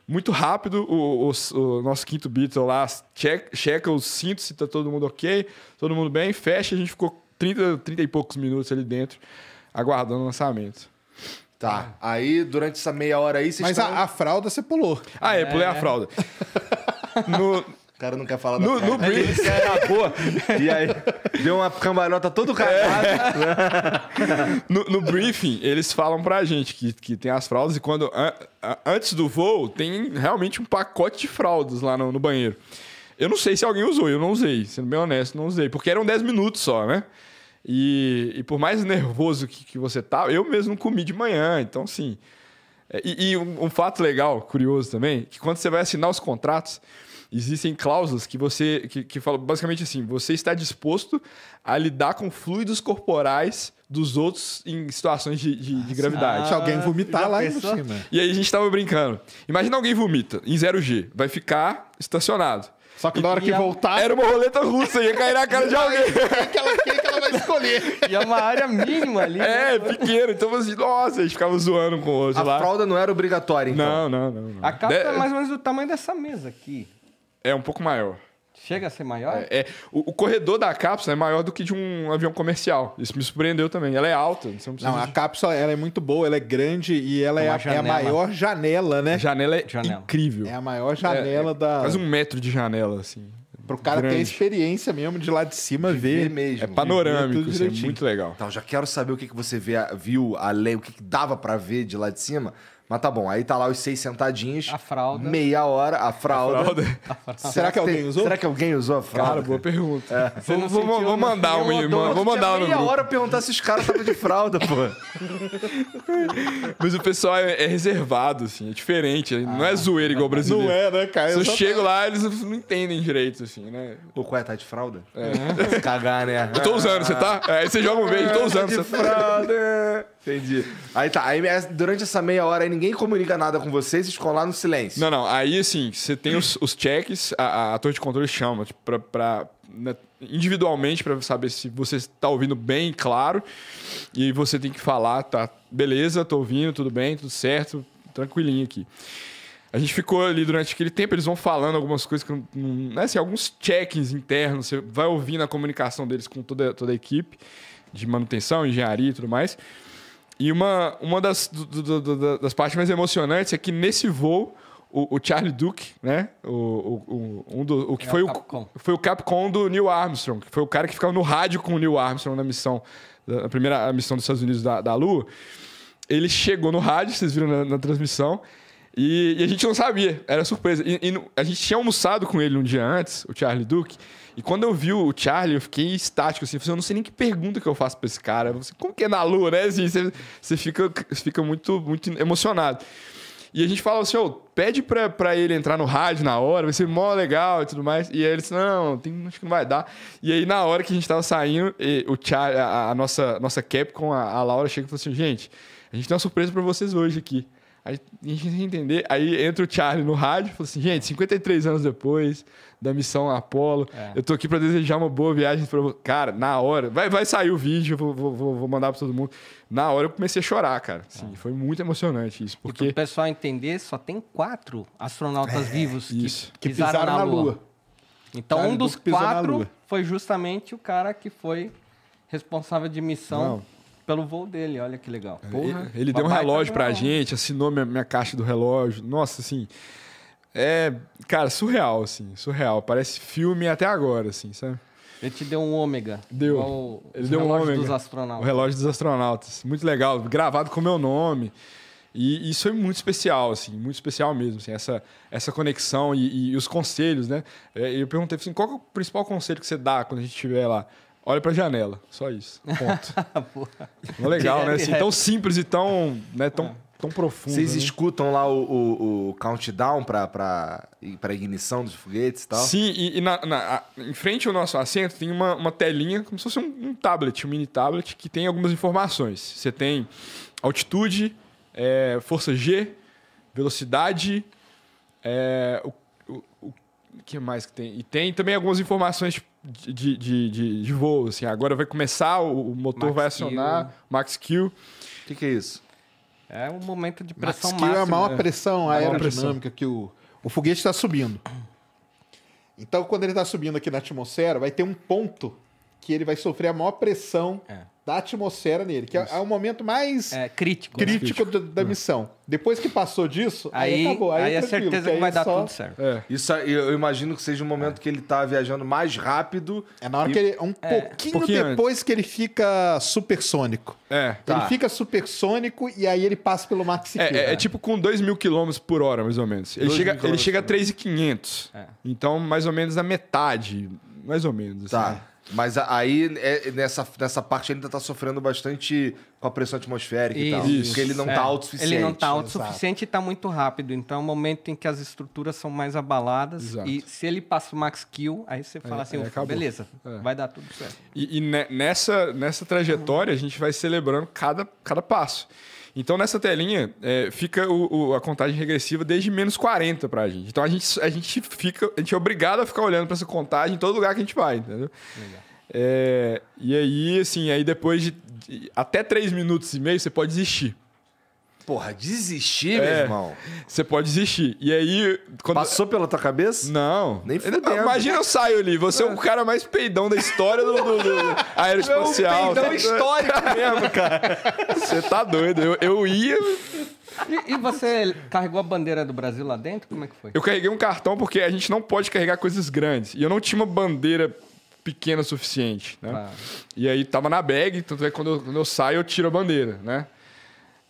Muito rápido, o, o, o nosso quinto Beatle lá checa, checa os cintos se tá todo mundo ok, todo mundo bem, fecha. A gente ficou 30, 30 e poucos minutos ali dentro, aguardando o lançamento. Tá. Aí, durante essa meia hora aí, Mas estão... a, a, fralda você pulou. Ah, é, pulei a é. fralda. no, o cara não quer falar no, da no brief. acabou. e aí deu uma cambalhota todo cagado. É. no, no, briefing, eles falam pra gente que, que tem as fraldas e quando antes do voo tem realmente um pacote de fraldas lá no, no, banheiro. Eu não sei se alguém usou, eu não usei, sendo bem honesto, não usei, porque eram 10 minutos só, né? E, e por mais nervoso que, que você tá, eu mesmo não comi de manhã, então sim. É, e, e um, um fato legal, curioso também, que quando você vai assinar os contratos, existem cláusulas que você que, que fala basicamente assim: você está disposto a lidar com fluidos corporais dos outros em situações de, de, de ah, gravidade. Se alguém ah, vomitar lá em cima. E aí a gente estava brincando. Imagina alguém vomita em 0G, vai ficar estacionado. Só que e, na hora que é voltar. Era uma roleta russa, ia cair na cara de alguém. É é que ela vai escolher? E é uma área mínima ali. É, né? pequeno. Então assim, nossa, a gente ficava zoando com o outro a lá. A fralda não era obrigatória, então. Não, não, não. não. A capa de... é mais ou menos do tamanho dessa mesa aqui. É um pouco maior. Chega a ser maior? É, é o, o, corredor da cápsula é maior do que de um avião comercial. Isso me surpreendeu também. Ela é alta. Não, não a cápsula ela é muito boa, ela é grande e ela é, é a, é a maior janela, né? Janela é janela. incrível. É a maior janela é, é da. Quase um metro de janela, assim. Para o cara grande. ter experiência mesmo de lá de cima de ver, ver. mesmo. É panorâmico, assim, é muito legal. Então, já quero saber o que, que você vê, viu além, o que dava para ver de lá de cima mas tá bom, aí tá lá os seis sentadinhos. A fralda. Meia hora, a fralda. A fralda. Será que alguém usou? Será que alguém usou a fralda? Cara, boa pergunta. É. Vou, vou, vou, né? mandar um, irmão. Vou mandar um. Meia grupo. hora perguntar se os caras estavam de fralda, pô. Mas o pessoal é, é reservado, assim, é diferente. Ah, não é zoeira igual o é brasileiro. Não é, né, cara? Se eu, eu chego lá, eles não entendem direito, assim, né? o qual é? Tá de fralda? É. Cagar, né? Eu tô usando, você tá? É, aí você joga um beijo, tô usando. Tá de tá. fralda. Entendi. Aí tá, aí é durante essa meia hora aí ninguém comunica nada com vocês ficam lá no silêncio. Não, não. Aí, assim, você tem os, os checks, a, a, a torre de controle chama tipo, pra, pra né, individualmente para saber se você está ouvindo bem claro. E você tem que falar, tá, beleza, tô ouvindo, tudo bem, tudo certo, tranquilinho aqui. A gente ficou ali durante aquele tempo, eles vão falando algumas coisas, que não, né, assim, alguns check-ins internos, você vai ouvindo a comunicação deles com toda, toda a equipe de manutenção, engenharia e tudo mais. E uma, uma das, do, do, das partes mais emocionantes é que nesse voo, o, o Charlie Duke, né? O, o, um do, o que é foi, o Capcom. foi o Capcom do Neil Armstrong, que foi o cara que ficava no rádio com o Neil Armstrong na missão, na primeira missão dos Estados Unidos da, da Lua. Ele chegou no rádio, vocês viram na, na transmissão, e, e, a gente não sabia, era surpresa. E, e a gente tinha almoçado com ele um dia antes, o Charlie Duke. E quando eu vi o Charlie, eu fiquei estático, assim, eu não sei nem que pergunta que eu faço pra esse cara. Como que é na lua, né? Assim, você, você fica, fica muito, muito emocionado. E a gente fala assim, oh, pede pra, pra ele entrar no rádio na hora, vai ser mó legal e tudo mais. E aí ele disse, não, tem, acho que não vai dar. E aí na hora que a gente tava saindo, o Charlie, a, a, nossa, nossa Capcom, a, a Laura, chega e fala assim, gente, a gente tem uma surpresa pra vocês hoje aqui. Aí a gente tem que entender. Aí entra o Charlie no rádio e fala assim: gente, 53 anos depois da missão Apolo, é. eu tô aqui para desejar uma boa viagem para Cara, na hora, vai, vai sair o vídeo, vou, vou, vou mandar para todo mundo. Na hora eu comecei a chorar, cara. Assim, é. Foi muito emocionante isso. Porque o pessoal entender, só tem quatro astronautas é, vivos isso. que, que pisaram, pisaram, na, Lua. Lua. Então cara, um dos quatro foi justamente o cara que foi responsável de missão. Não pelo voo dele, olha que legal. Porra, ele, ele deu um relógio pra gente, assinou minha, minha caixa do relógio. Nossa, assim. É, cara, surreal, assim, surreal. Parece filme até agora, assim, sabe? Ele te deu um ômega. Deu. Ele deu um ômega. Dos astronautas. O relógio dos astronautas. Muito legal. Gravado com meu nome. E isso foi é muito especial, assim, muito especial mesmo, assim, essa, essa conexão e, e, os conselhos, né? É, eu perguntei assim, qual é o principal conselho que você dá quando a gente estiver lá? olha para a janela, só isso. Ponto. Legal, né? É, assim, é. tão simples e tão, né, tão, é. tão profundo. Vocês né? escutam lá o, o, o countdown para ignição dos foguetes e tal? Sim, e, e na, na a, em frente ao nosso assento tem uma, uma telinha, como se fosse um, um, tablet, um mini tablet, que tem algumas informações. Você tem altitude, é, força G, velocidade, é, o, o, o que mais que tem? E tem também algumas informações tipo, de, de, de, de voo. Assim. Agora vai começar, o motor Max vai acionar, Q. max Q. O que, que é isso? É um momento de pressão máxima. é a maior né? pressão é. aerodinâmica que o, o foguete está subindo. Então, quando ele está subindo aqui na atmosfera, vai ter um ponto que ele vai sofrer a maior pressão é da atmosfera nele, que é, é, o momento mais é, crítico, né? crítico né? da, da missão. Depois que passou disso, aí, aí acabou. Aí, aí é certeza que, que vai dar só... tudo certo. É. Isso eu imagino que seja o um momento é. que ele tá viajando mais rápido. É na hora e... que ele. Um é. pouquinho, pouquinho, depois antes. que ele fica supersônico. É. Tá. Ele fica supersônico e aí ele passa pelo Max é, é, é né? tipo com 2 mil quilômetros por hora, mais ou menos. Ele chega, ele chega a 3,500. É. Então, mais ou menos na metade. Mais ou menos. Tá. Assim. Mas aí, é, nessa, nessa parte, ele ainda tá sofrendo bastante com a pressão atmosférica Isso. e tal. Isso. Porque ele não é. tá autossuficiente. Ele não tá autossuficiente Exato. e tá muito rápido. Então, é um momento em que as estruturas são mais abaladas. Exato. E se ele passa o max kill, aí você fala é, assim, é, beleza, vai dar tudo certo. E, e nessa, nessa trajetória, a gente vai celebrando cada, cada passo. Então, nessa telinha, é, fica o, o, a contagem regressiva desde menos 40 pra gente. Então, a gente, a gente fica... A gente é obrigado a ficar olhando para essa contagem em todo lugar que a gente vai, entendeu? Legal. É, e aí, assim, aí depois de, de até 3 minutos e meio, você pode desistir. Porra, desistir, é, meu irmão. Você pode desistir. E aí. Quando... Passou pela tua cabeça? Não. Nem ah, Imagina eu saio ali. Você é o é. cara mais peidão da história do, do, do é aeroespacial. Meu peidão histórico mesmo, cara. Você tá doido. Eu, eu ia. E, e, você carregou a bandeira do Brasil lá dentro? Como é que foi? Eu carreguei um cartão porque a gente não pode carregar coisas grandes. E eu não tinha uma bandeira pequena o suficiente, né? Ah. E aí tava na bag, tanto é que quando eu, quando eu saio eu tiro a bandeira, né?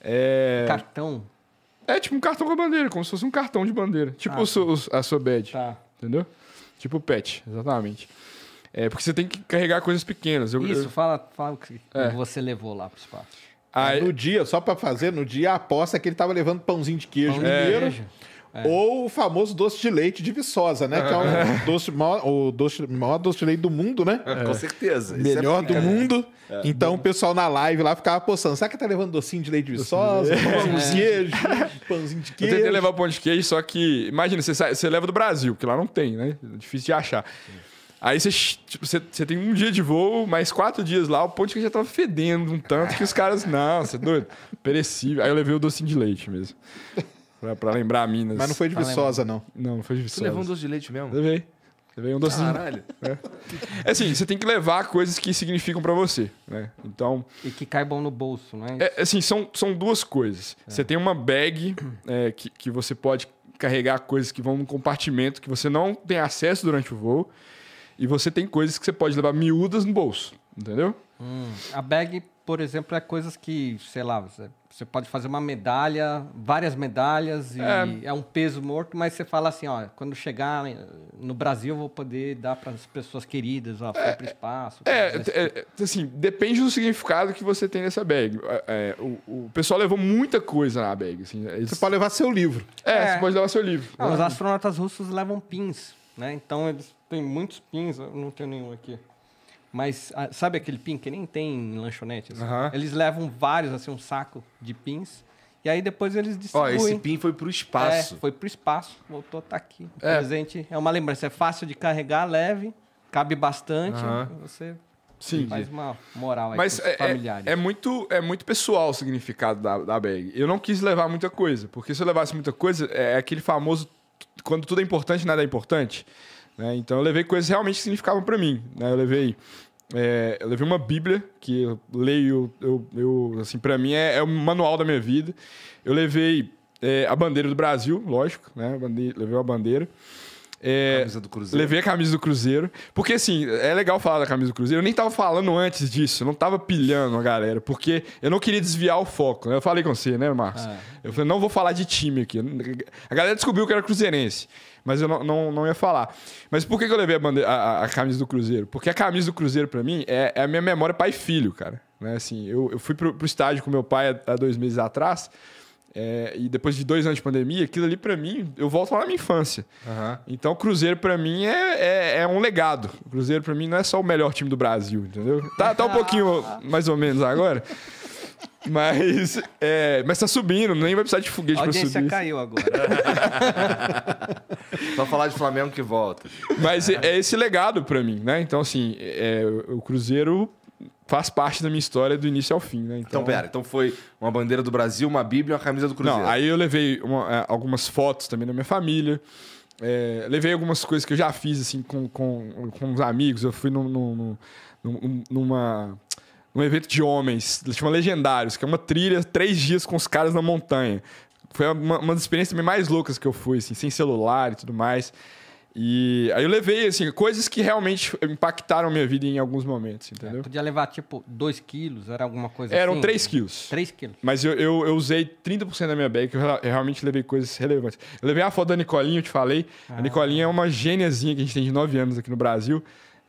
É... Cartão? É tipo um cartão com a bandeira, como se fosse um cartão de bandeira. Tipo ah, o seu, a sua badge. Tá. Entendeu? Tipo o pet, exatamente. É, porque você tem que carregar coisas pequenas. Eu, Isso, eu... Fala, fala o que é. você levou lá para espaço. Aí... No dia, só para fazer, no dia a aposta é que ele tava levando pãozinho de queijo primeiro. De queijo. É. Ou o famoso doce de leite de Viçosa, né? Que é o, é. doce, maior, o doce, maior doce de leite do mundo, né? É. Com é. certeza. É Melhor do né? mundo. Então o pessoal na live lá ficava postando: será que tá levando docinho de leite de Viçosa? Pãozinho de queijo, pãozinho de queijo. Eu tentei levar pão de queijo, só que. Imagina, você, sai, você leva do Brasil, que lá não tem, né? Difícil de achar. Aí você, tipo, você, você, tem um dia de voo, mais quatro dias lá, o pão de queijo já tava fedendo um tanto que os caras, não, você é doido, perecível. Aí eu levei o docinho de leite mesmo. Pra, pra lembrar Minas. Mas não foi de Viçosa, não. Não, não foi de Viçosa. Você levou um doce de leite mesmo? Levei. Levei um doce Caralho. É. é. assim, você tem que levar coisas que significam para você, né? Então... E que caibam no bolso, não é, é, é assim, são, são duas coisas. É. Você tem uma bag é, que, que você pode carregar coisas que vão num compartimento que você não tem acesso durante o voo. E você tem coisas que você pode levar miúdas no bolso, entendeu? Hum. A bag, por exemplo, é coisas que, sei lá, você você pode fazer uma medalha, várias medalhas, e é. é. um peso morto, mas você fala assim, ó, quando chegar no Brasil eu vou poder dar para as pessoas queridas, ó, é, para o espaço. É, é, tipo. é, assim, depende do significado que você tem nessa bag. É, é, o, o, pessoal levou muita coisa na bag. Assim, né, eles... Você pode levar seu livro. É, você pode levar seu livro. Ah, os astronautas russos levam pins, né? Então eles têm muitos pins, eu não tenho nenhum aqui. Mas ah, sabe aquele pin que nem tem em lanchonete? Assim? Uhum. Eles levam vários, assim, um saco de pins. E aí depois eles distribuem. Ó, esse pin foi pro espaço. É, foi pro espaço, voltou a tá estar aqui. É. Presente. É uma lembrança, é fácil de carregar, leve, cabe bastante. Uhum. Você Sim. faz uma moral aí Mas é, é, familiares. É, é, muito, é muito pessoal o significado da, da bag. Eu não quis levar muita coisa, porque se eu levasse muita coisa, é, é aquele famoso quando tudo é importante, nada é importante. Né? Então eu levei coisas realmente que significavam para mim. Né? Eu levei é, eu levei uma Bíblia que eu leio, eu, eu assim, para mim é, é, o manual da minha vida. Eu levei é, a bandeira do Brasil, lógico, né? Bandeira, levei a bandeira. É, camisa do Cruzeiro. Levei a camisa do Cruzeiro. Porque, assim, é legal falar da camisa do Cruzeiro. Eu nem tava falando antes disso, eu não tava pilhando a galera, porque eu não queria desviar o foco. Né? Eu falei com você, né, Marcos? Ah. É. Eu falei, não vou falar de time aqui. A galera descobriu que era cruzeirense, mas eu não, não, não ia falar. Mas por que, eu levei a, bandeira, a, a, camisa do Cruzeiro? Porque a camisa do Cruzeiro, para mim, é, é, a minha memória pai e filho, cara. Né? Assim, eu, eu fui pro, pro estádio com meu pai há, há dois meses atrás. É, e depois de dois anos de pandemia, aquilo ali para mim, eu volto lá na minha infância. Uhum. Então, Cruzeiro para mim é, é, é, um legado. O Cruzeiro para mim não é só o melhor time do Brasil, entendeu? Tá, tá um pouquinho mais ou menos agora. Mas, é, mas tá subindo, nem vai precisar de foguete para subir. A audiência caiu agora. Só falar de Flamengo que volta. Mas é, é esse legado para mim, né? Então, assim, é, o Cruzeiro faz parte da minha história do início ao fim, né? Então, então pera, então foi uma bandeira do Brasil, uma Bíblia e uma camisa do Cruzeiro. Não, aí eu levei uma, é, algumas fotos também da minha família. É, levei algumas coisas que eu já fiz assim com, com, com os amigos. Eu fui no, no, no, numa, num evento de homens, chama Legendários, que é uma trilha, três dias com os caras na montanha. Foi uma, uma das experiências mais loucas que eu fui, assim, sem celular e tudo mais. E aí eu levei, assim, coisas que realmente impactaram minha vida em alguns momentos, é, entendeu? É, podia levar, tipo, 2 quilos, era alguma coisa Eram assim? Eram 3 quilos. 3 quilos. Mas eu, eu, eu usei 30% da minha bag, que eu, realmente levei coisas relevantes. Eu levei a foto da Nicolinha, eu te falei. Ah. A Nicolinha é uma gêniazinha que a gente tem de 9 anos aqui no Brasil.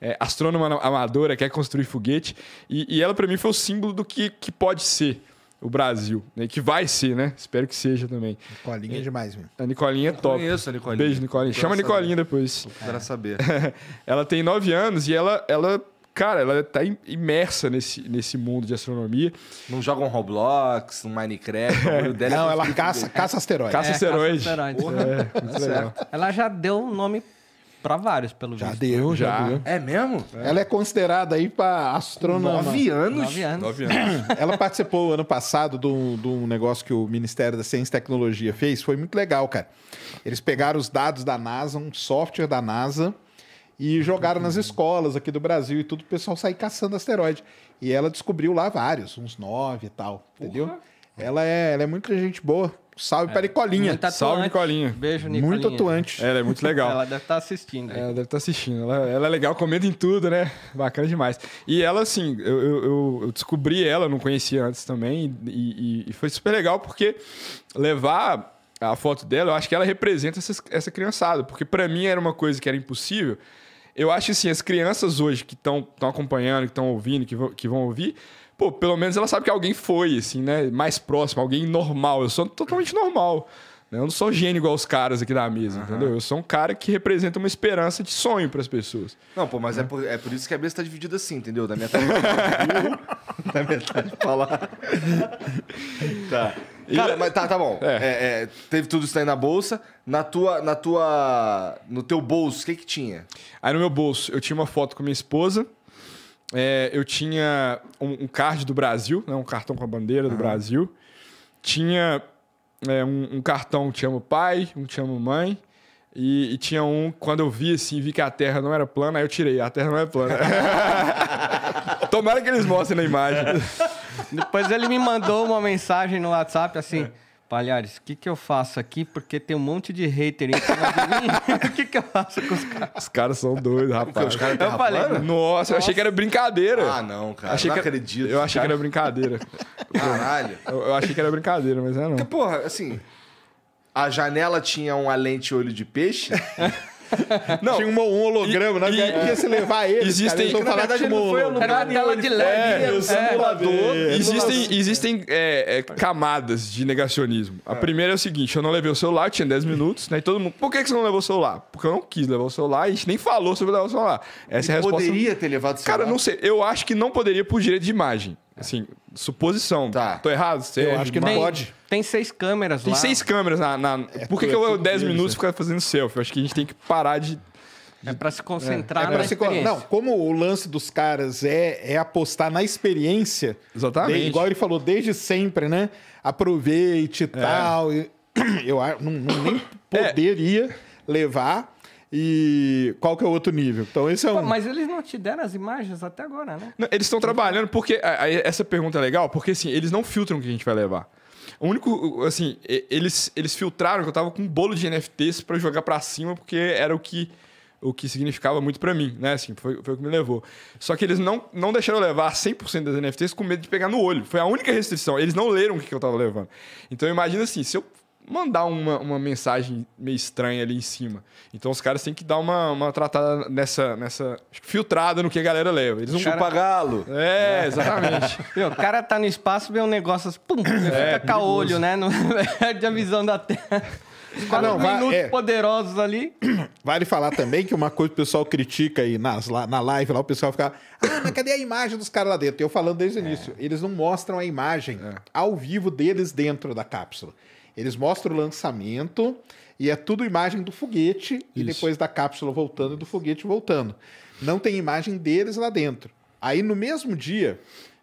É, astrônoma amadora, quer construir foguete. E, e ela, para mim, foi o símbolo do que, que pode ser o Brasil, né? Que vai ser, né? Espero que seja também. Nicolinha é demais, meu. A Nicolinha é top. Conheço a Nicolinha. Beijo, Nicolinha. Chama a Nicolinha depois. Para é. saber. ela tem nove anos e ela, ela cara, ela tá imersa nesse, nesse mundo de astronomia. Não joga um Roblox, um Minecraft, é Não, ela caça, caça é, asteroides. Caça asteroides. É, caça asteroide. É, é, ela já deu um nome para vários, pelo já visto. Deu, né? já, já É mesmo? É. Ela é considerada aí para astronauta. Nove anos? Nove anos. Nove anos. Ela participou ano passado de um, de um negócio que o Ministério da Ciência e Tecnologia fez. Foi muito legal, cara. Eles pegaram os dados da NASA, um software da NASA, e jogaram nas escolas aqui do Brasil e tudo, o pessoal sair caçando asteroide. E ela descobriu lá vários, uns nove e tal, entendeu? Ela é, ela é muita gente boa. Salve, é. Pericolinha. Salve, Nicolinha. Beijo, Nicolinha. Muito atuante. Ela é muito legal. ela deve estar tá assistindo. Ela deve estar tá assistindo. Ela, ela, é legal, comenta em tudo, né? Bacana demais. E ela, assim, eu, eu, eu descobri ela, não conhecia antes também. E, e, e, foi super legal porque levar a foto dela, eu acho que ela representa essa, essa criançada. Porque para mim era uma coisa que era impossível. Eu acho, assim, as crianças hoje que estão acompanhando, que estão ouvindo, que vão, que vão ouvir pô, pelo menos ela sabe que alguém foi, assim, né? Mais próximo, alguém normal. Eu sou totalmente normal. Né? Eu não sou gênio igual os caras aqui da mesa, uhum. entendeu? Eu sou um cara que representa uma esperança de sonho para as pessoas. Não, pô, mas é, é por, é por isso que a mesa está dividida assim, entendeu? Da metade da metade pra tá. Cara, mas tá, tá bom. É. É, é, teve tudo isso aí na bolsa. Na tua, na tua, no teu bolso, o que que tinha? Aí no meu bolso, eu tinha uma foto com minha esposa é, eu tinha um, um, card do Brasil, né, um cartão com a bandeira do Brasil. Tinha é, um, um, cartão que chama pai, um que chama mãe. E, e, tinha um, quando eu vi assim, vi que a terra não era plana, aí eu tirei, a terra não é plana. Tomara que eles mostrem na imagem. Depois ele me mandou uma mensagem no WhatsApp assim. É. Palhares, o que, que eu faço aqui? Porque tem um monte de hater em cima de mim. O que, que eu faço com os caras? Os caras são doidos, rapaz. Os caras eu nossa, nossa, eu achei que era brincadeira. Ah, não, cara. Achei não que... acredito. Eu achei cara. que era brincadeira. Caralho. Eu, eu, achei que era brincadeira, mas não é não. Porque, porra, assim, a janela tinha uma lente olho de peixe Não, Tinha um, um holograma, não né? na verdade, ia se levar ele. Existem, cara, na verdade, não foi um Era uma é, tela de LED. É, simulador. É. Existem, existem é, camadas de negacionismo. A é. primeira é o seguinte, eu não levei o celular, tinha 10 minutos, né? E todo mundo, por que você não levou o celular? Porque eu não quis levar o celular, a gente nem falou sobre levar o celular. Essa e é a resposta. poderia ter levado o celular? Cara, não sei. Eu acho que não poderia por direito de imagem. Assim, suposição. Tá. Tô errado? você eu acho que não pode. Tem seis câmeras tem lá. Tem seis câmeras na. na... É Por que, que eu 10 minutos né? ficar fazendo selfie? Eu acho que a gente tem que parar de. É para se concentrar é. na se experiência. Não, como o lance dos caras é, é apostar na experiência. Exatamente. De, igual ele falou, desde sempre, né? Aproveite e é. tal. Eu não, não, nem é. poderia levar e qual que é o outro nível? Então, esse é um. mas eles não te deram as imagens até agora, né? Não, eles estão trabalhando, porque. Essa pergunta é legal, porque assim, eles não filtram o que a gente vai levar. O único, assim, eles, eles filtraram que eu tava com um bolo de NFTs para jogar para cima, porque era o que o que significava muito para mim, né? Assim, foi, foi, o que me levou. Só que eles não, não deixaram eu levar 100% das NFTs com medo de pegar no olho. Foi a única restrição. Eles não leram o que, que eu tava levando. Então, imagina assim, se eu mandar uma, uma mensagem meio estranha ali em cima. Então os caras têm que dar uma, uma tratada nessa, nessa. filtrada no que a galera leva. Eles vão cara... pagá-lo. É, é, exatamente. o cara tá no espaço, vê um negócio assim, pum, é, fica caolho, né? No... de a visão da terra. Ah, Quatro não, minutos é... poderosos ali. Vale falar também que uma coisa que o pessoal critica aí nas, lá, na live, lá o pessoal fica, ah, mas cadê a imagem dos caras lá dentro? Eu falando desde o é. início, eles não mostram a imagem é. ao vivo deles dentro da cápsula. Eles mostram o lançamento e é tudo imagem do foguete Isso. e depois da cápsula voltando e do foguete voltando. Não tem imagem deles lá dentro. Aí no mesmo dia,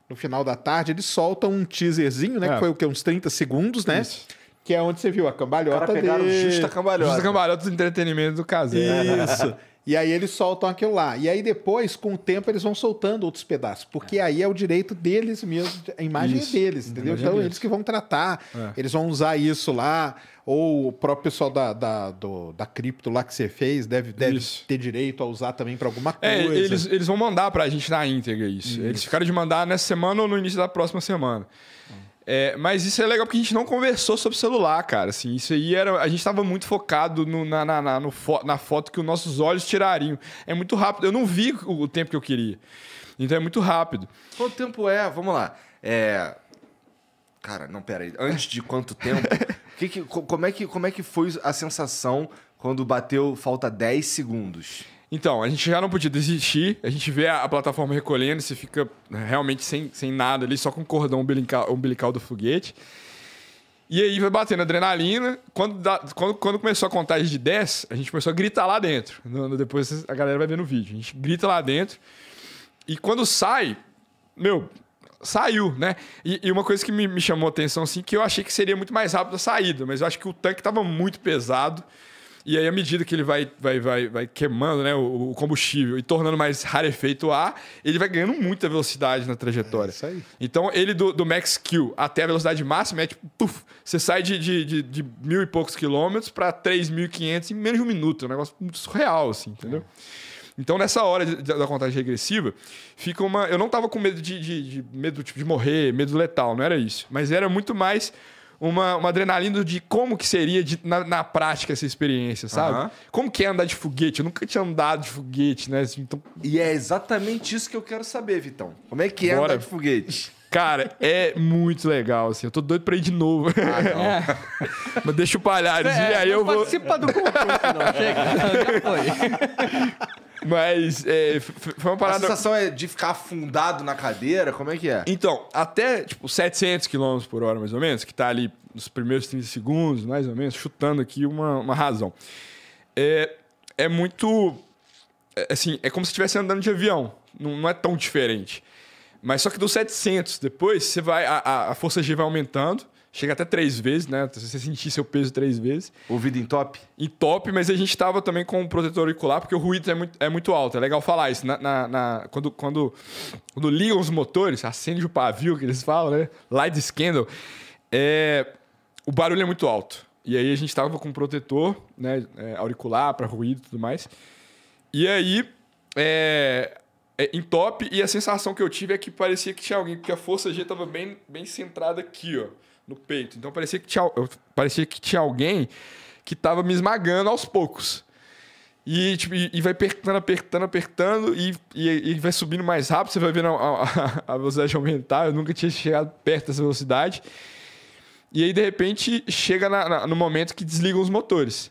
no final da tarde, eles soltam um teaserzinho, né? É. Que foi o que? Uns 30 segundos, né? Isso que é onde você viu a cambalhota Cara, pegaram dele. justa cambalhota. Justa cambalhota do entretenimento do caseiro. É isso. e aí eles soltam aquilo lá. E aí depois, com o tempo, eles vão soltando outros pedaços. Porque é. aí é o direito deles mesmo, a imagem é isso. é então, deles, entendeu? Então eles que vão tratar, é. eles vão usar isso lá. Ou o próprio pessoal da, da, do, da cripto lá que você fez deve, deve ter direito a usar também para alguma é, coisa. É, eles, eles vão mandar para a gente na íntegra isso. isso. Eles ficaram de mandar nessa semana ou no início da próxima semana. Hum. É, mas isso é legal porque a gente não conversou sobre celular, cara. Assim, isso aí era. A gente estava muito focado no, na, na, na, no fo na foto que os nossos olhos tirariam. É muito rápido. Eu não vi o, o tempo que eu queria. Então é muito rápido. Quanto tempo é? Vamos lá. É. Cara, não, pera aí. Antes de quanto tempo? que que, como, é que, como é que foi a sensação quando bateu falta 10 segundos? Então, a gente já não podia desistir, a gente vê a, plataforma recolhendo, você fica né, realmente sem, sem nada ali, só com o cordão umbilical, umbilical do foguete. E aí vai batendo adrenalina. Quando, da, quando, quando, começou a contagem de 10, a gente começou a gritar lá dentro. depois a galera vai ver no vídeo. A gente grita lá dentro. E quando sai, meu, saiu, né? E, e uma coisa que me, me chamou a atenção, assim, que eu achei que seria muito mais rápido a saída, mas eu acho que o tanque estava muito pesado. E aí, à medida que ele vai, vai, vai, vai queimando né, o, combustível e tornando mais rarefeito o ar, ele vai ganhando muita velocidade na trajetória. É isso aí. Então, ele do, do max Q até a velocidade máxima é tipo, puff, você sai de, de, de, de mil e poucos quilômetros para 3.500 em menos de um minuto. É um negócio muito surreal, assim, entendeu? É. Então, nessa hora da contagem regressiva, fica uma. Eu não tava com medo de, de, de medo tipo, de morrer, medo letal, não era isso. Mas era muito mais uma, uma adrenalina de como que seria de, na, na, prática essa experiência, sabe? Uhum. Como que é andar de foguete? Eu nunca tinha andado de foguete, né? Assim, então... E é exatamente isso que eu quero saber, Vitão. Como é que é Bora. andar de foguete? Cara, é muito legal, assim. Eu tô doido pra ir de novo. Ah, não. É. Mas deixa o palhares é, e aí eu vou... participa do concurso, não. Chega, já foi. Mas é, foi uma parada. A sensação é de ficar afundado na cadeira? Como é que é? Então, até tipo 700 km por hora, mais ou menos, que tá ali nos primeiros 30 segundos, mais ou menos, chutando aqui uma, uma razão. É, é muito. É, assim, é como se estivesse andando de avião. Não, não, é tão diferente. Mas só que dos 700 depois, você vai a, a força G vai aumentando chega até três vezes, né? Se você sentir seu peso três vezes. Ouvido em top? Em top, mas a gente estava também com um protetor auricular, porque o ruído é muito, é muito alto. É legal falar isso. Na, na, na quando, quando, quando ligam os motores, acende o pavio que eles falam, né? Light scandal. É, o barulho é muito alto. E aí a gente estava com um protetor né, é, auricular para ruído e tudo mais. E aí, é, é, em top, e a sensação que eu tive é que parecia que tinha alguém, porque a força G estava bem, bem centrada aqui, ó no peito. Então parecia que tinha, parecia que tinha alguém que estava me esmagando aos poucos. E, tipo, e, e, vai apertando, apertando, apertando, e, e, e, vai subindo mais rápido, você vai vendo a, a, a, velocidade aumentar. Eu nunca tinha chegado perto dessa velocidade. E aí, de repente, chega na, na, no momento que desligam os motores.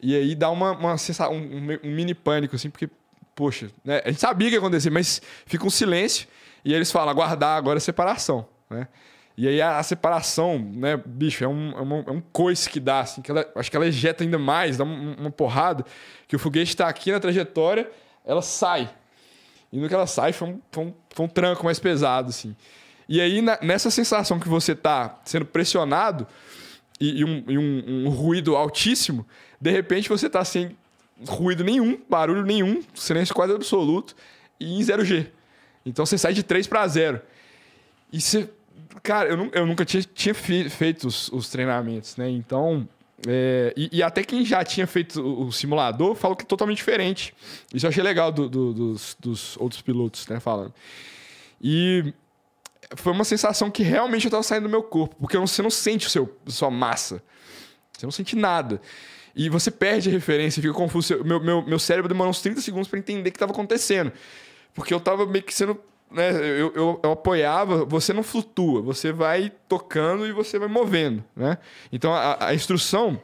E aí dá uma, uma sensação, um, um, mini pânico, assim, porque, poxa, né? a gente sabia que ia acontecer, mas fica um silêncio. E eles falam, aguardar agora a separação, né? E aí a, a separação, né, bicho, é um, é, uma, é um coice que dá, assim, que ela, acho que ela ejeta ainda mais, dá uma, uma porrada, que o foguete está aqui na trajetória, ela sai. E no que ela sai, foi um, foi um, foi um tranco mais pesado, assim. E aí, na, nessa sensação que você tá sendo pressionado e, e, um, e um, um, ruído altíssimo, de repente você tá sem ruído nenhum, barulho nenhum, silêncio quase absoluto e em 0G. Então você sai de 3 para 0. E você cara, eu, eu nunca tinha, tinha feito os, os, treinamentos, né? Então. É, e, e, até quem já tinha feito o, o simulador falou que é totalmente diferente. Isso eu achei legal do, do, dos, dos outros pilotos, né? Falando. E foi uma sensação que realmente eu estava saindo do meu corpo, porque você não sente o seu, sua massa. Você não sente nada. E você perde a referência, fica confuso. Meu, meu, meu cérebro demorou uns 30 segundos para entender o que estava acontecendo. Porque eu estava meio que sendo né, eu, eu, eu, apoiava, você não flutua, você vai tocando e você vai movendo, né? Então a, a instrução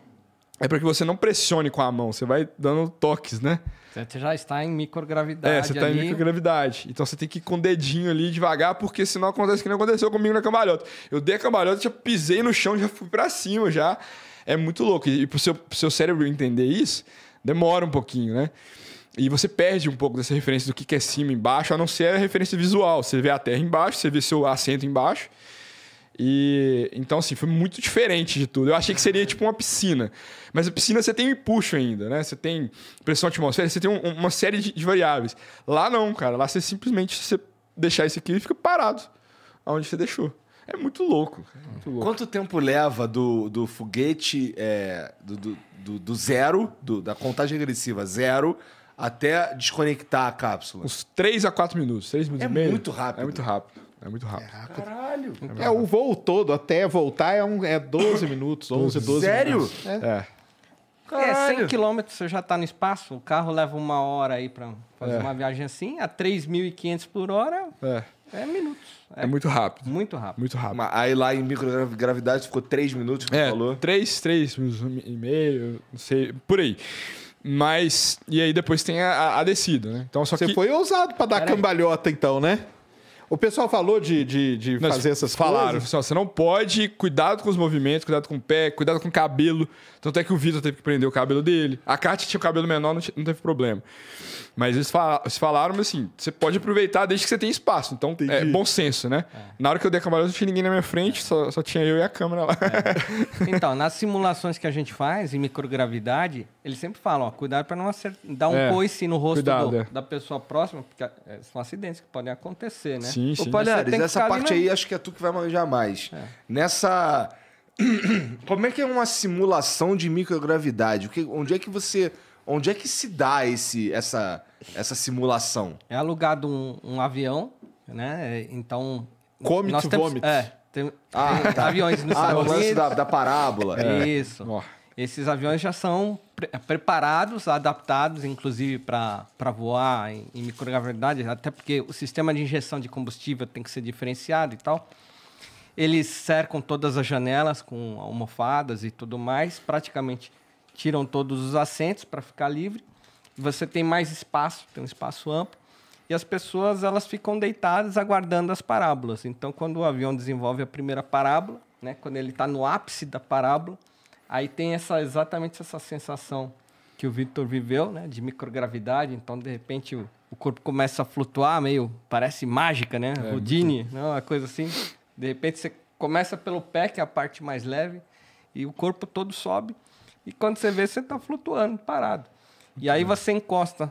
é para que você não pressione com a mão, você vai dando toques, né? Você já está em microgravidade. É, você está em microgravidade. Então você tem que ir com o dedinho ali devagar, porque senão acontece que não aconteceu comigo na cambalhota. Eu dei a cambalhota, já pisei no chão, já fui para cima já. É muito louco. E para o seu, seu cérebro entender isso, demora um pouquinho, né? E você perde um pouco dessa referência do que é cima e embaixo, a não ser a referência visual. Você vê a terra embaixo, você vê seu assento embaixo. E então, assim, foi muito diferente de tudo. Eu achei que seria tipo uma piscina. Mas a piscina você tem um empuxo ainda, né? Você tem pressão atmosférica, você tem um, uma série de, de, variáveis. Lá não, cara. Lá você simplesmente você deixar isso aqui e fica parado aonde você deixou. É muito louco. É muito louco. Quanto tempo leva do, do foguete é, do, do, do, zero, da contagem regressiva zero, até desconectar a cápsula? Uns 3 a 4 minutos, 3 minutos é e meio. É muito rápido. É muito rápido. É muito rápido. É rápido. Caralho. É, é o voo todo, até voltar é, um, é 12 minutos, 11, 12 Sério? minutos. Sério? É. é. Caralho. 100 é, quilômetros você já tá no espaço, o carro leva uma hora aí para fazer é. uma viagem assim, a 3.500 por hora, é, é minutos. É. é. muito rápido. Muito rápido. Muito rápido. Mas aí lá em microgravidade ficou 3 minutos que é, falou? 3, 3 minutos e meio, não sei, por aí. Mas. E aí depois tem a, a, descida, né? Então, só Você que... foi ousado para dar Pera cambalhota, aí. então, né? O pessoal falou de, de, de Nós fazer essas falaram, coisas? Falaram, você não pode, cuidado com os movimentos, cuidado com o pé, cuidado com o cabelo. Tanto é que o Vitor teve que prender o cabelo dele. A Kátia tinha o cabelo menor, não, não teve problema. Mas eles falaram, mas assim, você pode aproveitar desde que você tem espaço. Então, é Entendi. é bom senso, né? É. Na hora que eu dei a cambalhota, não tinha ninguém na minha frente, só, só tinha eu e a câmera lá. É. Então, nas simulações que a gente faz, em microgravidade, eles sempre falam, ó, cuidado para não acertar, dar um é. coice no rosto cuidado, do, é. da pessoa próxima, porque é, são acidentes que podem acontecer, né? Sim. Sim, sim. Ô, Palhares, essa parte aí acho que é tu que vai manjar mais. É. Nessa. Como é que é uma simulação de microgravidade? O que, onde é que você. Onde é que se dá esse, essa, essa simulação? É alugado um, um avião, né? Então. Come to temos, vômito. É, tem, ah, tá. aviões no ah, Ah, o lance da, da parábola. É. Isso. Oh. Esses aviões já são pre preparados, adaptados, inclusive, para voar em, em microgravidade, até porque o sistema de injeção de combustível tem que ser diferenciado e tal. Eles cercam todas as janelas com almofadas e tudo mais, praticamente tiram todos os assentos para ficar livre. Você tem mais espaço, tem um espaço amplo e as pessoas elas ficam deitadas aguardando as parábolas. Então, quando o avião desenvolve a primeira parábola, né, quando ele está no ápice da parábola, Aí tem essa, exatamente essa sensação que o Victor viveu, né? De microgravidade. Então, de repente, o, o corpo começa a flutuar, meio. Parece mágica, né? É, Houdini, muito... não, né, uma coisa assim. De repente, você começa pelo pé, que é a parte mais leve, e o corpo todo sobe. E quando você vê, você está flutuando, parado. e aí você encosta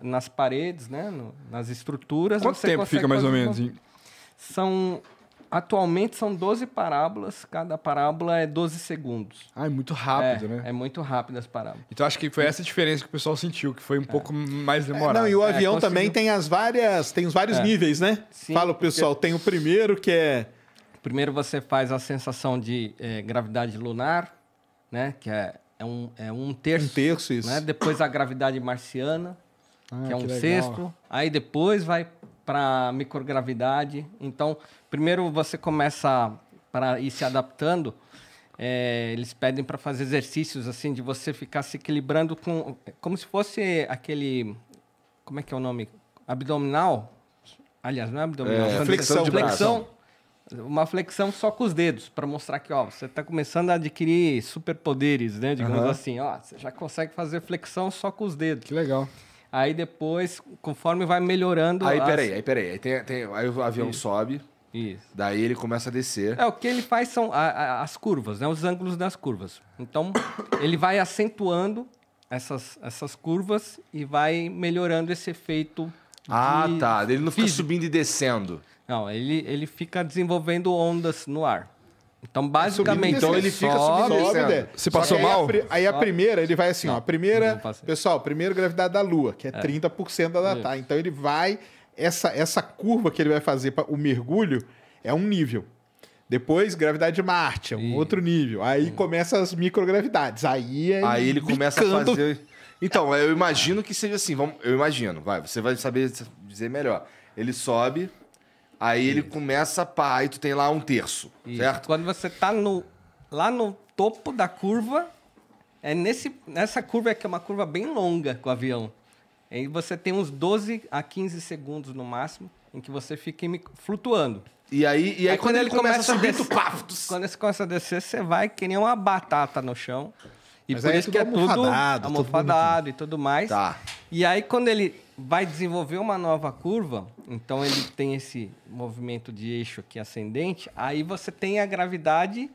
nas paredes, né? No, nas estruturas. Quanto tempo fica mais ou menos? São Atualmente são 12 parábolas, cada parábola é 12 segundos. Ah, é muito rápido, é, né? É muito rápido as parábolas. Então acho que foi essa diferença que o pessoal sentiu, que foi um é. pouco mais demorado. não, e o é, avião conseguiu... também tem as várias, tem os vários é. níveis, né? Sim, Fala, pessoal, porque... tem o primeiro que é primeiro você faz a sensação de é, gravidade lunar, né? Que é, é, um, é um terço. Um terço, isso. Né? Depois a gravidade marciana, ah, que é um que sexto. Aí depois vai para microgravidade. Então, primeiro você começa para ir se adaptando. É, eles pedem para fazer exercícios assim de você ficar se equilibrando com como se fosse aquele como é que é o nome abdominal aliás não é abdominal é, flexão, flexão uma flexão só com os dedos para mostrar que ó você está começando a adquirir superpoderes né digamos uhum. assim ó você já consegue fazer flexão só com os dedos que legal aí depois conforme vai melhorando aí as... peraí aí peraí aí, tem, tem, aí o avião Isso. sobe isso. Daí ele começa a descer. É, o que ele faz são a, a, as curvas, né? Os ângulos das curvas. Então, ele vai acentuando essas, essas curvas e vai melhorando esse efeito. Ah, de... tá. Ele não fica físico. subindo e descendo. Não, ele, ele fica desenvolvendo ondas no ar. Então, basicamente, então ele fica subindo sobe, sobe Se passou aí mal? A, aí a primeira, ele vai assim, não, ó. A primeira, pessoal, primeira gravidade da Lua, que é, é. 30% da é. Então ele vai essa, essa curva que ele vai fazer para o mergulho é um nível. Depois, gravidade de Marte, é um outro nível. Aí hum. começa as microgravidades. Aí é Aí ele bicando. começa a fazer. Então, eu imagino que seja assim. Vamos... Eu imagino, vai, você vai saber dizer melhor. Ele sobe, aí Isso. ele começa a pá, aí tu tem lá um terço, Isso. certo? Quando você tá no, lá no topo da curva, é nesse, nessa curva que é uma curva bem longa com o avião. E você tem uns 12 a 15 segundos no máximo em que você fica flutuando. E aí, e aí, aí quando, quando, ele começa, começa a descer, Quando ele começa a descer, você vai que nem uma batata no chão. E Mas por é isso que é, é tudo almofadado e tudo mais. Tá. E aí, quando ele vai desenvolver uma nova curva, então ele tem esse movimento de eixo aqui ascendente, aí você tem a gravidade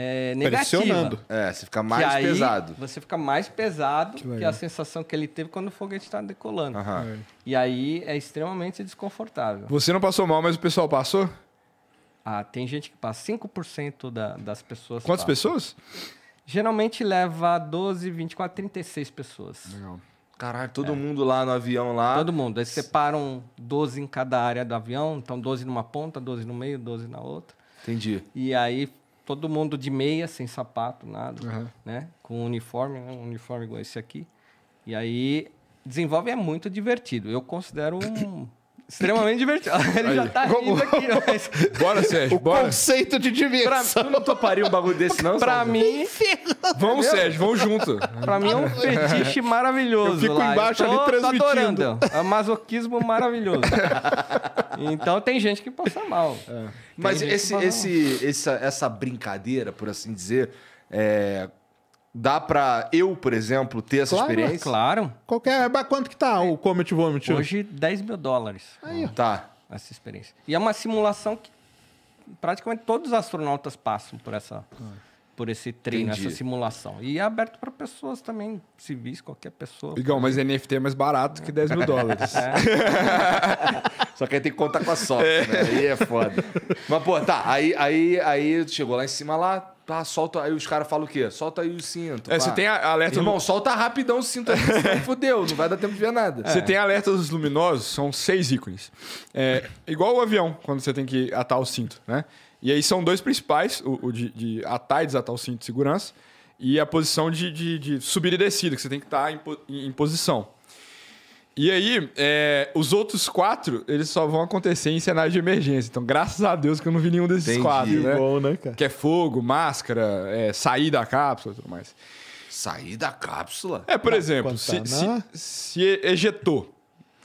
é, negativa. Pressionando. É, você fica mais pesado. Você fica mais pesado que, que, a sensação que ele teve quando o foguete está decolando. Uhum. E aí é extremamente desconfortável. Você não passou mal, mas o pessoal passou? Ah, tem gente que passa. 5% da, das pessoas. Quantas passam. pessoas? Geralmente leva 12, 24, 36 pessoas. Legal. Caralho, todo é. mundo lá no avião lá. Todo mundo. Eles separam 12 em cada área do avião, então 12 numa ponta, 12 no meio, 12 na outra. Entendi. E aí todo mundo de meia, sem sapato, nada, uhum. né? Com uniforme, né? um uniforme igual esse aqui. E aí desenvolve é muito divertido. Eu considero um extremamente divertido. Ele Aí. já tá rindo aqui, mas... Bora, Sérgio, o bora. conceito de diversão. Pra, tu não toparia um bagulho desse, não, Pra Sérgio? mim... Vamos, Sérgio, vamos junto. Pra mim é um fetiche maravilhoso. Eu fico lá. embaixo tô, ali transmitindo. Tô adorando. É um masoquismo maravilhoso. então tem gente que passa mal. É. Mas esse, esse, essa, essa brincadeira, por assim dizer... É, Dá pra eu, por exemplo, ter essa claro, experiência? Claro. Qualquer. Quanto que tá o Comet Vomit? Hoje, 10 mil dólares. Aí, ó. Tá. Essa experiência. E é uma simulação que praticamente todos os astronautas passam por essa. por esse treino, Entendi. essa simulação. E é aberto para pessoas também, civis, qualquer pessoa. Igão, mas NFT é mais barato que 10 mil é. dólares. É. Só que aí tem que contar com a sorte, é. né? Aí é foda. Mas, pô, tá, aí, aí, aí chegou lá em cima lá, Tá, solta. Aí os caras falam o quê? Solta aí o cinto. É, pá. você tem alerta. Irmão, no... solta rapidão o cinto aí, fodeu, não vai dar tempo de ver nada. Você é. tem alerta dos luminosos, são seis ícones. É, igual o avião, quando você tem que atar o cinto, né? E aí são dois principais: o, o de, de, atar e desatar o cinto de segurança, e a posição de, de, de subir e descida, que você tem que tá estar em, em posição. E aí, é, os outros quatro, eles só vão acontecer em cenários de emergência. Então, graças a Deus que eu não vi nenhum desses Entendi. quatro, né? É bom, né, cara? Que é fogo, máscara, é, sair da cápsula e tudo mais. Sair da cápsula? É, por exemplo, se, se, se ejetou,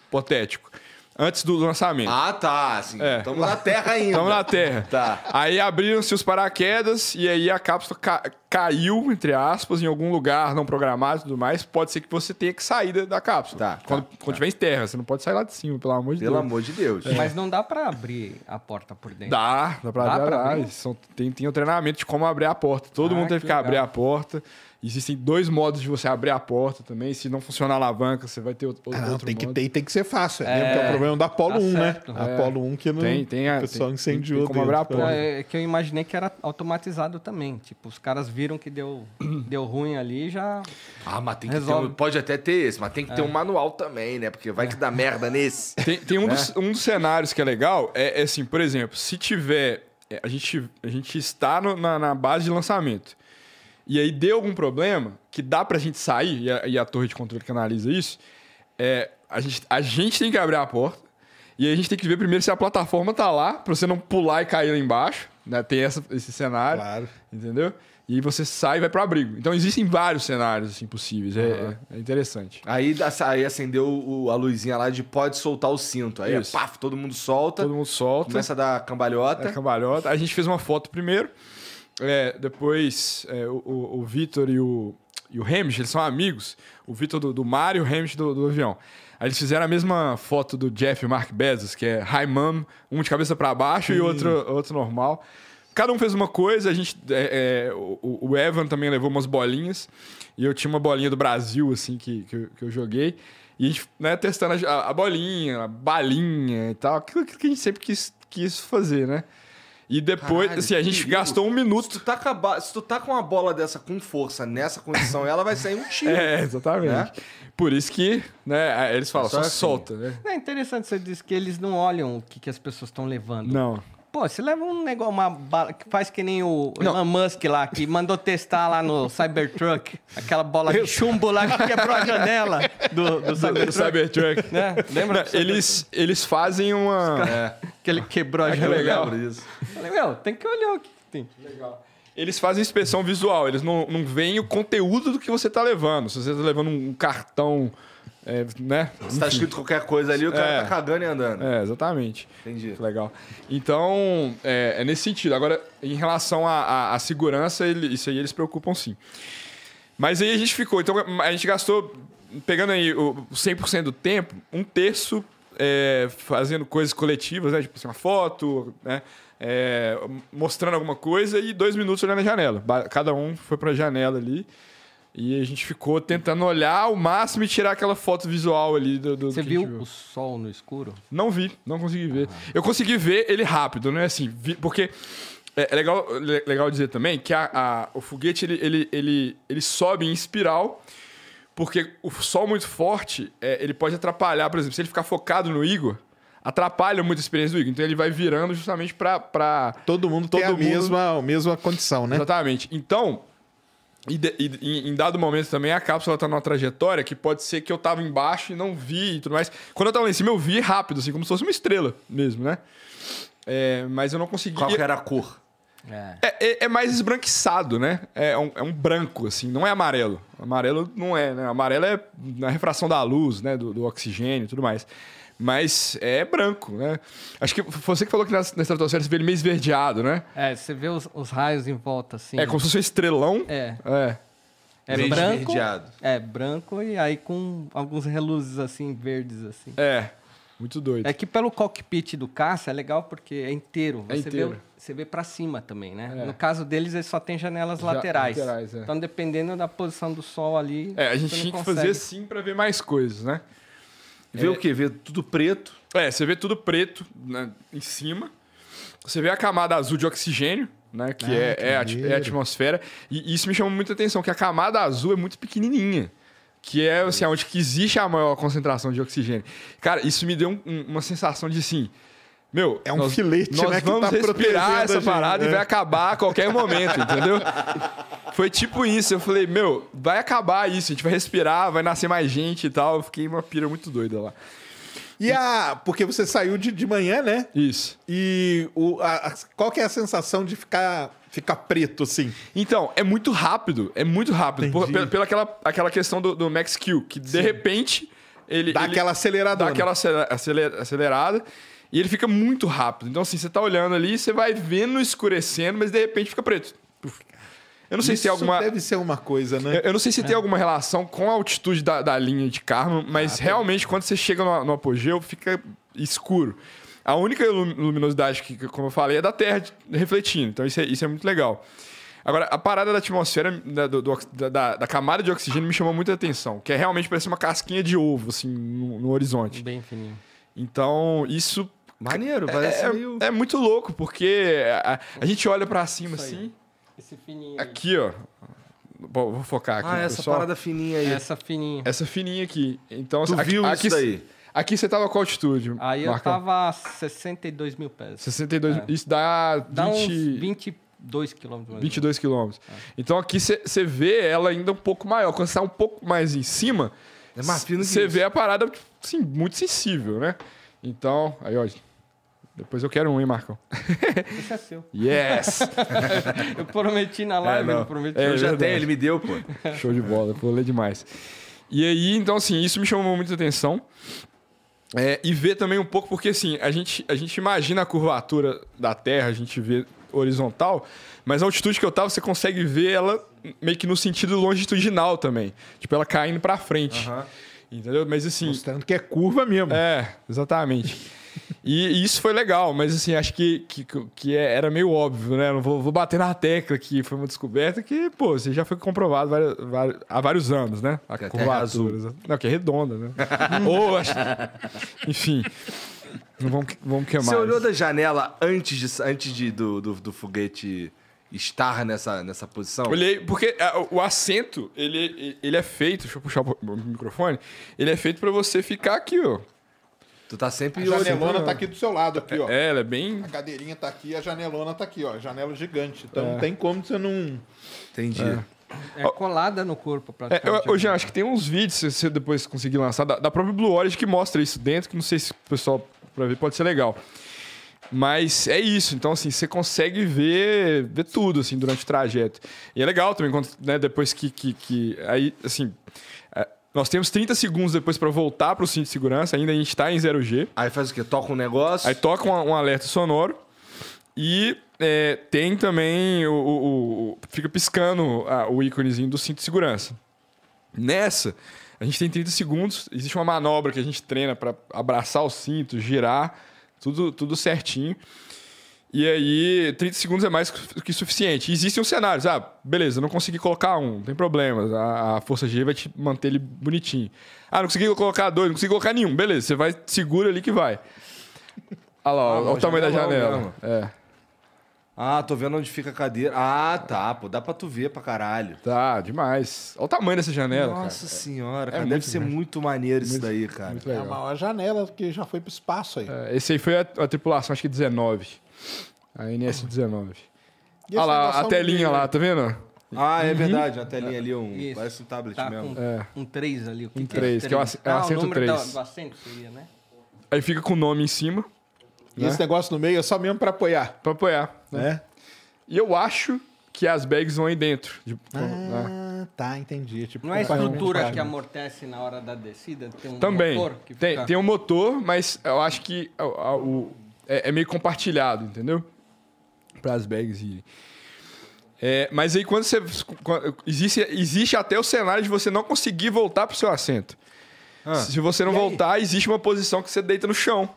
hipotético. Antes do lançamento. Ah, tá. Assim, é. Estamos na Terra ainda. Estamos na Terra. tá. Aí abriram-se os paraquedas e aí a cápsula ca caiu, entre aspas, em algum lugar não programado e tudo mais. Pode ser que você tenha que sair da, da cápsula. Tá. Quando, tá, quando tá. tiver em terra, você não pode sair lá de cima, pelo amor de pelo Deus. Pelo amor de Deus. É. Mas não dá para abrir a porta por dentro. Dá, dá para abrir. Pra abrir? São, tem, tem o um treinamento de como abrir a porta. Todo ah, mundo tem que abrir a porta. Existem dois modos de você abrir a porta também. Se não funcionar a alavanca, você vai ter outro, ah, não, outro tem Que ter, tem que ser fácil. É, que é o é, problema da Apollo tá 1, né? certo. né? A é. Apollo 1 que não, tem, tem a, o pessoal tem, incendiou. Tem, tem como abrir a então. porta. É, é que eu imaginei que era automatizado também. Tipo, os caras viram que deu, deu ruim ali e já Ah, mas tem resolve. que ter, Pode até ter esse, mas tem que ter é. um manual também, né? Porque vai que dá merda nesse. Tem, tem um, dos, um dos cenários que é legal. É, assim, por exemplo, se tiver... A gente, a gente está no, na, na base de lançamento e aí deu algum problema, que dá pra gente sair, e a, e a torre de controle que analisa isso, é, a, gente, a gente tem que abrir a porta, e aí a gente tem que ver primeiro se a plataforma tá lá, pra você não pular e cair lá embaixo, né? Tem essa, esse cenário, claro. entendeu? E você sai e vai pro abrigo. Então existem vários cenários assim, possíveis. É, uhum. é, interessante. Aí, aí acendeu o, a luzinha lá de pode soltar o cinto. Aí paf, todo mundo solta. Todo mundo solta. Começa a dar cambalhota. É, cambalhota. Aí a gente fez uma foto primeiro. É, depois, é, o, o, Vitor e o, e o Hamish, eles são amigos. O Vitor do, do Mario e o Hamish do, do avião. Aí eles fizeram a mesma foto do Jeff e Mark Bezos, que é Hi Mom, um de cabeça para baixo Sim. e outro, outro normal. Cada um fez uma coisa, a gente. É, é, o, o, Evan também levou umas bolinhas. E eu tinha uma bolinha do Brasil, assim, que, que, eu, que eu joguei. E a gente, né, testando a, a, bolinha, a balinha e tal. Aquilo que a gente sempre quis, quis fazer, né? E depois, Caralho, assim, a gente gastou um minuto. Se tu, tá a, se tu, tá com uma bola dessa com força nessa condição, ela vai sair um tiro. É, exatamente. Né? Por isso que, né, eles falam, é só, só assim. solta, né? É interessante, você disse que eles não olham o que, que as pessoas estão levando. Não. Pô, você leva um negócio, uma bala que faz que nem o Não. Elon Musk lá, que mandou testar lá no Cybertruck, aquela bola de chumbo lá que quebrou a janela do, do Cybertruck. Né? Lembra? Não, Eles, eles fazem uma. É. Que ele quebrou a é janela. Que legal. Falei, meu, tem que olhar o que tem. Legal eles fazem inspeção visual, eles não, não veem o conteúdo do que você está levando. Se você está levando um cartão é, né? Se tá escrito qualquer coisa ali, o cara é, tá cagando e andando. É, exatamente. Entendi. Legal. Então, é, é nesse sentido. Agora, em relação à segurança, ele, isso aí eles preocupam sim. Mas aí a gente ficou. Então, a gente gastou, pegando aí o 100% do tempo, um terço é, fazendo coisas coletivas, né? Tipo assim, uma foto, né? É, mostrando alguma coisa e dois minutos olhando a janela. Cada um foi pra janela ali. E a gente ficou tentando olhar ao máximo e tirar aquela foto visual ali do. do Você viu, viu, o sol no escuro? Não vi, não consegui ver. Ah. Eu consegui ver ele rápido, né? Assim, vi, porque é, é legal, legal dizer também que a, a, o foguete ele, ele, ele, ele sobe em espiral, porque o sol muito forte é, ele pode atrapalhar, por exemplo, se ele ficar focado no Igor atrapalha muito a experiência do Igor. Então ele vai virando justamente para todo mundo todo a mundo... mesma a mesma condição, né? Exatamente. Então e, de, e, em dado momento também a cápsula tá numa trajetória que pode ser que eu tava embaixo e não vi e tudo mais. Quando eu tava lá em cima, eu vi rápido, assim, como se fosse uma estrela mesmo, né? É, mas eu não consegui. Qual era a cor? É. É, é mais esbranquiçado, né? É um, é um, branco, assim, não é amarelo. Amarelo não é, né? Amarelo é na refração da luz, né? Do, do oxigênio e tudo mais mas é branco, né? Acho que você que falou que na, estratosfera você vê ele meio esverdeado, né? É, você vê os, os raios em volta, assim. É como se fosse um estrelão. É. É. É meio branco. Esverdeado. É, branco e aí com alguns reluzes assim, verdes, assim. É. Muito doido. É que pelo cockpit do caça é legal porque é inteiro. Você é inteiro. Vê, você vê para cima também, né? É. No caso deles, eles só tem janelas laterais. laterais é. Então, dependendo da posição do sol ali. É, a gente tinha que fazer assim para ver mais coisas, né? Vê é... o quê? Vê tudo preto. É, você vê tudo preto né, em cima. Você vê a camada azul de oxigênio, né? Que, ah, é, que é, a, é, a, atmosfera. E isso me chamou muita atenção, que a camada azul é muito pequenininha. Que é, assim, onde que existe a maior concentração de oxigênio. Cara, isso me deu um, um, uma sensação de, assim... Meu, é um nós, filete, nós né? Vamos que tá respirar essa gente, parada né? e vai é. acabar a qualquer momento, entendeu? Foi tipo isso. Eu falei, meu, vai acabar isso, a gente vai respirar, vai nascer mais gente e tal. Eu fiquei uma pira muito doida lá. E a. Porque você saiu de, de manhã, né? Isso. E o, a, a, qual que é a sensação de ficar ficar preto, assim. Então, é muito rápido. É muito rápido. Por, pela, pela aquela, aquela questão do, do Max Q, que de Sim. repente. Ele, dá ele, aquela acelerada. Dá aquela acelerada. E ele fica muito rápido. Então, assim, você tá olhando ali, você vai vendo escurecendo, mas de repente fica preto. Eu não sei Isso se é alguma. Deve ser uma coisa, né? Eu, não sei se é. tem alguma relação com a altitude da, da linha de Karma, mas ah, realmente, quando você chega no, no, apogeu, fica escuro. A única luminosidade que, como eu falei, é da Terra refletindo. Então, isso é, isso é muito legal. Agora, a parada da atmosfera, né, da, do, da, da, camada de oxigênio, me chamou muita atenção, que é realmente parece uma casquinha de ovo, assim, no, no horizonte. Bem fininho. Então, isso Maneiro, é, parece é, meio... é, muito louco, porque a, a gente olha para cima assim. Esse fininho. Aí. Aqui, ó. Bom, vou focar aqui. Ah, né, essa pessoal. parada fininha aí. Essa fininha. Essa fininha aqui. Então, tu aqui, viu aqui, isso Aqui você tava com altitude? Aí Marcão? eu tava a 62 mil pés. 62 é. Isso dá, dá 20... 22 quilômetros. 22 quilômetros. É. Então aqui você vê ela ainda um pouco maior. Quando você tá um pouco mais em cima, é você é vê a parada assim, muito sensível, né? Então, aí, ó. Depois eu quero um, hein, Marcão? Esse é seu. Yes! eu prometi na live, é, não. Eu prometi. É, eu já tenho, ele me deu, pô. Show de bola, ler demais. E aí, então, assim, isso me chamou muita atenção. É, e ver também um pouco, porque assim, a gente, a gente imagina a curvatura da Terra, a gente vê horizontal, mas a altitude que eu tava, você consegue ver ela meio que no sentido longitudinal também. Tipo, ela caindo para frente. Uhum. Entendeu? Mas assim. Mostrando que é curva mesmo. É, exatamente. e, e, isso foi legal, mas assim, acho que, que, que é, era meio óbvio, né? Não vou, vou, bater na tecla que foi uma descoberta que, pô, você já foi comprovado várias, há vários anos, né? A que curva é azul. Não, que é redonda, né? Ou, acho... Enfim. Não vamos, vamos queimar. Você olhou da janela antes, de, antes de, do, do, do foguete estar nessa, nessa posição? Olhei, porque é, o assento, ele, ele é feito, deixa eu puxar o microfone, ele é feito para você ficar aqui, ó. Tu tá sempre... A janelona tá aqui do seu lado, aqui, ó. É, ela é bem... A cadeirinha tá aqui, a janelona tá aqui, ó. Janela gigante. Então é. não tem como você não... Entendi. É. É colada no corpo, praticamente. É, eu, eu já acho que tem uns vídeos, se você depois conseguir lançar, da, da própria Blue Origin que mostra isso dentro, que não sei se o pessoal, pra ver, pode ser legal. Mas é isso. Então, assim, você consegue ver, ver tudo, assim, durante o trajeto. E é legal também, quando, né, depois que, que, que... Aí, assim... É, nós temos 30 segundos depois para voltar para o cinto de segurança, ainda a gente está em 0G. Aí faz o quê? Toca um negócio? Aí toca um, um alerta sonoro e é, tem também o, o, o fica piscando a, o íconezinho do cinto de segurança. Nessa, a gente tem 30 segundos, existe uma manobra que a gente treina para abraçar o cinto, girar tudo, tudo certinho. E aí, 30 segundos é mais que suficiente. Existem os cenários. Ah, beleza, não consegui colocar um, não tem problema. A, a força G vai te manter ele bonitinho. Ah, não consegui colocar dois, não consegui colocar nenhum. Beleza, você vai, segura ali que vai. Olha lá, ah, olha o tamanho da janela. É. Ah, tô vendo onde fica a cadeira. Ah, tá. Pô, dá pra tu ver pra caralho. Tá, demais. Olha o tamanho dessa janela, Nossa cara. É, senhora, é cara, Deve ser grande. muito maneiro isso muito, daí, cara. É a maior janela que já foi pro espaço aí. É, esse aí foi a, a, tripulação, acho que 19. A NS-19. Olha lá, a é telinha lá, tá vendo? Ah, é uhum. verdade, a telinha ali, um, parece um tablet tá mesmo. É. Um, um 3 ali, o que, um que 3, é? 3, que é o, ac ah, o assento 3. Da, do assento seria, né? Aí fica com o nome em cima. E né? esse negócio no meio é só mesmo para apoiar. Para apoiar. Né? É. E eu acho que as bags vão aí dentro. ah, né? tá, entendi. É tipo, não é estrutura que amortece na hora da descida? Tem um Também. motor? Que tem, fica... tem um motor, mas eu acho que a, a, o, é, é, meio compartilhado, entendeu? Para as bags irem. É, mas aí quando você. existe, existe até o cenário de você não conseguir voltar para o seu assento. Ah. Se você não voltar, existe uma posição que você deita no chão.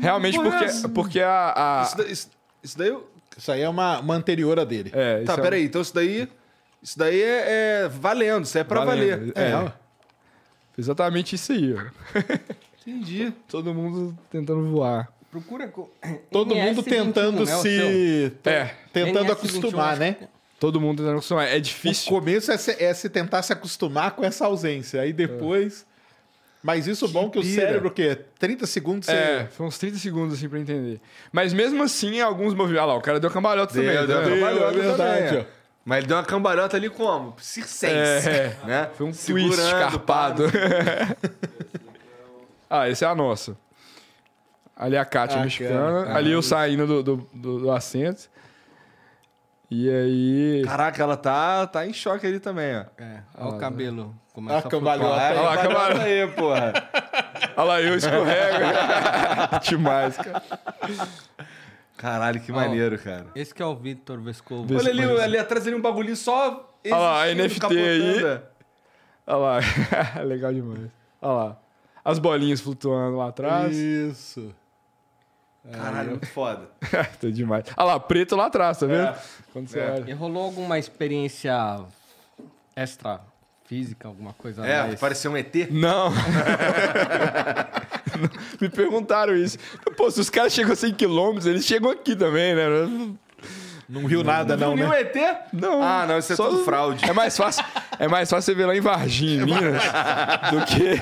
Realmente porque, porque a. a... Isso, daí, isso, isso, daí. Isso aí é uma, uma anterior a dele. É, tá, é peraí. Um... Então isso daí. Isso daí é, é valendo, isso é pra valendo. valer. É. é. Exatamente isso aí, ó. Entendi. Todo mundo tentando voar. Procura. Todo NS mundo tentando 21, né, se. É. Tentando NS acostumar, 21. né? É. Todo mundo tentando acostumar. É difícil. O começo é se, é se, tentar se acostumar com essa ausência. Aí depois. Mas isso que bom que pira. o cérebro, o quê? 30 segundos? É, foi uns 30 segundos, assim, pra entender. Mas mesmo assim, alguns movimentos... Ah lá, o cara deu cambalhota deu, também. Deu, deu né? cambalhota deu, verdade, também. Ó. Mas ele deu uma cambalhota ali como? Circense, é, é. né? Foi um twist escarpado. ah, esse é a nossa. Ali a Kátia ah, mexicana. Ali eu ah, saindo do, do, do, do assento. E aí. Caraca, ela tá, tá em choque ali também, ó. É, olha, o cabelo. Começa ah, a cambalhota aí, Olha lá, cambalhota aí, porra. Olha lá, eu escorrego. Demais, cara. Caralho, que maneiro, oh, cara. Esse que é o Victor Vescovo. Olha ali, ali atrás ali um bagulhinho só. Olha lá, a NFT aí. Olha lá. Legal demais. Olha lá. As bolinhas flutuando lá atrás. Isso. Caralho, muito foda. tá demais. Olha lá, preto lá atrás, tá vendo? É. Quando você é. olha. E rolou alguma experiência extra física, alguma coisa É, mais... pareceu um ET? Não. Me perguntaram isso. Pô, se os caras chegam a 100 quilômetros, eles chegam aqui também, né? Não riu nada, não, não, não né? Viu ET? Não. Ah, não, isso é só... tudo fraude. É mais fácil, é mais fácil você ver lá em Varginha, em Minas, do que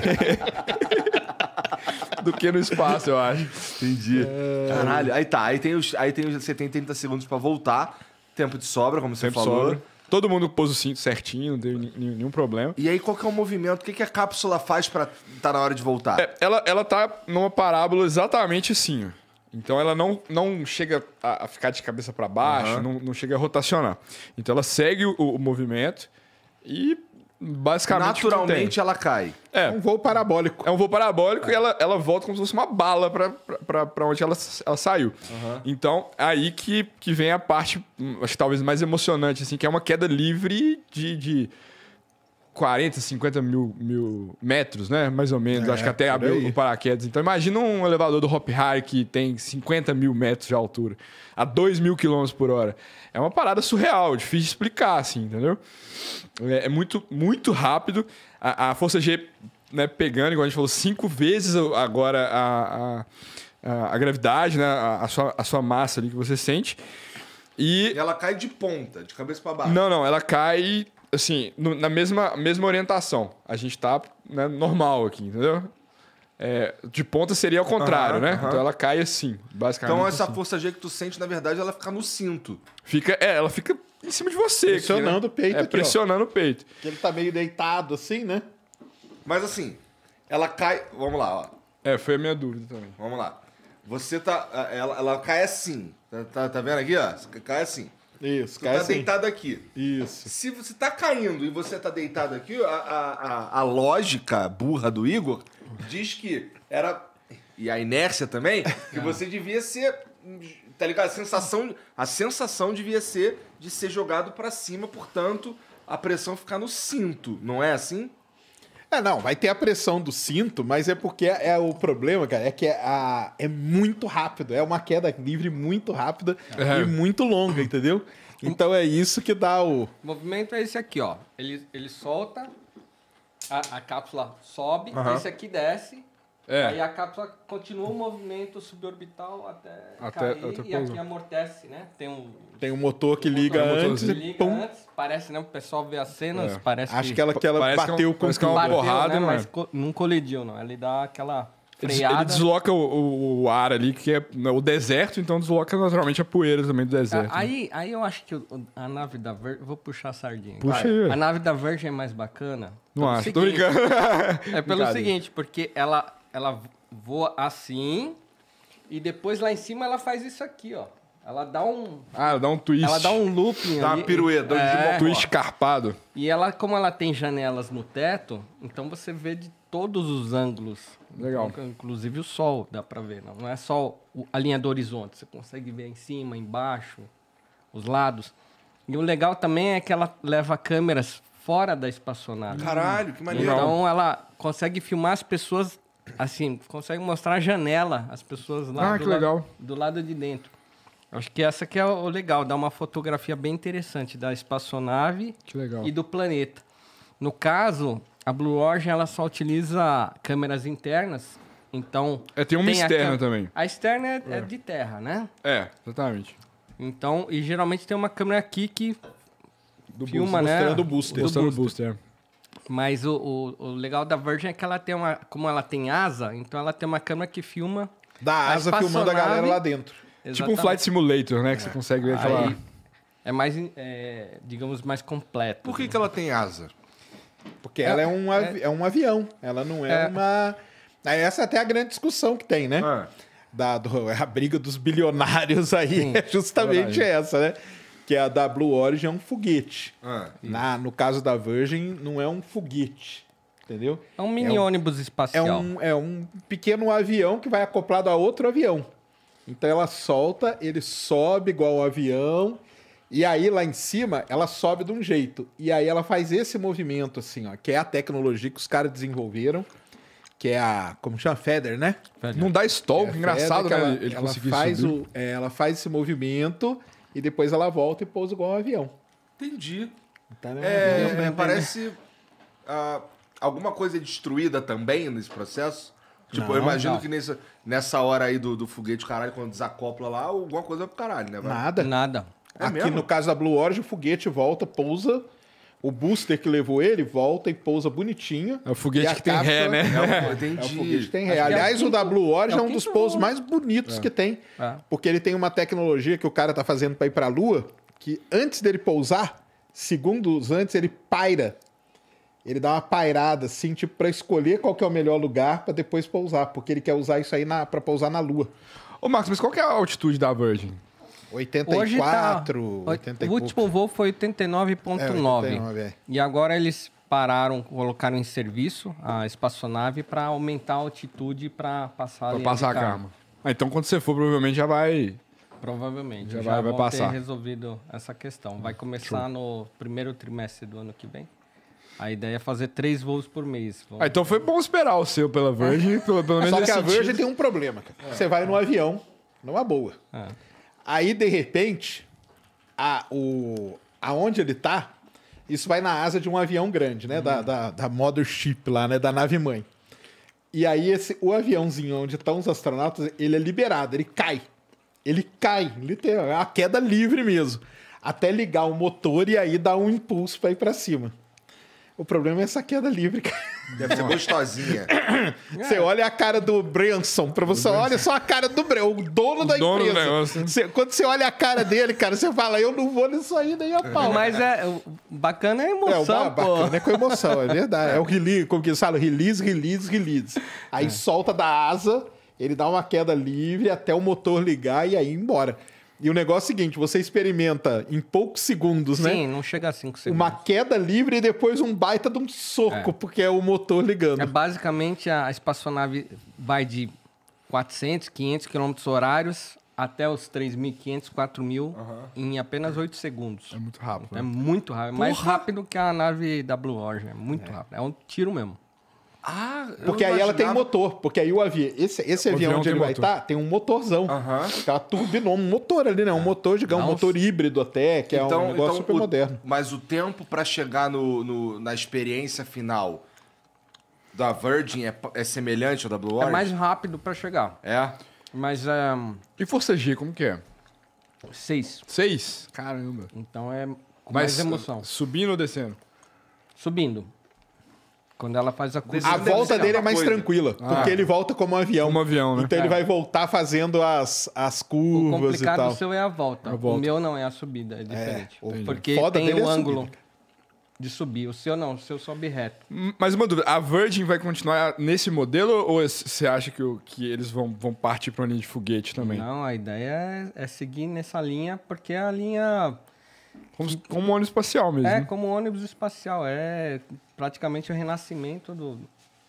do que no espaço, eu acho. Entendi. É... Caralho. Aí tá, aí tem os, aí tem os, você tem 30 segundos para voltar, tempo de sobra, como você tempo falou. Sobra. Todo mundo pôs o cinto certinho, não teve nenhum problema. E aí, qual que é o movimento? O que, que a cápsula faz para estar tá na hora de voltar? É, ela, ela tá numa parábola exatamente assim. Então ela não, não chega a, a ficar de cabeça para baixo, uhum. não, não chega a rotacionar. Então ela segue o, o movimento e basicamente. Naturalmente ela cai. É. é. Um voo parabólico. É um voo parabólico é. e ela, ela volta como se fosse uma bala para onde ela, ela saiu. Uhum. Então, aí que, que vem a parte, hum, acho que talvez mais emocionante, assim, que é uma queda livre de, de 40, 50 mil, mil metros, né? Mais ou menos. É, Acho que até abriu o paraquedas. Então, imagina um elevador do Hop High que tem 50 mil metros de altura, a 2 mil quilômetros por hora. É uma parada surreal, difícil de explicar, assim, entendeu? É, é, muito, muito rápido. A, a, Força G né, pegando, igual a gente falou, cinco vezes agora a, a, a gravidade, né? A, a, sua, a sua massa ali que você sente. E... e ela cai de ponta, de cabeça para baixo. Não, não, ela cai assim, no, na mesma, mesma orientação. A gente tá né, normal aqui, entendeu? É, de ponta seria ao contrário, né? Então ela cai assim, basicamente. Então assim. essa assim. força G que tu sente, na verdade, ela fica no cinto. Fica, é, ela fica em cima de você. Pressionando aqui, né? o peito. É, aqui, pressionando ó. o peito. Que ele tá meio deitado assim, né? Mas assim, ela cai. Vamos lá, ó. É, foi a minha dúvida também. Vamos lá. Você tá. Ela, ela cai assim. Tá, tá, tá vendo aqui, ó? Cai assim. Isso, cai tá assim. deitado aqui. Isso. Se você tá caindo e você tá deitado aqui, a, a, a lógica burra do Igor diz que era. E a inércia também, que você devia ser. Tá ligado? A sensação, a sensação devia ser de ser jogado para cima, portanto, a pressão ficar no cinto, não é assim? É, não, vai ter a pressão do cinto, mas é porque é, é, o problema, cara, é que é, a, é muito rápido, é uma queda livre muito rápida é. e muito longa, entendeu? Então é isso que dá o... O movimento é esse aqui, ó. Ele, ele solta, a, a cápsula sobe, uhum. esse aqui desce, é. aí a cápsula continua o movimento suborbital até, até cair até e aqui amortece, né? Tem um tem um motor que liga antes, liga pum. Antes, parece, né? O pessoal vê as cenas, é. parece Acho que, que ela, que ela é é bateu com né, uma porrada, né? Mas co não colidiu, não. Ele dá aquela freada. Ele desloca o, o, o, ar ali, que é né, o deserto, então desloca naturalmente a poeira também do ah, deserto. né? Aí, aí eu acho que a nave da Virgem... Vou puxar a sardinha. Puxa aí. A nave da Virgem é mais bacana. Não acho, seguinte, tô brincando. É pelo seguinte, porque ela, ela voa assim... E depois lá em cima ela faz isso aqui, ó. Ela dá um. Ah, dá um twist. Ela dá um looping. Dá ali, uma pirueta, é, um twist carpado. E ela, como ela tem janelas no teto, então você vê de todos os ângulos. Legal. Então, inclusive o sol, dá pra ver. Não, não é só a linha do horizonte. Você consegue ver em cima, embaixo, os lados. E o legal também é que ela leva câmeras fora da espaçonave. Caralho, que maneiro. Então ela consegue filmar as pessoas, assim, consegue mostrar a janela, as pessoas lá ah, do, que la legal. do lado de dentro. Acho que essa que é o legal, dá uma fotografia bem interessante da espaçonave e do planeta. No caso, a Blue Origin ela só utiliza câmeras internas, então... É, tem uma tem externa a... também. A externa é, é. é, de terra, né? É, exatamente. Então, e geralmente tem uma câmera aqui que do filma, né? booster, né? Do booster. Do booster. Do booster. Mas o, o, o, legal da Virgin é que ela tem uma... Como ela tem asa, então ela tem uma câmera que filma... Da asa filmando a galera lá dentro. Exatamente. Tipo um Flight Simulator, né? Que você é. consegue ver falar. É mais, é, digamos, mais completo. Por que, né? que ela tem asa? Porque é, ela é, um, é. avi é, um avião, ela não é, é, uma. Essa é até a grande discussão que tem, né? Da, do, a briga dos bilionários aí Sim, é justamente verdade. essa, né? Que a da Blue Origin é um foguete. Na, no caso da Virgin, não é um foguete. Entendeu? É um mini é um, ônibus espacial. É um, é um pequeno avião que vai acoplado a outro avião. Então ela solta, ele sobe igual um avião, e aí lá em cima ela sobe de um jeito. E aí ela faz esse movimento assim, ó, que é a tecnologia que os caras desenvolveram, que é a, como chama? Feather, né? Feather. Não dá stall, é, engraçado, né? Ela, ele ela faz subir. O, é, ela faz esse movimento e depois ela volta e pousa igual um avião. Entendi. Então, é, é, é, é, parece ah, alguma coisa destruída também nesse processo. Tipo, não, eu imagino não. que nesse nessa hora aí do, do foguete, caralho, quando desacopla lá, alguma coisa vai pro caralho, né? Vai? Nada. Nada. É Aqui mesmo? no caso da Blue Origin, o foguete volta, pousa. O booster que levou ele volta e pousa bonitinho. É o foguete que tem ré, né? É o, entendi. É o foguete que tem ré. Aliás, é o, o, da Blue Origin é, é um dos pousos mais bonitos é. que tem. É. Porque ele tem uma tecnologia que o cara tá fazendo para ir pra Lua, que antes dele pousar, segundos antes, ele paira ele dá uma pairada, assim, tipo, pra escolher qual que é o melhor lugar para depois pousar, porque ele quer usar isso aí na, pra pousar na Lua. Ô, Max, mas qual que é a altitude da Virgin? 84, Hoje tá, O último voo foi 89,9. É, 89, é. E agora eles pararam, colocaram em serviço a espaçonave para aumentar a altitude para passar pra passar a carma. Ah, então quando você for, provavelmente já vai. Provavelmente, já, já vai, vai passar. resolvido essa questão. Vai começar Show. no primeiro trimestre do ano que vem. A ideia é fazer três voos por mês. Ah, então foi bom esperar o seu pela Virgin, pelo, pelo menos. Só que a Virgin tem um problema, cara. É, Você vai é. no avião, numa boa. É. Aí, de repente, a, o, aonde ele tá, isso vai na asa de um avião grande, né? Hum. Da, da, da mothership lá, né? Da nave mãe. E aí, esse, o aviãozinho onde estão os astronautas, ele é liberado, ele cai. Ele cai, literal, é a queda livre mesmo. Até ligar o motor e aí dar um impulso para ir para cima. O problema é essa queda livre, cara. Deve ser gostosinha. Você olha a cara do Branson, pra você olha só a cara do Branson, o dono o da dono empresa. Do Você, quando você olha a cara dele, cara, você fala, eu não vou nisso aí nem a pau. Mas é bacana é emoção, é, o, pô. Bacana é com emoção, é verdade. É o release, como que eles falam? Release, release, release. Aí é. solta da asa, ele dá uma queda livre até o motor ligar e aí embora. E o negócio é o seguinte: você experimenta em poucos segundos, Sim, né? Sim, não chega a cinco segundos. Uma queda livre e depois um baita de um soco, é. porque é o motor ligando. É basicamente a espaçonave vai de 400, 500 km horários até os 3.500, 4.000 uhum. em apenas 8 segundos. É muito rápido. É né? muito rápido. É mais rápido que a nave da Blue Origin. É muito é. rápido. É um tiro mesmo. Ah, porque aí imaginava... ela tem motor, porque aí o avião, esse, esse o avião, avião onde ele vai estar, tem um motorzão. Uhum. Ela turbinou um motor ali, né? Um é. motor gigante, um motor híbrido até, que então, é um então, negócio então, super o, moderno. Mas o tempo para chegar no, no, na experiência final da Virgin é, é semelhante ao da Blue é Origin? É mais rápido para chegar. É? Mas... Um... E Força G, como que é? Seis. Seis? Caramba. Então é com mais, mais emoção. Subindo ou descendo? Subindo. Quando ela faz a curva. A volta dele é mais coisa. tranquila, ah, porque ele volta como um avião. Como um avião, né? Então é. ele vai voltar fazendo as, as curvas. O complicado e tal. seu é a volta. O meu não é a subida, é, é diferente. É, porque Foda tem é um é ângulo. Subida de subir. O seu não, o seu sobe reto. Mas uma dúvida, a Virgin vai continuar nesse modelo ou é, você acha que, que eles vão, vão partir para uma linha de foguete também? Não, a ideia é, é, seguir nessa linha, porque é a linha como, que, como ônibus espacial mesmo. É, né? como ônibus espacial. É praticamente o renascimento do,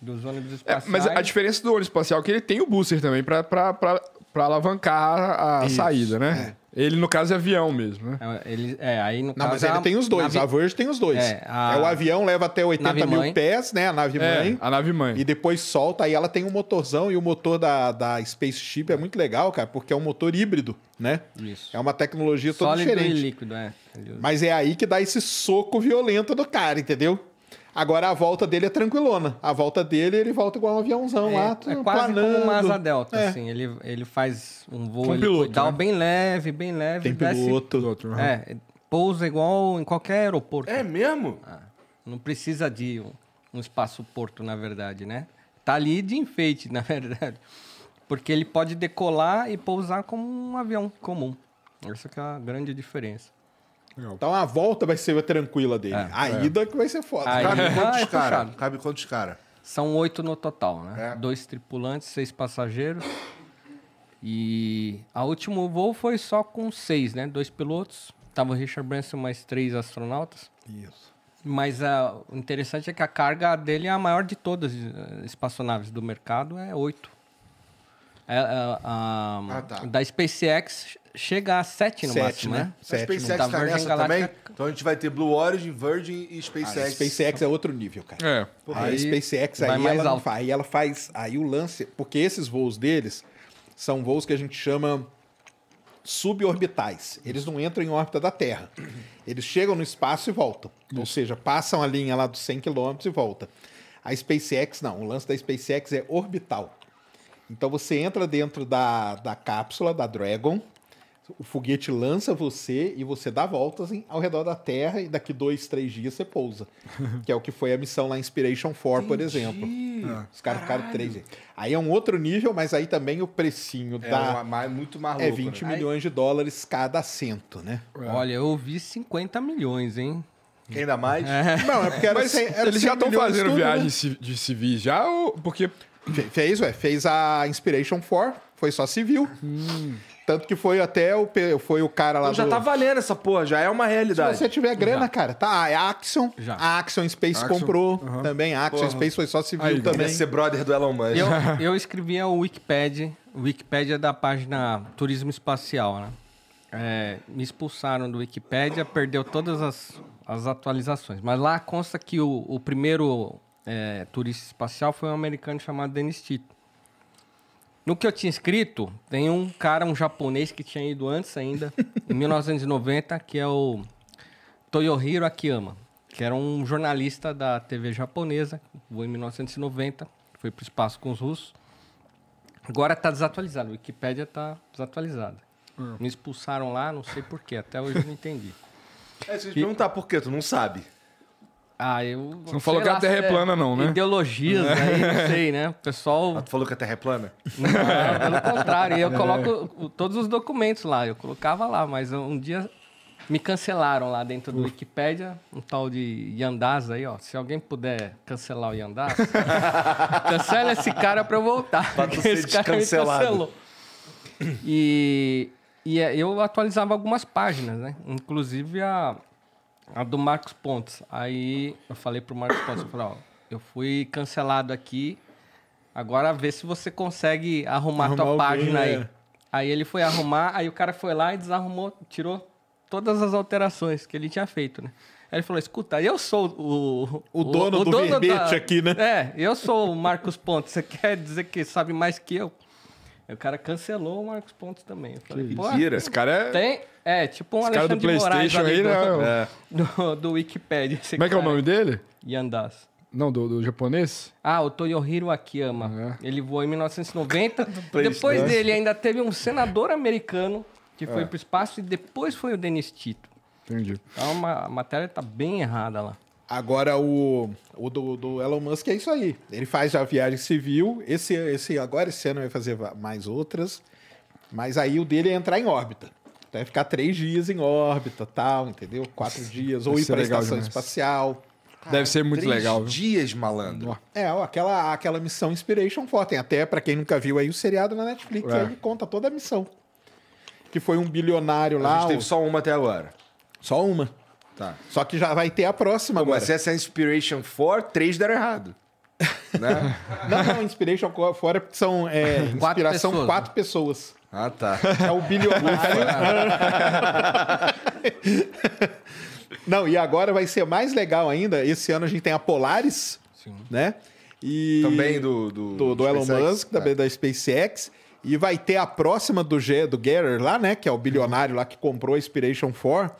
dos ônibus espaciais. É, mas a diferença do ônibus espacial é que ele tem o booster também para alavancar a Isso, saída, né? É. Ele, no caso, é avião mesmo, né? É, ele, é, aí no Não, caso, mas ele a, tem os dois. Nave... A Verge tem os dois. É, a... é o avião leva até 80 mil pés, né? A nave-mãe. É, a nave-mãe. E depois solta. Aí ela tem um motorzão. E o motor da, da Spaceship é muito legal, cara. Porque é um motor híbrido, né? Isso. É uma tecnologia toda Sólido diferente. Sólido e líquido, é. Mas é aí que dá esse soco violento do cara, entendeu? Agora a volta dele é tranquilona. A volta dele, ele volta igual um aviãozão é, lá, É quase planando. como uma asa delta, é. assim. Ele, ele faz um voo um piloto, né? bem leve, bem leve. Tem desce, piloto. Outro, uhum. É, pousa igual em qualquer aeroporto. É mesmo? Ah, não precisa de um, um espaço-porto, na verdade, né? Tá ali de enfeite, na verdade. Porque ele pode decolar e pousar como um avião comum. Essa é a grande diferença. Então a volta vai ser tranquila dele. É, a é. ida que vai ser foda. Aí, cabe, é quantos caras? cara? cabe quantos São oito no total, né? É. Dois tripulantes, seis passageiros. E a último voo foi só com seis, né? Dois pilotos. Tava o Richard Branson mais três astronautas. Isso. Mas ah, o interessante é que a carga dele é a maior de todas as eh, espaçonaves do mercado, é oito a, é, é, a, ah, tá. da SpaceX chega a 7 no máximo, né? né? 7, a SpaceX tá nessa Galáctica... também? Então a gente vai ter Blue Origin, Virgin e SpaceX. A SpaceX é outro nível, cara. É. aí, a SpaceX aí ela, alto. aí ela faz... Aí o lance... Porque esses voos deles são voos que a gente chama suborbitais. Eles não entram em órbita da Terra. Eles chegam no espaço e voltam. Isso. Ou seja, passam a linha lá dos 100 km e voltam. A SpaceX não. O lance da SpaceX é orbital. Então você entra dentro da, da cápsula da Dragon, o foguete lança você e você dá voltas em, ao redor da Terra e daqui dois, três dias você pousa. que é o que foi a missão lá Inspiration 4, Entendi. por exemplo. Ah, Os caras ficaram três dias. Aí é um outro nível, mas aí também o precinho é, da. Uma, muito maluco, é 20 né? milhões aí... de dólares cada assento, né? É. Olha, eu ouvi 50 milhões, hein? Ainda mais? É. Não, é porque era, Mas, era eles já estão fazendo tudo, né? viagem né? de civis já? Ou, porque Fez, ué, fez a Inspiration 4, foi só civil. Hum. Tanto que foi até o, foi o cara lá então, do... Já tá valendo essa porra, já é uma realidade. Se você tiver grana, já. cara, tá. É a Axion, já. a Axion Space Axion, comprou também. A Axion porra. Space foi só civil Aí, também. É ser brother do Elon Musk. Eu, eu escrevi a Wikipedia, Wikipedia é da página Turismo Espacial, né? É, me expulsaram do Wikipedia, perdeu todas as, as atualizações. Mas lá consta que o, o primeiro é, turista espacial foi um americano chamado Dennis Tito. No que eu tinha escrito, tem um cara, um japonês que tinha ido antes ainda, em 1990, que é o Toyohiro Akiyama, que era um jornalista da TV japonesa, voou em 1990, foi para o espaço com os russos. Agora está desatualizado, a Wikipédia está desatualizada. Hum. Me expulsaram lá, não sei porquê, até hoje não entendi. É, se eu e... perguntar por quê, tu não sabe. Ah, eu. Você não falou que é lá, a Terra é plana, não, né? Ideologias é. aí, não sei, né? O pessoal. Ah, tu falou que a é Terra é plana? Não, pelo contrário. Eu é. coloco todos os documentos lá, eu colocava lá, mas um dia me cancelaram lá dentro do Wikipedia, um tal de Yandaz aí, ó. Se alguém puder cancelar o Yandaz, cancela esse cara pra eu voltar. Pra tu esse cara me cancelou. E, e eu atualizava algumas páginas, né? Inclusive a a do Marcos Pontes. Aí eu falei pro Marcos Pontes, eu falei, ó, eu fui cancelado aqui. Agora vê se você consegue arrumar, arrumar tua página aí. É. Aí ele foi arrumar, aí o cara foi lá e desarrumou, tirou todas as alterações que ele tinha feito, né? Aí ele falou: escuta, eu sou o. O, dono o, o do verbete aqui, né? É, eu sou o Marcos Pontes. Você quer dizer que sabe mais que eu? Aí o cara cancelou o Marcos Pontes também. Eu falei, mentira, Esse cara é. Tem, é, tipo um Esse Alexandre cara do PlayStation aí, do, né? É. Do, do Wikipedia. Como é que é o nome dele? Yandas. Não, do, do japonês? Ah, o Toyohiro Akiyama. É. Ele voou em 1990. depois dele ainda teve um senador americano que foi é. pro espaço e depois foi o Denis Tito. Entendi. Então a matéria tá bem errada lá. Agora, o, o do, do, Elon Musk é isso aí. Ele faz a viagem civil. Esse, esse, agora esse ano vai fazer mais outras. Mas aí o dele é entrar em órbita. Deve né? Ficar três dias em órbita, tal, entendeu? Quatro dias, ou Deve ir para a estação demais. espacial. Cara, Deve ser muito três legal. Três dias, malandro. É, ó, aquela, aquela missão Inspiration 4. Tem até, para quem nunca viu aí, o seriado na Netflix. É. conta toda a missão. Que foi um bilionário a lá. A gente o... teve só uma até agora. Só uma. Tá. Só que já vai ter a próxima Pô, agora. Mas essa é Inspiration 4, três deram errado. Né? não, não, Inspiration 4 é, são é, inspiração quatro pessoas, quatro né? pessoas. Ah, tá. É o bilionário. Não, e agora vai ser mais legal ainda. Esse ano a gente tem a Polaris, Sim. né? E também do, do, do, do Elon Musk, também é. da SpaceX. E vai ter a próxima do, G, do Getter lá, né? Que é o bilionário lá que comprou a Inspiration 4,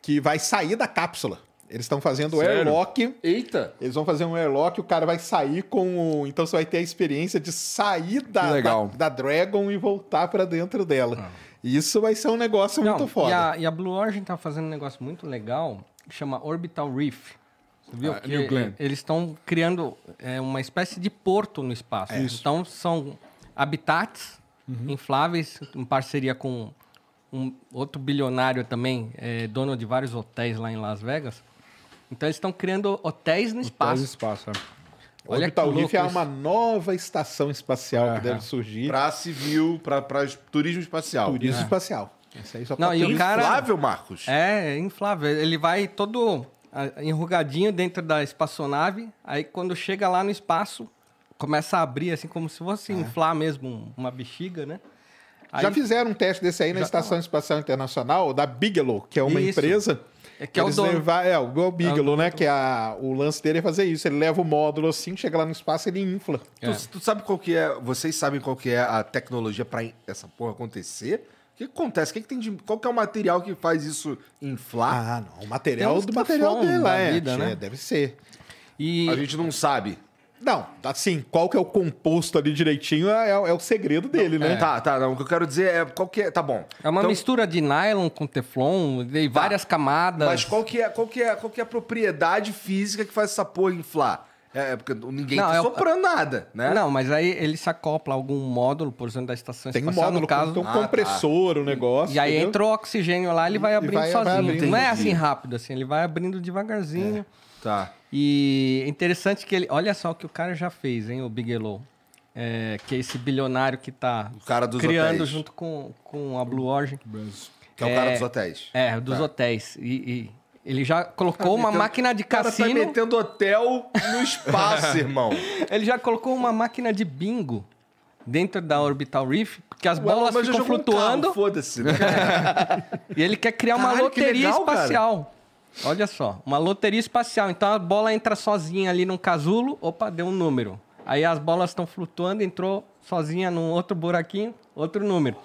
que vai sair da cápsula. Eles estão fazendo o airlock. Eita! Eles vão fazer um airlock, o cara vai sair com o. Então você vai ter a experiência de sair da, da, da, Dragon e voltar para dentro dela. Ah. Isso vai ser um negócio Não, muito foda. E a, e a, Blue Origin tá fazendo um negócio muito legal que chama Orbital Reef. Você viu? Ah, é, eles estão criando é, uma espécie de porto no espaço. É. Então são habitats uhum. infláveis, em parceria com um outro bilionário também, é, dono de vários hotéis lá em Las Vegas. Então eles estão criando hotéis no espaço. Hotéis no espaço, é. O Olha Orbital Reef é uma isso. nova estação espacial Aham. que deve surgir. Para civil, para turismo espacial. Turismo é. espacial. Isso aí só Não, e o cara... inflável, Marcos. É, é, inflável. Ele vai todo ah, enrugadinho dentro da espaçonave. Aí quando chega lá no espaço, começa a abrir assim como se fosse é. inflar mesmo uma bexiga, né? Aí... Já fizeram um teste desse aí na Já... Estação Espacial Internacional, da Bigelow, que é uma Isso. empresa é que é o dono. Levar, é, o Bigelow, é né? Que é a, o lance dele é fazer isso. Ele leva o módulo assim, chega lá no espaço, ele infla. É. Tu, tu, sabe qual que é... Vocês sabem qual que é a tecnologia para essa porra acontecer? O que, que acontece? O que, que tem de, qual que é o material que faz isso inflar? Ah, não. O material do material dele, é. Vida, né? Deve ser. E... A gente não sabe. Não, assim, qual que é o composto ali direitinho é, é, é o segredo dele, não, né? É. Tá, tá. Não, o que eu quero dizer é qual que é. Tá bom. É uma então, mistura de nylon com teflon, de tá. várias camadas. Mas qual que, é, qual, que é, qual que é a propriedade física que faz essa porra inflar? É, é porque ninguém não, tá é, soprando nada, né? Não, mas aí ele se acopla a algum módulo, por exemplo, da estação Tem espacial, um módulo no caso. Tem um ah, tá. compressor, tá. o negócio. E aí entendeu? entrou oxigênio lá, ele vai abrindo vai, sozinho. Vai abrindo, não é assim rápido, assim, ele vai abrindo devagarzinho. É. Tá. E é interessante que ele. Olha só o que o cara já fez, hein, o Bigelow. É, que é esse bilionário que está criando hotéis. junto com, com a Blue Origin. Que é, é o cara é, dos hotéis. É, dos tá. hotéis. e, e... Ele já colocou tá uma metendo, máquina de cassino. Cara tá metendo hotel no espaço, irmão. Ele já colocou uma máquina de bingo dentro da Orbital Reef, porque as Ué, bolas ficam flutuando. Um Foda-se. Né? e ele quer criar Caralho, uma loteria legal, espacial. Cara. Olha só, uma loteria espacial. Então a bola entra sozinha ali num casulo, opa, deu um número. Aí as bolas estão flutuando, entrou sozinha num outro buraquinho, outro número.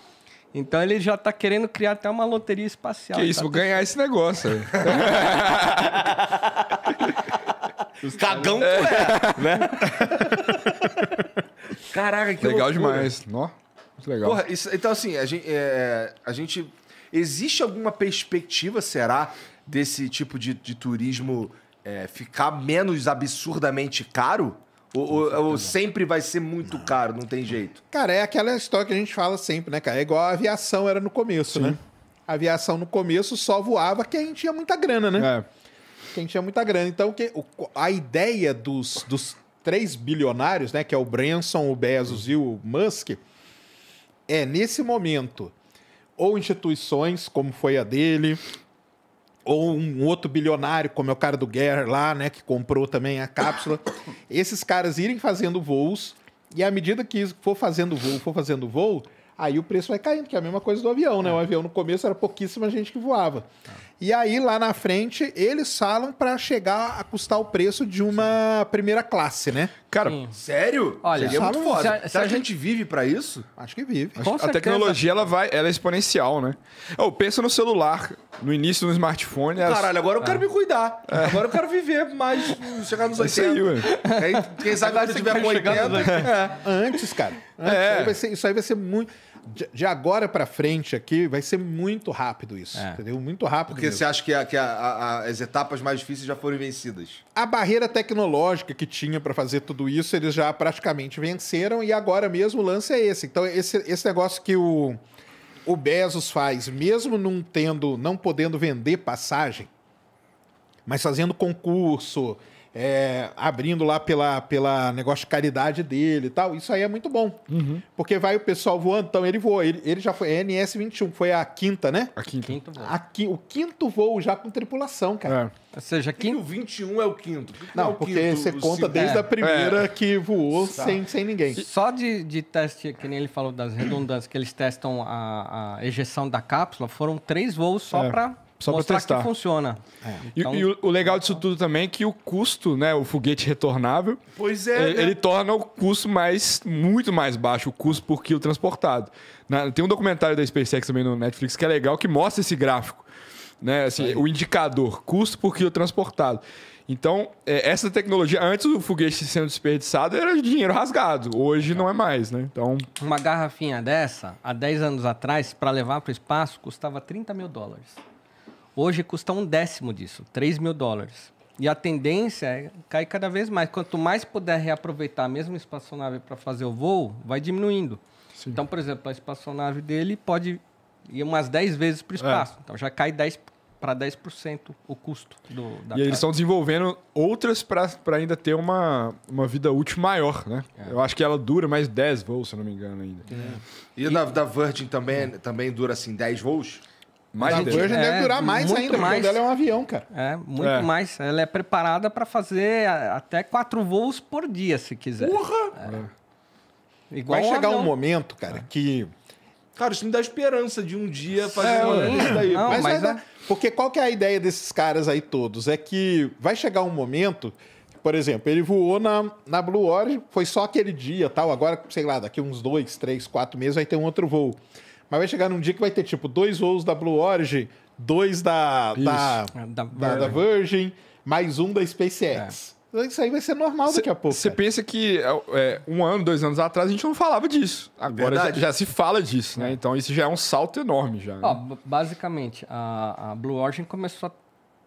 Então ele já tá querendo criar até uma loteria espacial. Que isso, tá vou ganhar esse negócio. Cagão, é, é, né? Caraca, que legal loucura. demais. não? muito legal. Porra, isso, então assim, a gente, é, a gente existe alguma perspectiva, será, desse tipo de, de turismo é, ficar menos absurdamente caro? Ou, ou, ou, sempre vai ser muito não. caro, não tem jeito? Cara, é aquela história que a gente fala sempre, né, cara? É igual a aviação era no começo, Sim. né? A aviação no começo só voava quem tinha muita grana, né? É. Quem tinha muita grana. Então, que, a ideia dos, dos três bilionários, né? Que é o Branson, o Bezos e o Musk, é nesse momento, ou instituições, como foi a dele, ou um outro bilionário, como é o cara do Guerra lá, né, que comprou também a cápsula, esses caras irem fazendo voos, e à medida que for fazendo voo, for fazendo voo, aí o preço vai caindo, que é a mesma coisa do avião, né? É. O avião no começo era pouquíssima gente que voava. É. E aí, lá na frente, eles falam para chegar a custar o preço de uma primeira classe, né? Cara, Sim. sério? Olha, Seria muito foda. Se a, se a, a gente... gente vive para isso? Acho que vive. Acho, a certeza. tecnologia ela vai, ela é exponencial, né? Oh, pensa no celular, no início no smartphone. Elas... Caralho, agora eu quero é. me cuidar. É. Agora eu quero viver mais, chegar nos 80. É isso aí, Quem sabe agora quando tiver com 80. É. Antes, cara. Antes, é. isso aí vai ser, isso aí vai ser muito de agora para frente aqui vai ser muito rápido isso, é. entendeu? Muito rápido. Porque mesmo. você acha que, a, que a, a, as etapas mais difíceis já foram vencidas? A barreira tecnológica que tinha para fazer tudo isso eles já praticamente venceram e agora mesmo o lance é esse. Então esse, esse negócio que o o Bezos faz, mesmo não tendo, não podendo vender passagem, mas fazendo concurso, é, abrindo lá pela, pela negócio de caridade dele e tal. Isso aí é muito bom. Uhum. Porque vai o pessoal voando, então ele voa Ele, ele já foi. É NS-21, foi a quinta, né? A quinta. Quinto voo. A, o quinto voo já com tripulação, cara. É. Ou seja, quinto... o 21 é o quinto. não, é o porque quinto, você conta desde é. a primeira é. que voou sem, sem ninguém. Só de, de teste, que nem ele falou das redundâncias, que eles testam a, a ejeção da cápsula, foram três voos só é. para só para testar. que funciona. É. Então, e, e o, o, legal disso tudo também é que o custo, né, o foguete retornável, pois é, ele, né? ele torna o custo mais muito mais baixo, o custo por quilo transportado. Na, tem um documentário da SpaceX também no Netflix que é legal que mostra esse gráfico, né, assim, o indicador custo por quilo transportado. Então, é, essa tecnologia, antes o foguete sendo desperdiçado, era dinheiro rasgado. Hoje não é mais, né? Então... Uma garrafinha dessa, há 10 anos atrás, para levar para o espaço, custava 30 mil dólares. Hoje custa um décimo disso, 3 mil dólares. E a tendência é cair cada vez mais. Quanto mais puder reaproveitar a mesma espaçonave para fazer o voo, vai diminuindo. Sim. Então, por exemplo, a espaçonave dele pode ir umas 10 vezes para o é. espaço. É. Então já cai 10 para 10% o custo do, da E casa. eles estão desenvolvendo outras para ainda ter uma, uma vida útil maior, né? É. Eu acho que ela dura mais 10 voos, se eu não me engano ainda. É. E, e da, da Virgin também, também dura assim 10 voos? Mas a Virgin é, deve durar mais ainda, mais. porque o dela é um avião, cara. É, muito é. mais. Ela é preparada para fazer é, até quatro voos por dia, se quiser. Porra! É. Vai chegar avião. um momento, cara, que... Cara, isso me dá esperança de um dia fazer é, uma isso é. daí. Não, mas, mas é. dar... Porque qual que é a ideia desses caras aí todos? É que vai chegar um momento... Por exemplo, ele voou na, na Blue Origin, foi só aquele dia tal. Agora, sei lá, daqui uns dois, três, quatro meses vai ter um outro voo. Mas vai chegar num dia que vai ter, tipo, dois voos da Blue Origin, dois da, ah, da, da, da, da, Virgin, mais um da SpaceX. É. Isso aí vai ser normal daqui a pouco. Você é. pensa que é, é, um ano, dois anos atrás, a gente não falava disso. Agora já, já, se fala disso, né? É. Então isso já é um salto enorme já. Né? basicamente, a, a Blue Origin começou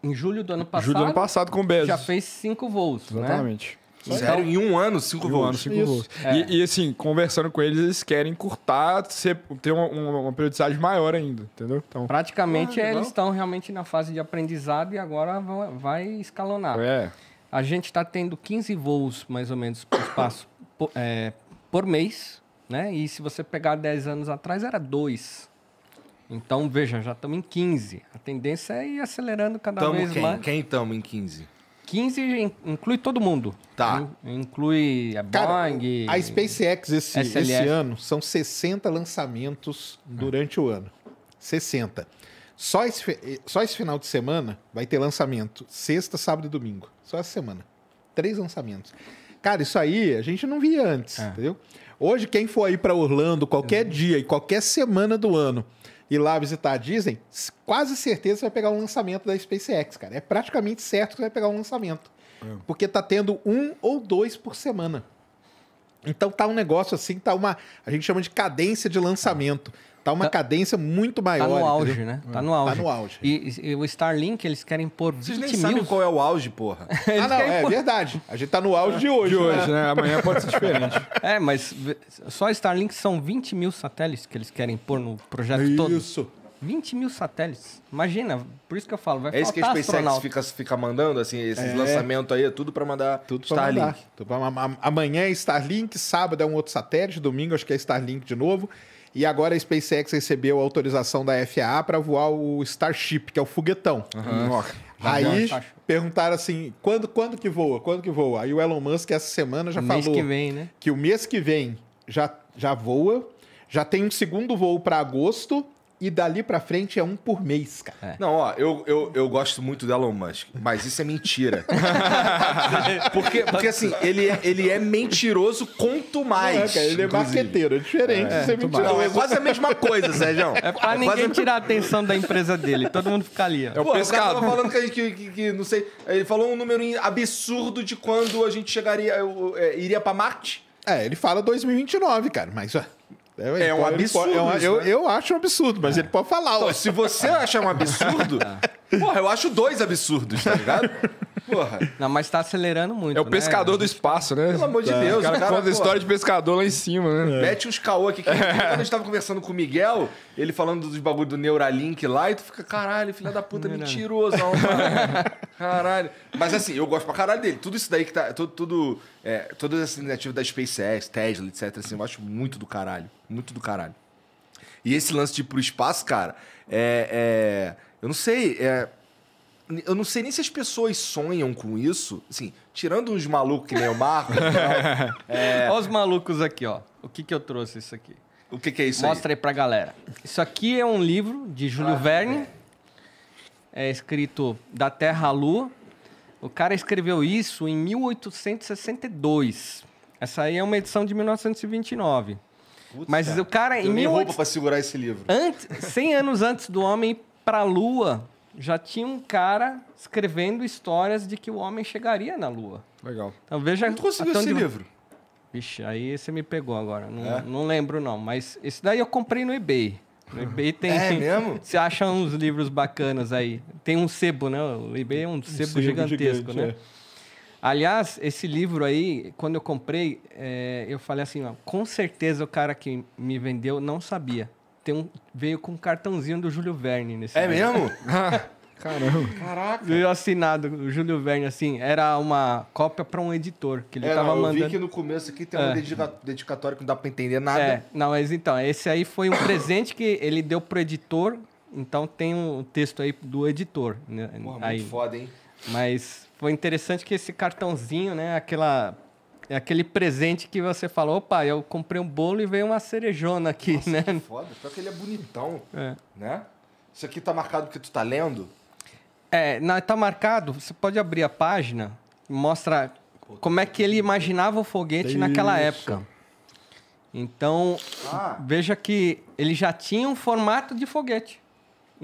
em julho do ano passado. Julho do ano passado com o Bezos. Já fez cinco voos, Exatamente. né? Exatamente zero Em um ano, cinco um voos. Ano, cinco É. E, assim, conversando com eles, eles querem curtar, ser, ter uma, uma, uma, periodicidade maior ainda, entendeu? Então, Praticamente ah, eles estão realmente na fase de aprendizado e agora vai escalonar. É. A gente está tendo 15 voos, mais ou menos, por, espaço, por, é, por mês, né? E se você pegar 10 anos atrás, era dois. Então, veja, já estamos em 15. A tendência é ir acelerando cada tamo vez quem? mais. Quem estamos em 15? 15 inclui todo mundo. Tá. Inclui a Boeing. a SpaceX esse, esse, ano são 60 lançamentos durante ah. o ano. 60. Só esse, eh, só esse final de semana vai ter lançamento. Sexta, sábado e domingo. Só essa semana. Três lançamentos. Cara, isso aí a gente não via antes, ah. entendeu? Hoje, quem for aí para Orlando qualquer é. dia e qualquer semana do ano ir lá visitar a Disney, quase certeza você vai pegar um lançamento da SpaceX, cara. É praticamente certo que você vai pegar um lançamento. É. Porque tá tendo um ou dois por semana. Então tá um negócio assim, tá uma. A gente chama de cadência de lançamento. É. Tá uma tá, cadência muito maior. Tá no auge, entendeu? né? Tá no é. tá auge. Tá no auge. E, e, o Starlink, eles querem pôr 20 Vocês nem mil. sabem qual é o auge, porra. ah, não, é verdade. A gente tá no auge de hoje. De né? hoje, né? né? Amanhã pode ser diferente. é, mas só Starlink são 20 mil satélites que eles querem pôr no projeto Isso. todo. Isso. 20 mil satélites. Imagina, por isso que eu falo, vai é faltar astronauta. É isso que a SpaceX fica, fica, mandando, assim, esses é. lançamentos aí, é tudo para mandar tudo Starlink. Mandar. Então, amanhã é Starlink, sábado é um outro satélite, domingo acho que é Starlink de novo. E agora a SpaceX recebeu autorização da FAA para voar o Starship, que é o foguetão. Uhum. Aí perguntaram assim, quando, quando que voa? Quando que voa? Aí o Elon Musk essa semana já o falou mês que, vem, né? que o mês que vem já, já voa, já tem um segundo voo para agosto e dali pra frente é um por mês, cara. É. Não, ó, eu, eu, eu gosto muito do Elon Musk, mas isso é mentira. porque, porque assim, ele, é, ele é mentiroso quanto mais. É, cara, ele é marqueteiro, é diferente é, isso é mentiroso. Não, é quase a mesma coisa, Sérgio. É pra é ninguém tirar a atenção da empresa dele, todo mundo fica ali. Ó. É o pescado. tava falando que, a gente, que, que, que, não sei, ele falou um número absurdo de quando a gente chegaria, é, iria pra Marte. É, ele fala 2029, cara, mas... Ó. É, é um então absurdo. Pode, é um, eu, né? eu acho um absurdo, mas ele pode falar. Então, se você achar um absurdo, Porra, eu acho dois absurdos, tá ligado? Porra. Não, mas tá acelerando muito. É o né? pescador do espaço, né? Pelo amor de tá. Deus, o cara. conta a história de pescador lá em cima, né? É. Mete uns caô aqui. Que... Quando a gente tava conversando com o Miguel, ele falando dos bagulho do Neuralink lá, e tu fica, caralho, filha da puta, mentiroso. Não. Caralho. Mas assim, eu gosto pra caralho dele. Tudo isso daí que tá. Tudo, tudo, é, todas as iniciativas da SpaceX, Tesla, etc. Assim, eu acho muito do caralho. Muito do caralho. E esse lance de ir pro espaço, cara, é... é... Eu não sei, é, eu não sei nem se as pessoas sonham com isso. Assim, tirando os malucos que nem o Marco. é... Olha os malucos aqui, ó. O que, que eu trouxe isso aqui? O que, que é isso Mostra aí? aí pra galera. Isso aqui é um livro de Júlio ah, Verne. É. é escrito Da Terra à Lua. O cara escreveu isso em 1862. Essa aí é uma edição de 1929. Putz, Mas cara. o cara em. 18... roupa pra segurar esse livro. Antes, 100 anos antes do homem para a Lua, já tinha um cara escrevendo histórias de que o homem chegaria na Lua. Legal. Então veja. Não conseguiu esse de... livro? Vixe, aí você me pegou agora. Não, é? não lembro, não. Mas esse daí eu comprei no eBay. No eBay tem. É mesmo? Você acha uns livros bacanas aí. Tem um sebo, né? O eBay é um sebo um gigantesco, gigante, né? É. Aliás, esse livro aí, quando eu comprei, é, eu falei assim: ó, com certeza o cara que me vendeu não sabia tem um, veio com um cartãozinho do Júlio Verne nesse. É mesmo? Caramba. Caraca. Veio assinado o Júlio Verne, assim. Era uma cópia para um editor que ele é, tava eu mandando. Eu vi que no começo aqui tem é. um dedicatório que não dá para entender nada. É, não, mas então, esse aí foi um presente que ele deu pro editor. Então tem um texto aí do editor. Né, Porra, aí. muito foda, hein? Mas foi interessante que esse cartãozinho, né? Aquela é aquele presente que você falou, opa, eu comprei um bolo e veio uma cerejona aqui, Nossa, né? Que foda, só que ele é bonitão, é. né? Isso aqui tá marcado porque tu tá lendo? É, não, tá marcado, você pode abrir a página, mostra como é tá que ele imaginava o foguete Isso. naquela época. Então, ah. veja que ele já tinha um formato de foguete.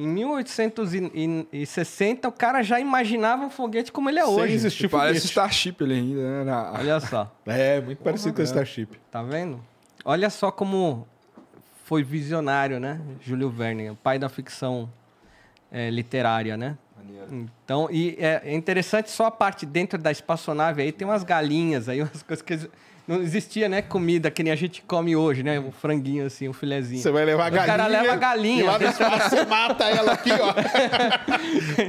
Em 1860, o cara já imaginava o foguete como ele é Sem hoje. Existir tipo, parece Starship ele ainda. Era... Né? Olha só. É, muito parecido com o né? Starship. Tá vendo? Olha só como foi visionário, né? Júlio Verne, pai da ficção é, literária, né? Maneiro. Então, e é interessante só a parte dentro da espaçonave aí, tem umas galinhas aí, umas coisas que não existia, né, comida que nem a gente come hoje, né? Um franguinho assim, um filezinho. Você vai levar a galinha. O cara leva a galinha. E lá no espaço mata ela aqui, ó.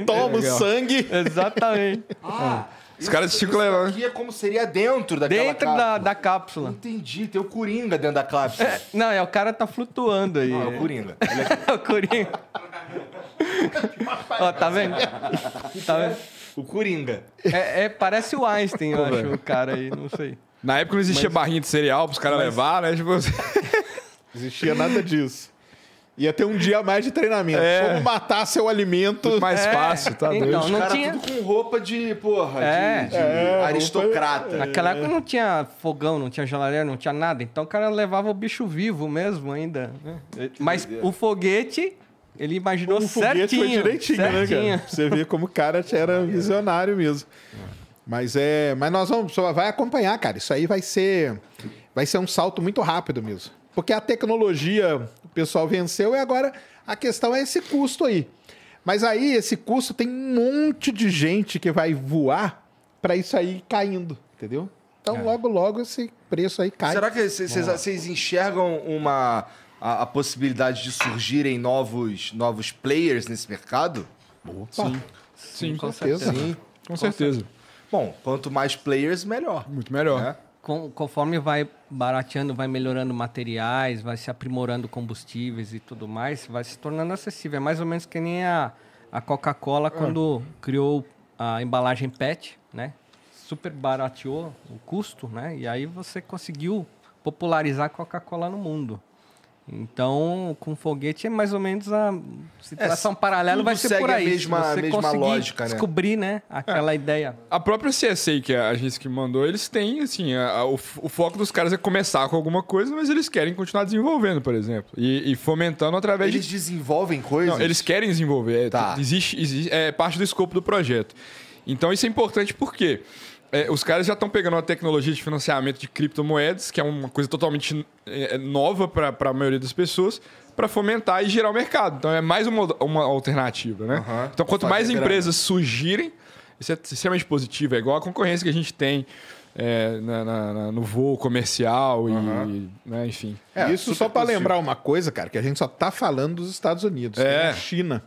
Toma o sangue. Exatamente. Ah. É. Os caras ficam levando. aqui é como seria dentro daquela dentro cápsula. Dentro da, da, cápsula. Entendi, tem o Coringa dentro da cápsula. É, não, é o cara tá flutuando aí. Não, é o Coringa. é o Coringa. Ó, tá vendo? tá vendo? O Coringa. É, é parece o Einstein, eu acho, o cara aí, não sei. Na época não existia mas... barrinha de cereal para os caras mas... levar, né? Tipo... não existia nada disso. Ia ter um dia a mais de treinamento. É. Como matar seu alimento. Muito mais é. fácil, tá então, Não Os tinha... tudo com roupa de, porra, é. de, de é, é, aristocrata. Roupa... Naquela época é. não tinha fogão, não tinha geladeira, não tinha nada. Então o cara levava o bicho vivo mesmo ainda. Que né? Mas o foguete, ele imaginou o certinho. O foguete foi direitinho, certinho. né, cara? Pra você vê como o cara era visionário mesmo. É. Mas é, mas nós vamos, vai acompanhar, cara. Isso aí vai ser vai ser um salto muito rápido mesmo. Porque a tecnologia, o pessoal venceu e agora a questão é esse custo aí. Mas aí esse custo tem um monte de gente que vai voar para isso aí caindo, entendeu? Então é. logo logo esse preço aí cai. Será que vocês enxergam uma a, a, possibilidade de surgirem novos novos players nesse mercado? Opa. Sim. Sim, Sim com certeza. certeza. Sim, com, com certeza. certeza. Bom, quanto mais players, melhor. Muito melhor. Né? Com, conforme vai barateando, vai melhorando materiais, vai se aprimorando combustíveis e tudo mais, vai se tornando acessível. É mais ou menos que nem a, a Coca-Cola é. quando criou a embalagem PET, né? Super barateou o custo, né? E aí você conseguiu popularizar a Coca-Cola no mundo. Então, com foguete é mais ou menos a situação é, paralela vai ser por aí. A mesma, você a mesma lógica, né? descobrir, né? né? Aquela é. ideia. A própria CSA, que é a agência que mandou, eles têm, assim, a, a, o, o, foco dos caras é começar com alguma coisa, mas eles querem continuar desenvolvendo, por exemplo. E, e fomentando através eles de... Eles desenvolvem coisas? Não, eles querem desenvolver. É, tá. Existe, existe, é parte do escopo do projeto. Então, isso é importante porque... quê? É, os caras já estão pegando uma tecnologia de financiamento de criptomoedas, que é uma coisa totalmente é, é, nova para a maioria das pessoas, para fomentar e gerar o mercado. Então é mais uma, uma alternativa, né? Uhum. Então, quanto Faz mais empresas grande. surgirem, isso é extremamente positivo, é igual a concorrência que a gente tem. É, na, na, no voo comercial e, uhum. né, enfim. É, isso só para lembrar uma coisa, cara, que a gente só está falando dos Estados Unidos, é. Né? China,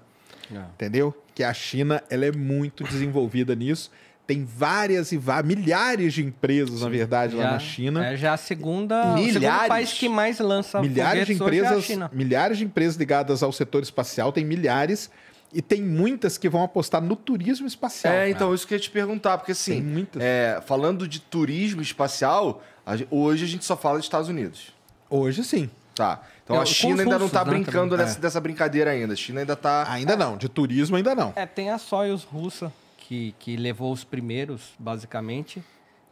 é. entendeu? Que a China ela é muito desenvolvida nisso tem várias e várias, milhares de empresas, na verdade, já, lá na China. É já é a segunda, milhares, o país que mais lança milhares de é empresas, é milhares de empresas ligadas ao setor espacial, tem milhares e tem muitas que vão apostar no turismo espacial. É, então, isso que eu ia te perguntar, porque assim, muitas... é, falando de turismo espacial, hoje a gente só fala dos Estados Unidos. Hoje sim. Tá. Então é, a China ainda não está né, brincando dessa, é. dessa, brincadeira ainda. A China ainda está Ainda não, de turismo ainda não. É, tem a Soyuz russa que, que levou os primeiros, basicamente.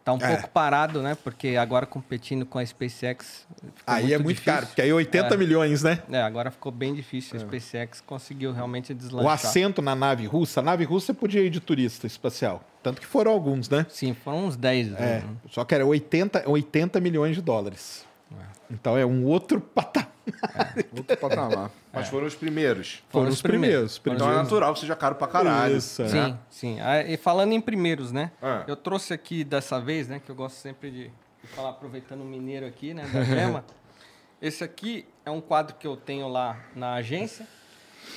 Tá um é. pouco parado, né? Porque agora competindo com a SpaceX. Aí é muito é muito difícil. caro, porque aí 80 é, é. milhões, né? É, agora ficou bem difícil. É. A SpaceX conseguiu realmente deslanchar. O assento na nave russa, a nave russa podia ir de turista espacial. Tanto que foram alguns, né? Sim, foram uns 10. Né? É. Né? Só que era 80, 80 milhões de dólares. Então é um outro patamar outro é, patamar. Mas foram os primeiros. Foram, os primeiros. primeiros. Então é natural que seja caro pra caralho. Isso, é. né? Sim, sim. Ah, e falando em primeiros, né? Ah. Eu trouxe aqui dessa vez, né? Que eu gosto sempre de, de falar, aproveitando o mineiro aqui, né? Da gema. Esse aqui é um quadro que eu tenho lá na agência,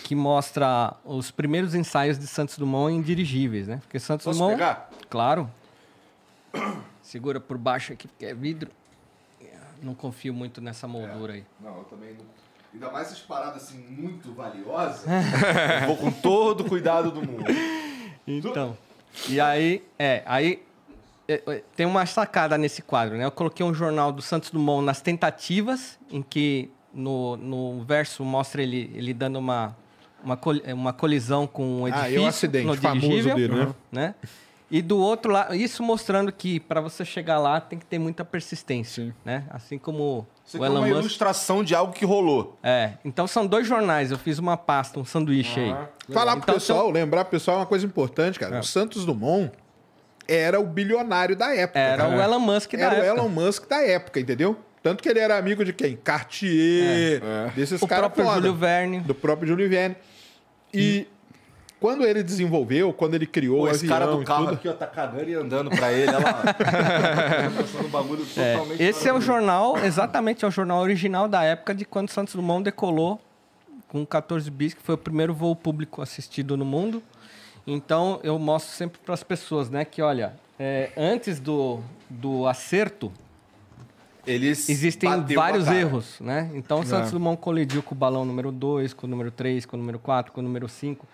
que mostra os primeiros ensaios de Santos Dumont em dirigíveis, né? Porque Santos Posso Dumont. Pegar? Claro. Segura por baixo aqui, porque é vidro. Não confio muito nessa moldura é. aí. Não, eu também não. Ainda mais essas paradas assim muito valiosas. vou com todo o cuidado do mundo. Então. Tu... E aí, é, aí é, é, tem uma sacada nesse quadro, né? Eu coloquei um jornal do Santos Dumont nas tentativas, em que no, no verso mostra ele, ele dando uma, uma, uma colisão com um edifício. Ah, e o acidente no famoso dele, né? né? E do outro lado, isso mostrando que para você chegar lá tem que ter muita persistência, Sim. né? Assim como você o tem é Elon uma Musk... ilustração de algo que rolou. É, então são dois jornais, eu fiz uma pasta, um sanduíche ah, aí. Falar pro o então, pessoal, lembrar lembrar pro pessoal é uma coisa importante, cara. É. O Santos Dumont era o bilionário da época. Era cara. o Elon Musk da época. Era o Elon Musk da época, entendeu? Tanto que ele era amigo de quem? Cartier, é. desses caras. Do próprio foda. Júlio Verne. Do próprio Júlio Verne. E, quando ele desenvolveu, quando ele criou Pô, esse cara do carro tudo... aqui, ó, tá cagando e andando pra ele, olha lá. é, esse é o jornal, exatamente, é o jornal original da época de quando Santos Dumont decolou com 14 bis, que foi o primeiro voo público assistido no mundo. Então, eu mostro sempre para as pessoas, né, que olha, é, antes do, do acerto, eles existem vários erros, né? Então, o Santos é. Dumont colidiu com o balão número 2, com o número 3, com o número 4, com o número 5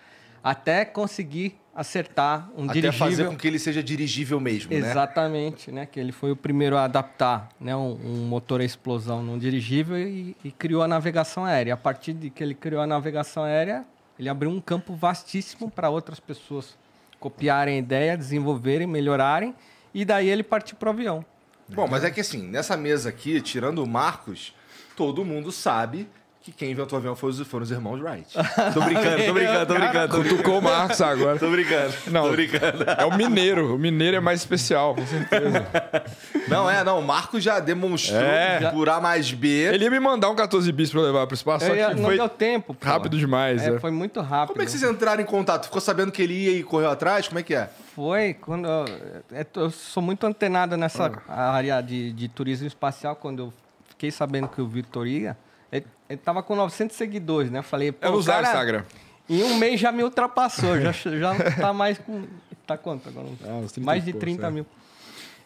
até conseguir acertar um até dirigível. Até fazer com que ele seja dirigível mesmo, né? Exatamente, né? né? Que ele foi o primeiro a adaptar né? um, um motor a explosão num dirigível e, e, criou a navegação aérea. A partir de que ele criou a navegação aérea, ele abriu um campo vastíssimo para outras pessoas copiarem a ideia, desenvolverem, melhorarem, e daí ele partiu para o avião. Bom, mas é que assim, nessa mesa aqui, tirando o Marcos, todo mundo sabe que quem inventou o avião foram os, irmãos Wright. Tô brincando, tô brincando, tô brincando. Tô Cutucou o Marx agora. Tô brincando. Não, tô brincando. É o mineiro. O mineiro é mais especial, com certeza. Não, é, não. O Marco já demonstrou é. por A mais B. Ele ia me mandar um 14 bis pra eu levar pro espaço, só é, que não foi deu tempo. Pô. Rápido demais. É, é. Foi muito rápido. Como é que vocês entraram em contato? Ficou sabendo que ele ia e correu atrás? Como é que é? Foi. quando Eu, é, eu sou muito antenado nessa ah. área de, de turismo espacial. Quando eu fiquei sabendo que o Vitor ia ele, tava com 900 seguidores, né? Eu falei, pô, o usava Instagram. Em um mês já me ultrapassou, já, já tá mais com. Tá quanto agora? Ah, mais de 30 é. mil.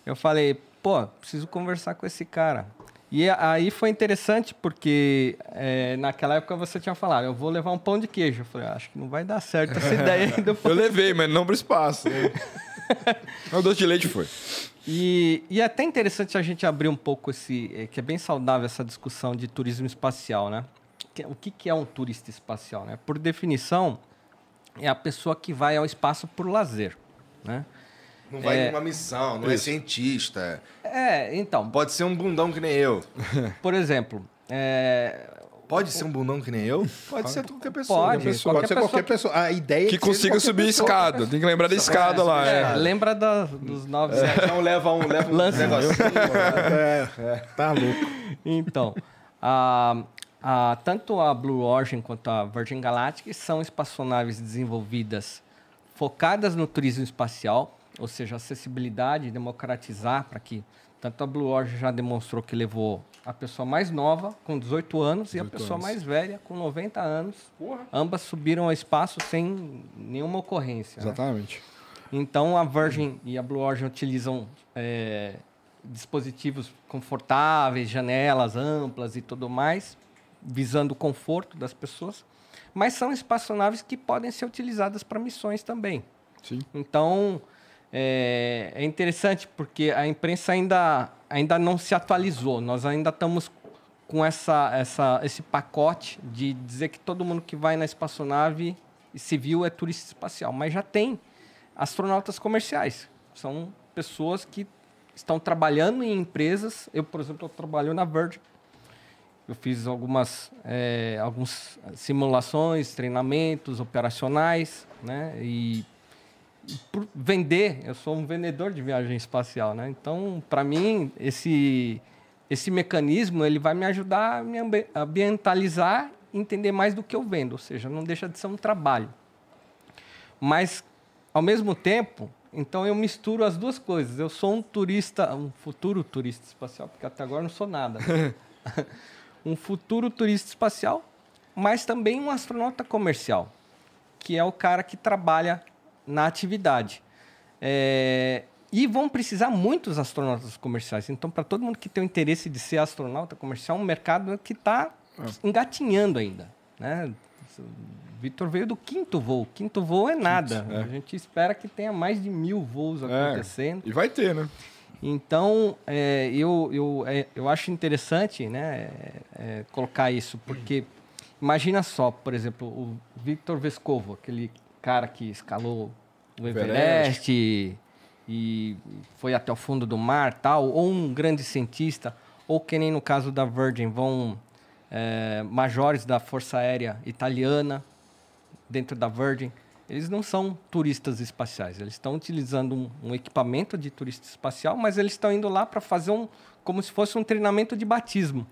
Eu falei, pô, preciso conversar com esse cara. E aí foi interessante, porque é, naquela época você tinha falado, eu vou levar um pão de queijo. Eu falei, ah, acho que não vai dar certo essa ideia Eu levei, mas não para o espaço. Né? o doce de leite foi. E, e é até interessante a gente abrir um pouco esse. É, que é bem saudável essa discussão de turismo espacial, né? O que, que é um turista espacial, né? Por definição, é a pessoa que vai ao espaço por lazer, né? Não vai é, numa missão, não é isso. é cientista. É, então. Pode ser um bundão que nem eu. Por exemplo, é, Pode ser um bundão que nem eu? Pode ser qualquer pessoa. Pode, pessoa. pode ser qualquer pessoa. Que... A ideia é que, que consiga subir pessoa. escada. Tem que lembrar da é, escada é, lá. É. Lembra da, dos nove. É. Não leva um, leva um negocinho. É, é. tá louco. Então, a, a, tanto a Blue Origin quanto a Virgin Galactic são espaçonaves desenvolvidas focadas no turismo espacial, ou seja, acessibilidade, democratizar para que tanto a Blue Origin já demonstrou que levou a pessoa mais nova com 18 anos 18 e a pessoa anos. mais velha com 90 anos. Porra. Ambas subiram ao espaço sem nenhuma ocorrência. Né? Exatamente. Né? Então a Virgin hum. e a Blue Origin utilizam é, dispositivos confortáveis, janelas amplas e tudo mais, visando o conforto das pessoas. Mas são espaçonaves que podem ser utilizadas para missões também. Sim. Então é, é interessante porque a imprensa ainda, ainda não se atualizou. Nós ainda estamos com essa, essa, esse pacote de dizer que todo mundo que vai na espaçonave civil é turista espacial. Mas já tem astronautas comerciais. São pessoas que estão trabalhando em empresas. Eu, por exemplo, trabalho na Virgin. Eu fiz algumas é, alguns simulações, treinamentos operacionais, né? E por vender, eu sou um vendedor de viagem espacial, né? Então, para mim, esse esse mecanismo ele vai me ajudar a me ambientalizar, entender mais do que eu vendo, ou seja, não deixa de ser um trabalho. Mas ao mesmo tempo, então eu misturo as duas coisas. Eu sou um turista, um futuro turista espacial, porque até agora não sou nada. Né? um futuro turista espacial, mas também um astronauta comercial, que é o cara que trabalha na atividade. É, e vão precisar muitos astronautas comerciais. Então, para todo mundo que tem o interesse de ser astronauta comercial, é um mercado que está é. engatinhando ainda. Né? Vitor veio do quinto voo. Quinto voo é nada. É. A gente espera que tenha mais de mil voos é. acontecendo. É. E vai ter, né? Então, é, eu, eu, eu acho interessante né, colocar isso, porque imagina só, por exemplo, o Victor Vescovo, aquele cara que escalou o Everest, Everest, e foi até o fundo do mar, tal, ou um grande cientista, ou que nem no caso da Virgin, vão é, majores da Força Aérea Italiana dentro da Virgin. Eles não são turistas espaciais, eles estão utilizando um, um equipamento de turista espacial, mas eles estão indo lá para fazer um como se fosse um treinamento de batismo.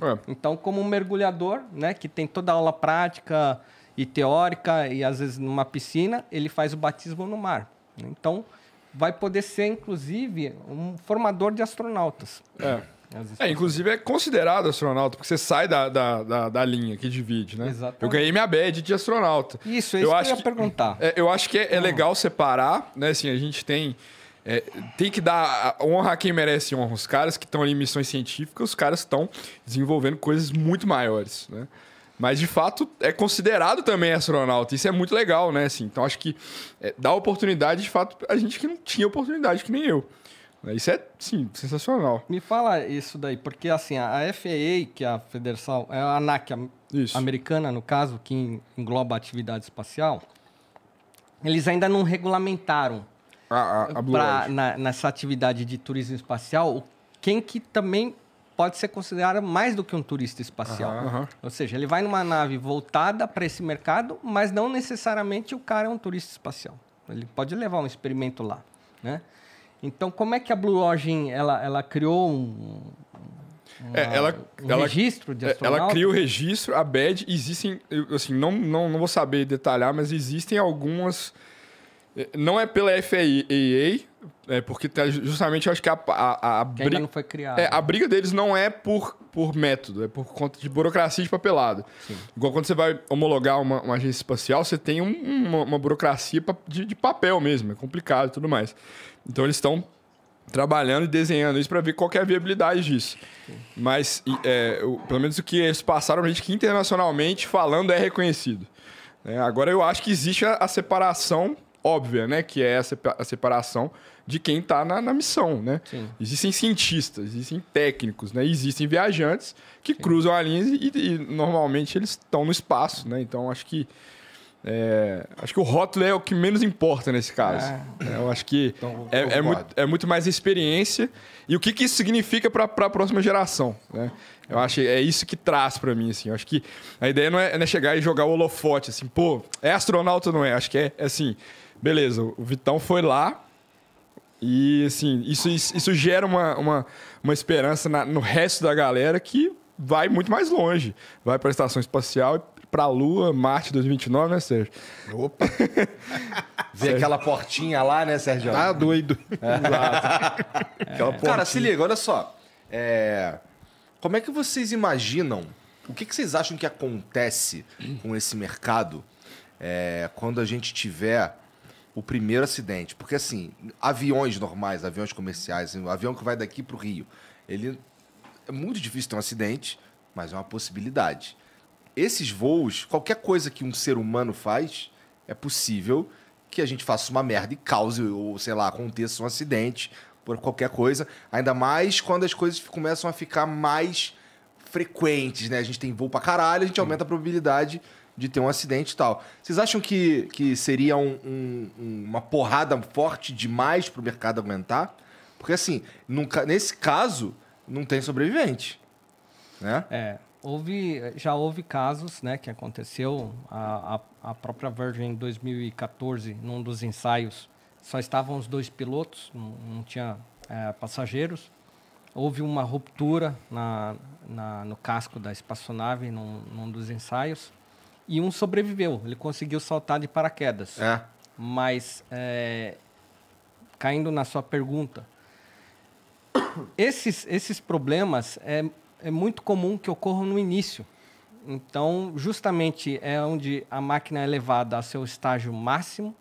É. Então, como um mergulhador, né, que tem toda a aula prática, e teórica e às vezes numa piscina, ele faz o batismo no mar. Então, vai poder ser inclusive um formador de astronautas. É. É, inclusive é considerado astronauta, porque você sai da, da, da, da linha que divide, né? Exatamente. Eu ganhei minha badge de astronauta. Isso, é eu acho eu ia perguntar. É, eu acho que é, é, legal separar, né? Assim, a gente tem. É, tem que dar honra a quem merece honra. Os caras que estão ali em missões científicas, os caras estão desenvolvendo coisas muito maiores, né? Mas de fato é considerado também astronauta. Isso é muito legal, né? Assim, então acho que é, dá oportunidade, de fato, a gente que não tinha oportunidade, que nem eu. Né, isso é, sim, sensacional. Me fala isso daí, porque assim, a FAA, que é a Federação, é a ANAC isso. americana, no caso, que engloba a atividade espacial, eles ainda não regulamentaram a, a, a pra, na, nessa atividade de turismo espacial quem que também pode ser considerado mais do que um turista espacial. Uhum. Ou seja, ele vai numa nave voltada para esse mercado, mas não necessariamente o cara é um turista espacial. Ele pode levar um experimento lá, né? Então, como é que a Blue Origin ela, ela criou um, uma, é, ela, um ela, registro de é, Ela cria o registro, a BED, existem, assim, não, não, não vou saber detalhar, mas existem algumas... Eh, não é pela FAA, é, porque tá justamente eu acho que a, a, a que briga. não foi criada. É, a briga deles não é por, por método, é por conta de burocracia de papelado. Sim. Igual quando você vai homologar uma, uma agência espacial, você tem um, uma, uma, burocracia de, de papel mesmo, é complicado e tudo mais. Então eles estão trabalhando e desenhando isso para ver qual é a viabilidade disso. Sim. Mas, é, o, pelo menos o que eles passaram, a gente que internacionalmente falando é reconhecido. É, agora eu acho que existe a, a separação óbvia, né? Que é a separação de quem está na, na, missão, né? Sim. Existem cientistas, existem técnicos, né? Existem viajantes que Sim. cruzam a linha e, e normalmente eles estão no espaço, né? Então acho que é, acho que o rótulo é o que menos importa nesse caso. É. é eu acho que então, é, é, muito, é muito mais experiência e o que, que isso significa para a próxima geração. Né? Eu acho que é isso que traz para mim. Assim. Eu acho que a ideia não é, não é chegar e jogar o holofote, assim, pô, é astronauta ou não é? Acho que é, é assim, beleza, o Vitão foi lá, e, assim, isso, isso gera uma, uma, uma esperança na, no resto da galera que vai muito mais longe. Vai para a estação espacial para a Lua, Marte 2029, né, Sérgio? Opa! Ver aquela portinha lá, né, Sérgio? Ah, doido. É. Exato. É. Cara, se liga, olha só. É... Como é que vocês imaginam? O que, que vocês acham que acontece com esse mercado é... quando a gente tiver o primeiro acidente. Porque, assim, aviões normais, aviões comerciais, um assim, avião que vai daqui para o Rio, ele é muito difícil ter um acidente, mas é uma possibilidade. Esses voos, qualquer coisa que um ser humano faz, é possível que a gente faça uma merda e cause, ou sei lá, aconteça um acidente por qualquer coisa. Ainda mais quando as coisas começam a ficar mais frequentes, né? A gente tem voo pra caralho, a gente aumenta a probabilidade de ter um acidente e tal. Vocês acham que, que seria um, um, uma porrada forte demais para o mercado aumentar? Porque, assim, nunca, nesse caso, não tem sobrevivente, né? É, houve, já houve casos, né, que aconteceu. A, a, a própria Virgin, em 2014, num dos ensaios, só estavam os dois pilotos, não, não tinha é, passageiros. Houve uma ruptura na, na, no casco da espaçonave num, num dos ensaios. E um sobreviveu, ele conseguiu saltar de paraquedas. É. Mas, é, caindo na sua pergunta, esses, esses problemas é, é muito comum que ocorram no início. Então, justamente é onde a máquina é levada ao seu estágio máximo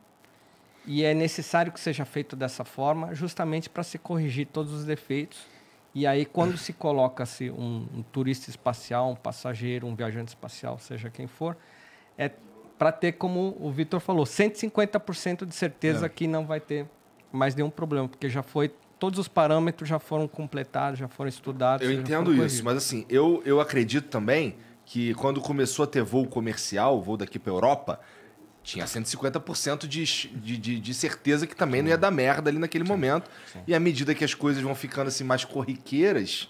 e é necessário que seja feito dessa forma, justamente para se corrigir todos os defeitos e aí, quando se coloca-se um, um, turista espacial, um passageiro, um viajante espacial, seja quem for, é para ter, como o Vitor falou, 150% de certeza é. que não vai ter mais nenhum problema, porque já foi todos os parâmetros já foram completados, já foram estudados. Eu entendo isso, mas assim, eu, eu acredito também que quando começou a ter voo comercial, voo daqui para Europa, tinha 150% de, de, de, certeza que também não ia dar merda ali naquele momento. E à medida que as coisas vão ficando assim mais corriqueiras,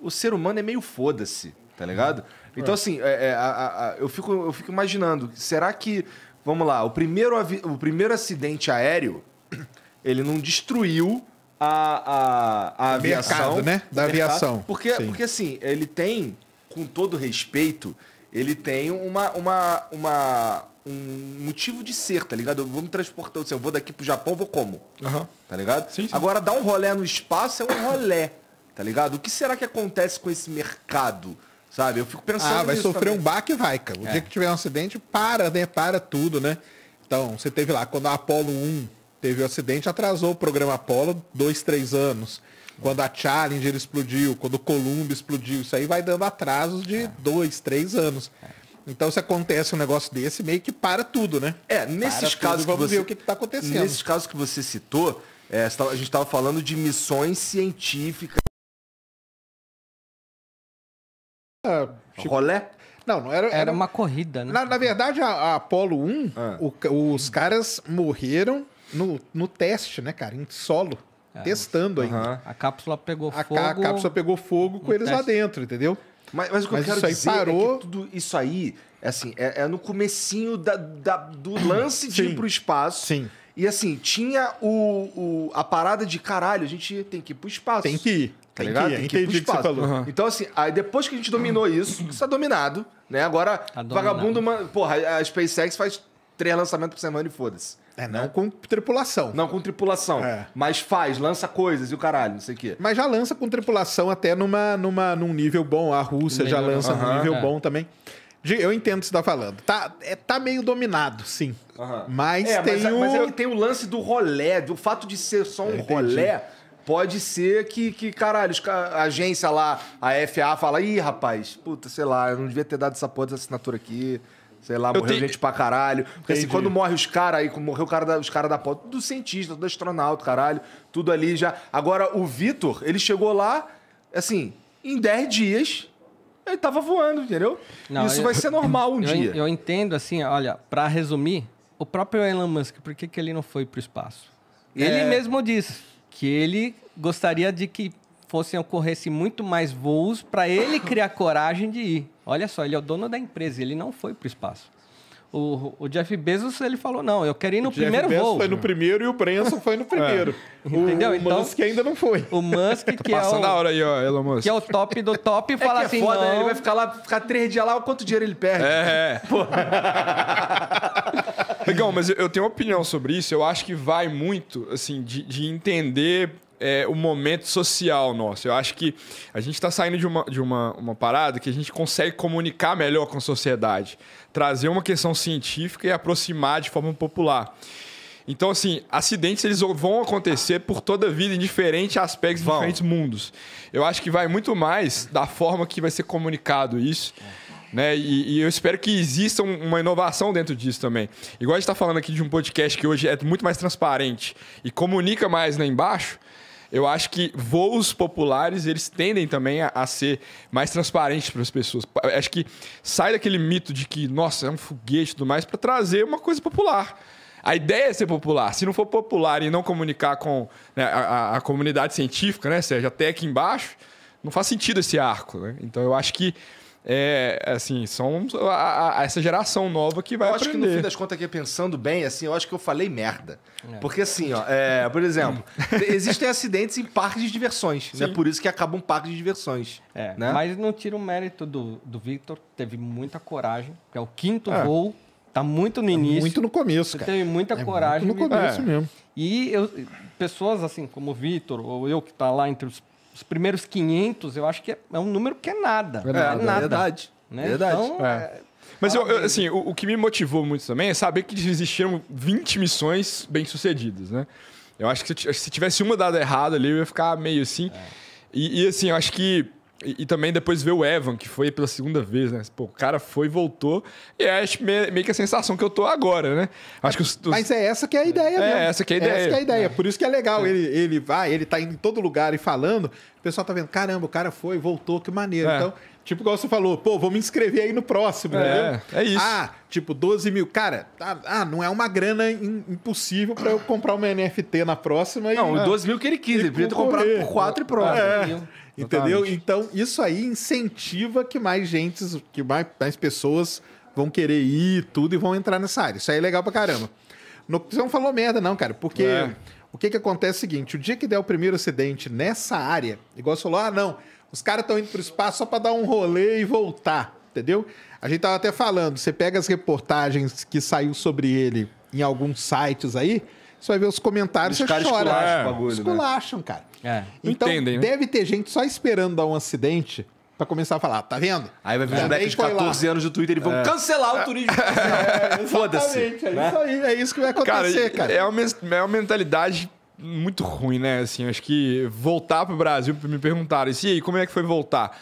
o ser humano é meio foda-se, tá ligado? Uhum. Então, é. assim, é, é, a, a, eu, fico, eu fico imaginando, será que, vamos lá, o primeiro, o primeiro acidente aéreo, ele não destruiu a, a, a aviação. Né? Mercado, né? Da aviação. Porque, porque, assim, ele tem, com todo respeito, ele tem uma, uma, uma um motivo de ser, tá ligado? Eu vou me transportar, assim, eu vou daqui pro Japão, vou como? Uhum. Tá ligado? Sim, sim. Agora, dar um rolé no espaço é um rolé, tá ligado? O que será que acontece com esse mercado? Sabe? Eu fico pensando. Ah, vai sofrer também. um baque e vai, cara. O é. dia que tiver um acidente, para, né? Para tudo, né? Então, você teve lá, quando a Apollo 1 teve o um acidente, atrasou o programa Apollo dois, três anos. Quando a Challenger explodiu, quando o Columbia explodiu, isso aí vai dando atrasos de é. dois, três anos. É. Então, se acontece um negócio desse, meio que para tudo, né? É, nesses para casos. Tudo, vamos você... ver o que está acontecendo. Nesses casos que você citou, é, a gente estava falando de missões científicas. Ah, tipo... Rolé? Não, não era, era. Era, uma corrida, né? Na, na verdade, a, a, Apollo 1, ah. o, os caras morreram no, no teste, né, cara? Em solo. É, testando uhum. ainda. A cápsula pegou a fogo. A cápsula pegou fogo com eles teste. lá dentro, entendeu? Mas, mas o que mas eu quero dizer parou... é que tudo isso aí, assim, é, é no comecinho da, da do lance de Sim. ir pro espaço. Sim. E assim, tinha o, o, a parada de caralho, a gente tem que ir pro espaço. Tem que ir. Tá tem ligado? Que ir, tem que ir pro espaço. Que uhum. Então, assim, aí depois que a gente dominou uhum. isso, está dominado, né? Agora, tá vagabundo. Porra, a SpaceX faz três lançamentos por semana e foda-se. É, não né? com tripulação. Não com tripulação. É. Mas faz, lança coisas e o caralho, não sei o quê. Mas já lança com tripulação até numa, numa, num nível bom. A Rússia já lança uhum, num nível é. bom também. Eu entendo o que você tá falando. Tá, é, tá meio dominado, sim. Uhum. Mas é, tem é, mas, o... Mas é tem o lance do rolé, do fato de ser só um é, rolé pode ser que, que caralho, a agência lá, a FA, fala: ih, rapaz, puta, sei lá, eu não devia ter dado essa porra dessa assinatura aqui. Sei lá, morreu te... gente pra caralho. Porque assim, Entendi. assim, quando morre os caras aí, morreu cara da, os caras da porta, tudo cientista, tudo astronauta, caralho, tudo ali já. Agora, o Vitor, ele chegou lá, assim, em 10 dias, ele tava voando, entendeu? Não, Isso eu, vai ser normal um eu, dia. Eu entendo, assim, olha, para resumir, o próprio Elon Musk, por que, que ele não foi pro espaço? É... Ele mesmo disse que ele gostaria de que fossem ocorressem muito mais voos para ele criar coragem de ir. Olha só, ele é o dono da empresa, ele não foi para o espaço. O, o, Jeff Bezos ele falou: não, eu quero ir no o primeiro Jeff Bezos voo. Foi no primeiro e o Branson foi no é. primeiro. É. O, Entendeu? O então, Musk ainda não foi. O Musk, tá que, é o. hora aí, ó, Elon Musk. Que é o top do top é e fala é assim. Foda, né? não... Ele vai ficar lá, ficar três dias lá, o quanto dinheiro ele perde. É. Legal, mas eu tenho uma opinião sobre isso. Eu acho que vai muito, assim, de, de entender é, o momento social nosso. Eu acho que a gente está saindo de, uma, de uma, uma parada que a gente consegue comunicar melhor com a sociedade, trazer uma questão científica e aproximar de forma popular. Então, assim, acidentes eles vão acontecer por toda a vida, em diferentes aspectos, em diferentes mundos. Eu acho que vai muito mais da forma que vai ser comunicado isso. Né? E, e, eu espero que exista uma inovação dentro disso também. Igual a gente está falando aqui de um podcast que hoje é muito mais transparente e comunica mais lá embaixo, eu acho que voos populares, eles tendem também a, a ser mais transparentes para as pessoas. Acho que sai daquele mito de que, nossa, é um foguete e tudo mais, para trazer uma coisa popular. A ideia é ser popular. Se não for popular e não comunicar com né, a, a, comunidade científica, né, Sérgio, até aqui embaixo, não faz sentido esse arco. Né? Então eu acho que é, assim, são a, a, essa geração nova que vai eu acho aprender. que no fim das contas, aqui pensando bem, assim, eu acho que eu falei merda. É. Porque assim, ó, é, por exemplo, existem acidentes em parques de diversões, É né? Por isso que acaba um parque de diversões. É, né? Mas não tira o mérito do, do Victor, teve muita coragem, que é o quinto é. voo, tá muito no tá início. Muito no começo, cara. Teve muita é coragem. Muito no começo é. mesmo. E eu, pessoas assim, como o Victor, ou eu que tá lá entre os os primeiros 500, eu acho que é, é, um número que é nada. Verdade, é, é, nada, verdade. Né? Verdade. Então, é. é Mas eu, eu, assim, o, o, que me motivou muito também é saber que existiram 20 missões bem-sucedidas, né? Eu acho que se, tivesse uma dada errada ali, eu ia ficar meio assim. E, e, assim, eu acho que e, e, também depois ver o Evan, que foi pela segunda vez, né? Pô, o cara foi e voltou. E é meio, meio, que a sensação que eu tô agora, né? Acho que os, os... Mas é essa que é a ideia, É, né? essa que é a ideia. É essa que é a ideia. É. Por isso que é legal. É. Ele, ele vai, ele tá indo em todo lugar e falando. O pessoal tá vendo, caramba, o cara foi, voltou, que maneiro. É. Então, tipo, igual você falou, pô, vou me inscrever aí no próximo, é, entendeu? É isso. Ah, tipo, 12 mil. Cara, tá, ah, não é uma grana impossível para eu comprar uma NFT na próxima. não, ah, 12 mil que ele quis. Ele podia ter comprado por 4 e pronto. É. Entendeu? Então, isso aí incentiva que mais gente, que mais, mais pessoas vão querer ir tudo e vão entrar nessa área. Isso aí é legal pra caramba. No, você não falou merda, não, cara, porque é. o que, que acontece é o seguinte: o dia que der o primeiro acidente nessa área, igual você falou, ah, não, os caras estão indo pro espaço só pra dar um rolê e voltar, entendeu? A gente tava até falando, você pega as reportagens que saiu sobre ele em alguns sites aí, você vai ver os comentários, os você chora. É. Né? Esculacham, cara. É. Então, Entendem, né? deve né? ter gente só esperando dar um acidente pra começar a falar, tá vendo? Aí vai vir um deck de 14 lá. anos de Twitter e vão é. cancelar o turismo. É, Foda-se. É, né? isso aí, é isso que vai acontecer, cara. cara. É, uma, é uma mentalidade muito ruim, né? Assim, acho que voltar pro Brasil, me perguntaram, e aí, como é que foi voltar?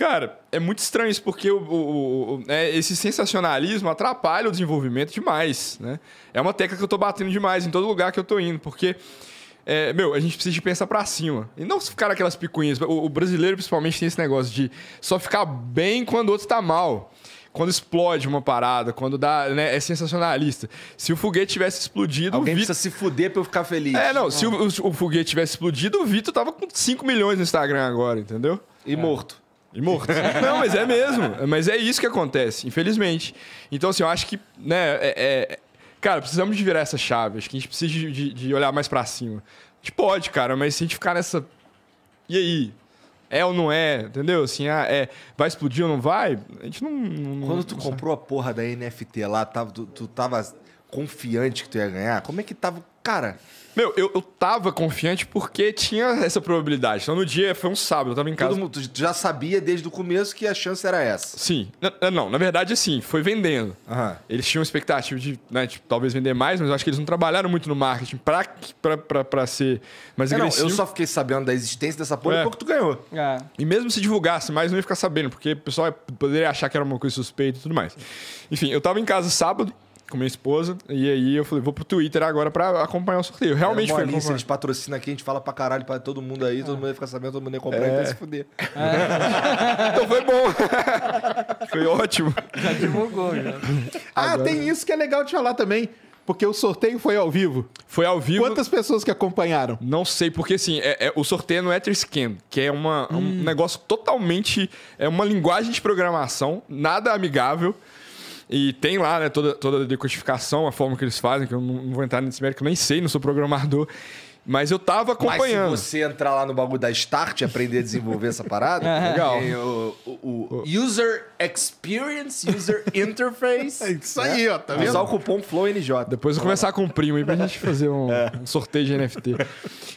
Cara, é muito estranho isso, porque o, o, o é, esse sensacionalismo atrapalha o desenvolvimento demais, né? É uma tecla que eu tô batendo demais em todo lugar que eu tô indo, porque... É, meu, a gente precisa de pensar para cima. E não ficar aquelas picuinhas. O, o, brasileiro, principalmente, tem esse negócio de só ficar bem quando o outro tá mal. Quando explode uma parada, quando dá. Né, é sensacionalista. Se o foguete tivesse explodido. Alguém Vito... precisa se fuder pra eu ficar feliz. É, não. Ah. Se o, o, o, foguete tivesse explodido, o Vitor tava com 5 milhões no Instagram agora, entendeu? E é. morto. E morto. Não, mas é mesmo. Mas é isso que acontece, infelizmente. Então, assim, eu acho que, né, é, é... cara, precisamos de virar essa chave. Acho que a gente precisa de, de olhar mais para cima. A gente pode, cara, mas se a gente ficar nessa. E aí? É ou não é? Entendeu? Assim, ah, é, vai explodir ou não vai? A gente não. não Quando tu não comprou sabe. a porra da NFT lá, tava, tu, tu tava confiante que tu ia ganhar? Como é que tava. Cara, meu, eu, eu tava confiante porque tinha essa probabilidade. Então, no dia, foi um sábado, eu tava em casa. Todo mundo já sabia desde o começo que a chance era essa. Sim. não, na verdade, assim, foi vendendo. Uhum. Eles tinham expectativa de, né, tipo, talvez vender mais, mas eu acho que eles não trabalharam muito no marketing pra, pra, pra, pra ser mais agressivo. É, não, eu só fiquei sabendo da existência dessa porra é. pouco tu ganhou. É. E mesmo se divulgasse mais, não ia ficar sabendo, porque o pessoal poderia achar que era uma coisa suspeita e tudo mais. Enfim, eu tava em casa sábado com minha esposa. E aí eu falei, vou pro Twitter agora pra acompanhar o sorteio. Realmente é, foi bom. A gente patrocina aqui, a gente fala pra caralho pra todo mundo aí, é. todo mundo ia ficar sabendo, todo mundo ia comprar então é. e vai se fuder. É. então foi bom. foi ótimo. Já divulgou, já. Ah, agora... tem isso que é legal de falar também. Porque o sorteio foi ao vivo. Foi ao vivo. Quantas pessoas que acompanharam? Não sei, porque assim, é, é o sorteio é no Etherscan, que é uma, é hum. um negócio totalmente. É uma linguagem de programação, nada amigável. E tem lá né, toda, toda a decodificação, a forma que eles fazem, que eu não, não vou entrar nesse mérito, eu nem sei, não sou programador. Mas eu tava acompanhando. Mas se você entrar lá no bagulho da Start e aprender a desenvolver essa parada, é. legal. o, o, o, User Experience, User Interface. É isso aí, ó, tá vendo? Usar o cupom FlowNJ. Depois eu começar com o primo aí pra gente fazer um, é. um sorteio de NFT.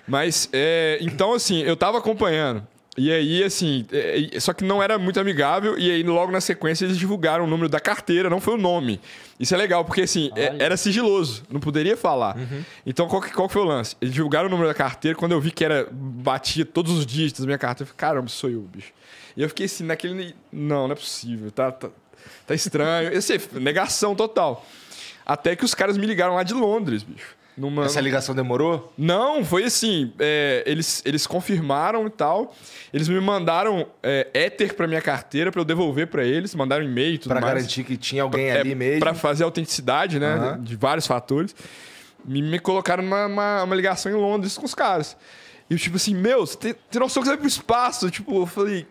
Mas, é, então assim, eu tava acompanhando. E aí, assim, é, é, só que não era muito amigável, e aí logo na sequência eles divulgaram o número da carteira, não foi o nome. Isso é legal, porque assim, é, era sigiloso, não poderia falar. Uhum. Então, qual que, qual que foi o lance? Eles divulgaram o número da carteira, quando eu vi que era batia todos os dígitos da minha carteira, eu falei, caramba, sou eu, bicho. E eu fiquei assim, naquele. Não, não é possível, tá, tá, tá estranho. Esse, negação total. Até que os caras me ligaram lá de Londres, bicho. Numa... Essa ligação demorou? Não, foi assim. É, eles, eles confirmaram e tal. Eles me mandaram é, para minha carteira para eu devolver para eles. Mandaram e-mail e tudo pra mais. Para garantir que tinha alguém é, pra, ali é, mesmo. Para fazer autenticidade, né? Uhum. De, de, vários fatores. Me, me colocaram numa uma, uma ligação em Londres com os caras. E eu, tipo assim, meu, você tem, tem noção que você vai pro espaço? Tipo, eu falei,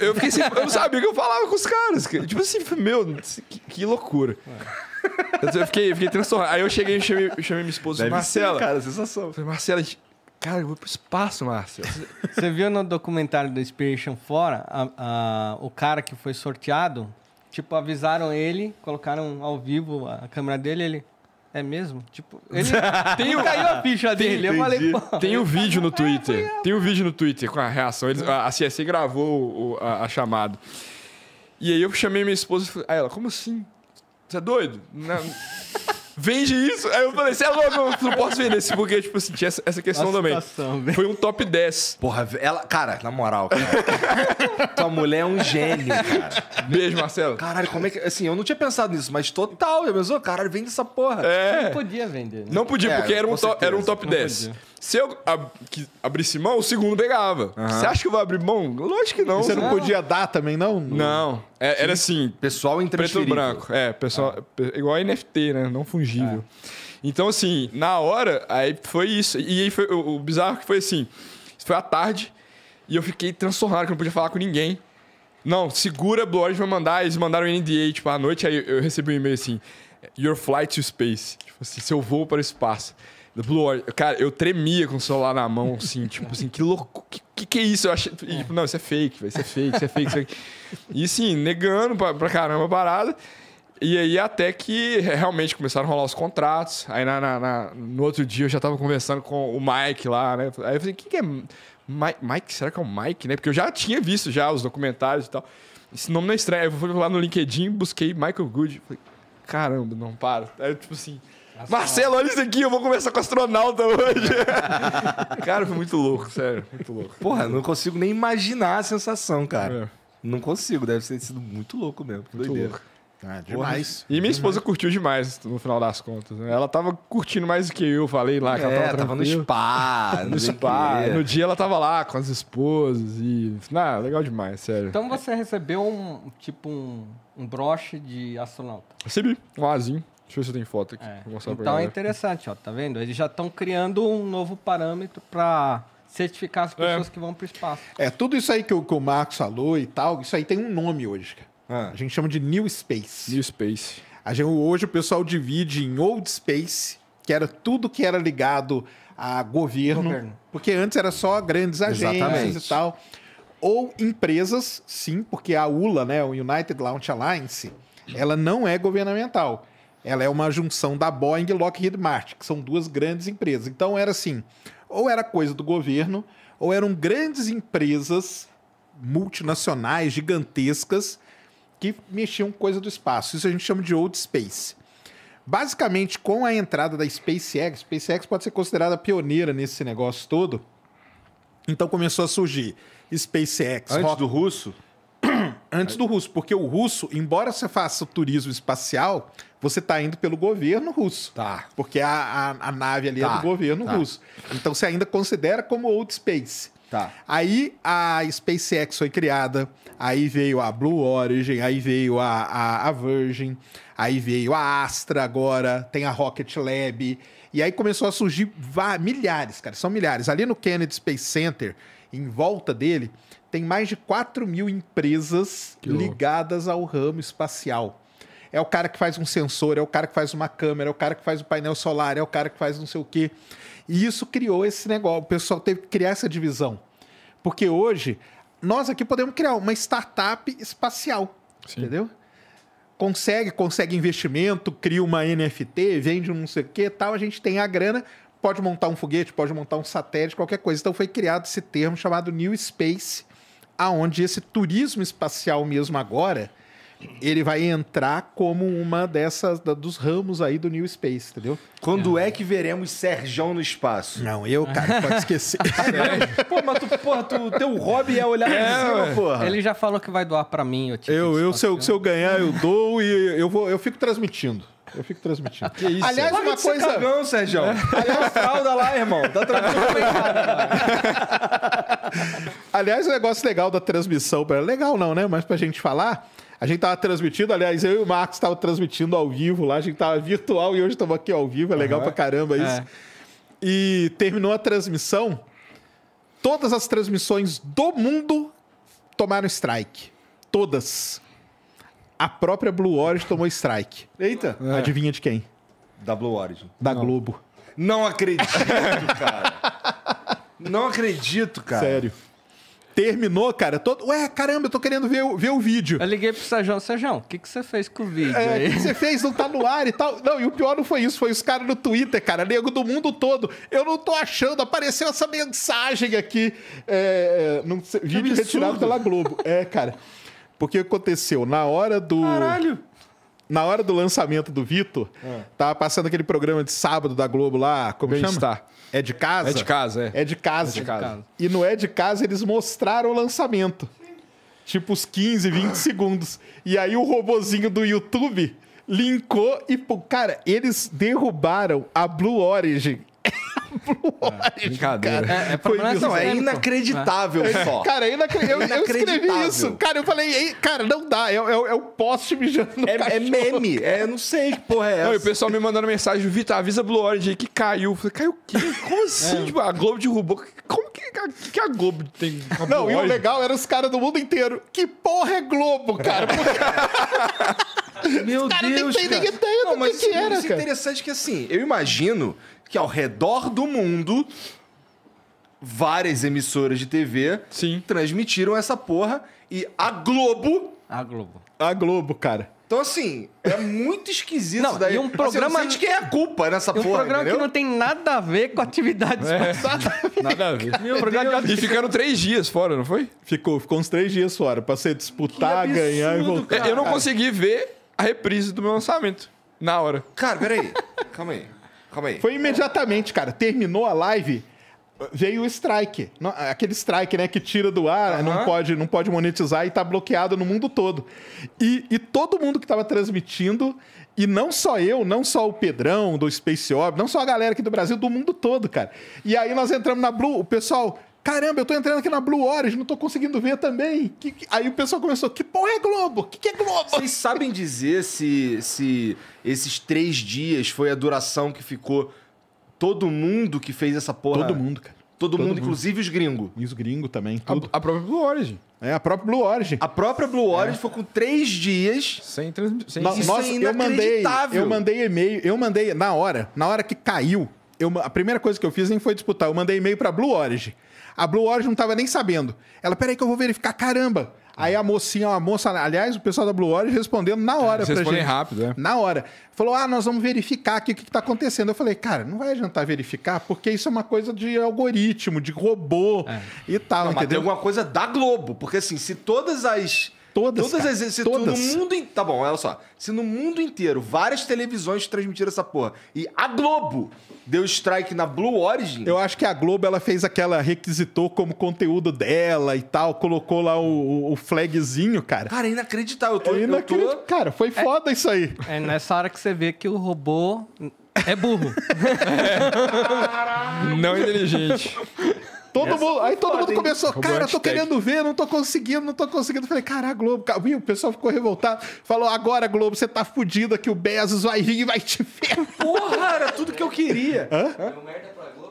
eu fiquei assim, Eu não sabia o que eu falava com os caras. Tipo assim, meu, que, que loucura. É. Eu fiquei, fiquei transtornado. Aí eu cheguei e chamei, chamei minha esposa Deve Marcela. Ser, cara, sensação. Falei, Marcela, cara, eu vou pro espaço, Marcela. Você viu no documentário do Inspiration Fora a, a, o cara que foi sorteado? Tipo, avisaram ele, colocaram ao vivo a câmera dele, ele. É mesmo? Tipo, ele tem, caiu a ficha dele. Entendi. Eu falei, Pô, Tem o um vídeo no é, Twitter. Tem o um vídeo no Twitter com a reação. Eles, a, a CSC gravou o, a, a, chamada. E aí eu chamei minha esposa e falei, ah, ela, como assim? Você é doido? Não. vende isso. Aí eu falei, você é louco, eu não posso vender esse porque, tipo assim, tinha essa, essa questão também. Foi um top 10. Porra, ela. Cara, na moral, cara. tua mulher é um gênio, cara. Beijo, Marcelo. Caralho, como é que. Assim, eu não tinha pensado nisso, mas total, já pensou? Caralho, vende essa porra. É. Não podia vender, né? Não podia, é, porque era um, top, era um top 10. Podia. Se eu ab abrisse mão, o segundo pegava. Uhum. Você acha que eu vou abrir mão? Lógico que não. E você não, não né? podia dar também, não? Não. É, era assim. Pessoal Preto e branco. É, pessoal, ah. igual a NFT, né? Não fungível. Ah. Então, assim, na hora, aí foi isso. E aí foi, o, o bizarro que foi assim: foi à tarde e eu fiquei transtornado, que eu não podia falar com ninguém. Não, segura, Blue Origin vai mandar. Eles mandaram o NDA, tipo, à noite, aí eu recebi um e-mail assim: Your flight to space. Tipo assim, seu voo para o espaço. Blue Origin. Cara, eu tremia com o celular na mão, assim, tipo assim, que louco. Que, que, que é isso? Eu achei. E, tipo, não, isso é fake, vai ser é fake, isso é fake, isso é fake. E assim negando pra, pra caramba a parada. E aí até que realmente começaram a rolar os contratos. Aí na, na, na, no outro dia eu já tava conversando com o Mike lá, né? Aí eu falei, quem que é Mike? Mike? Será que é o Mike, né? Porque eu já tinha visto já os documentários e tal. Esse nome não é estranho. eu fui lá no LinkedIn, busquei Michael Good. Falei, caramba, não para. Aí tipo assim... Marcelo, olha isso aqui, eu vou conversar com astronauta hoje. cara, foi muito louco, sério. Muito louco. Porra, não consigo nem imaginar a sensação, cara. É. Não consigo, deve ter sido muito louco mesmo. Muito doideira. louco. Ah, demais. Porra. E minha esposa demais. curtiu demais no final das contas. Né? Ela tava curtindo mais do que eu, falei lá. Que é, ela tava, tava no spa. no spa. No dia ela tava lá com as esposas e. Ah, legal demais, sério. Então você recebeu um, tipo, um, um broche de astronauta? Recebi, um azinho. Deixa eu ver se tem foto aqui. É. então é interessante, ó, tá vendo? Eles já estão criando um novo parâmetro para certificar as é. pessoas é. que vão para o espaço. É, tudo isso aí que o, que o Marcos falou e tal, isso aí tem um nome hoje, É. A gente chama de New Space. New Space. A gente, hoje o pessoal divide em Old Space, que era tudo que era ligado a governo, governo. porque antes era só grandes agências Exatamente. e tal. Ou empresas, sim, porque a ULA, né, o United Launch Alliance, ela não é governamental ela é uma junção da Boeing e Lockheed Martin, que são duas grandes empresas. Então era assim, ou era coisa do governo, ou eram grandes empresas multinacionais gigantescas que mexiam coisa do espaço. Isso a gente chama de old space. Basicamente, com a entrada da SpaceX, SpaceX pode ser considerada pioneira nesse negócio todo. Então começou a surgir SpaceX. Antes Rock... do russo? Antes do russo, porque o russo, embora você faça o turismo espacial, você está indo pelo governo russo. Tá. Porque a, a, a nave ali é tá. é do governo tá. russo. Então você ainda considera como old space. Tá. Aí a SpaceX foi criada, aí veio a Blue Origin, aí veio a, a, a Virgin, aí veio a Astra agora, tem a Rocket Lab. E aí começou a surgir milhares, cara, são milhares. Ali no Kennedy Space Center, em volta dele, tem mais de 4 mil empresas que ligadas louco. ao ramo espacial. É o cara que faz um sensor, é o cara que faz uma câmera, é o cara que faz o um painel solar, é o cara que faz não sei o quê. E isso criou esse negócio. O pessoal teve que criar essa divisão. Porque hoje, nós aqui podemos criar uma startup espacial. Sim. Entendeu? Consegue, consegue investimento, cria uma NFT, vende um não sei o quê tal. A gente tem a grana, pode montar um foguete, pode montar um satélite, qualquer coisa. Então foi criado esse termo chamado New Space, aonde esse turismo espacial mesmo agora ele vai entrar como uma dessas da, dos ramos aí do New Space, entendeu? Quando é, é que veremos Serjão no espaço? Não, eu, cara, pode esquecer. Pô, mas tu, porra, tu, teu hobby é olhar é, cima, porra. Ele já falou que vai doar para mim, eu Eu, eu se, eu se eu ganhar, eu dou e eu vou, eu fico transmitindo. Eu fico transmitindo. Que isso? Aliás, uma coisa. Cagão, Sérgio. É. Aliás, fralda lá, irmão. Tá tranquilo, cara. Aliás, o um negócio legal da transmissão, legal não, né? Mas pra gente falar, a gente tava transmitindo, aliás, eu e o Marcos tava transmitindo ao vivo lá, a gente tava virtual e hoje estamos aqui ao vivo, é legal uhum. pra caramba isso. É. E terminou a transmissão, todas as transmissões do mundo tomaram strike. Todas. A própria Blue Origin tomou strike. Eita! É. Adivinha de quem? Da Blue Origin. Da não. Globo. Não acredito, cara. Não acredito, cara. Sério. Terminou, cara. Todo... Ué, caramba, eu tô querendo ver, o- ver o vídeo. Eu liguei pro Sérgio, Sérgio, o que, que você fez com o vídeo é, o que você fez? Não tá no ar e tal. Não, e o pior não foi isso, foi os caras no Twitter, cara, nego do mundo todo. Eu não tô achando, apareceu essa mensagem aqui. É, é não sei, vídeo absurdo. retirado pela Globo. É, cara. Porque aconteceu, na hora do. Caralho! Na hora do lançamento do Vitor, ah. tava passando aquele programa de sábado da Globo lá, como chama? estar é de casa? É de casa, é. É de casa. É de casa. E no É de Casa eles mostraram o lançamento. Tipo uns 15, 20 segundos. E aí o robozinho do YouTube linkou e, cara, eles derrubaram a Blue Origin é, Blue Origin. Cara. É, é, Foi, não, é inacreditável é. só. Cara, é inacre... eu, inacreditável. Eu escrevi isso. Cara, eu falei, cara, não dá. É, é, é, o poste mijando no é, cachorro. É meme. É, não sei que porra é essa. Não, e o pessoal me mandando mensagem, Vitor, avisa Blue Origin que caiu. Eu falei, caiu o quê? Como assim? Tipo, a Globo derrubou. Como que a, que a Globo tem? A não, Blue e o legal era os caras do mundo inteiro. Que porra é Globo, cara? Porque... Meu cara, Deus, nem cara. Nem ideia não, do mas que, que era, cara. Mas interessante que, assim, eu imagino que ao redor do mundo várias emissoras de TV Sim. transmitiram essa porra e a Globo. A Globo. A Globo, cara. Então, assim, é muito esquisito não, daí. E um assim, programa. Assim, de quem é a culpa nessa e um porra. Um programa entendeu? que não tem nada a ver com atividades é, passadas. Nada a ver. E é ficaram três dias fora, não foi? Ficou, ficou uns três dias fora. Pra ser disputar, absurdo, ganhar e voltar. Cara. Eu não consegui ver a reprise do meu lançamento na hora. Cara, peraí. Calma aí. Calma aí. Foi imediatamente, cara. Terminou a live, veio o strike. Aquele strike, né, que tira do ar, uhum. não, pode, não pode monetizar e tá bloqueado no mundo todo. E, e todo mundo que tava transmitindo, e não só eu, não só o Pedrão do Space Orb, não só a galera aqui do Brasil, do mundo todo, cara. E aí nós entramos na Blue, o pessoal Caramba, eu tô entrando aqui na Blue Origin, não tô conseguindo ver também. Que, que... Aí o pessoal começou, que porra é Globo? O que, que é Globo? Vocês sabem dizer se, se esses três dias foi a duração que ficou todo mundo que fez essa porra? Todo mundo, cara. Todo, todo mundo, mundo, inclusive os gringos. E os gringos também. A, a, própria Blue Origin. É, a própria Blue Origin. A própria Blue Origin é. foi com três dias. Sem transmissão. É nossa, é eu mandei. Eu mandei e-mail. Eu mandei na hora. Na hora que caiu. Eu, a primeira coisa que eu fiz nem foi disputar. Eu mandei e-mail pra Blue Origin. A Blue Origin não tava nem sabendo. Ela, peraí que eu vou verificar, caramba. Aí a mocinha, a moça, aliás, o pessoal da Blue Origin respondendo na é, hora Vocês pra respondem gente. rápido, né? Na hora. Falou: "Ah, nós vamos verificar aqui o que, que tá acontecendo". Eu falei: "Cara, não vai adiantar verificar, porque isso é uma coisa de algoritmo, de robô é. e tal, não, entendeu? Mas tem alguma coisa da Globo, porque assim, se todas as Todas, todas cara, as se todas. no mundo tá bom olha só se no mundo inteiro várias televisões transmitiram essa porra e a Globo deu strike na Blue Origin. Eu acho que a Globo ela fez aquela, requisitou como conteúdo dela e tal, colocou lá o, o flagzinho, cara. Cara, é inacreditável. Eu tô, é inacreditável. Tô... Cara, foi é. foda é, isso aí. É nessa hora que você vê que o robô é burro. é. Não inteligente. Todo mundo, aí todo foda, mundo começou, hein? cara, tô querendo ver, não tô conseguindo, não tô conseguindo. Falei, cara, Globo, e o pessoal ficou revoltado. Falou, agora, Globo, você tá fudido aqui, o Bezos vai vir e vai te ver. Porra, era tudo que eu queria. Hã? Deu merda pra Globo?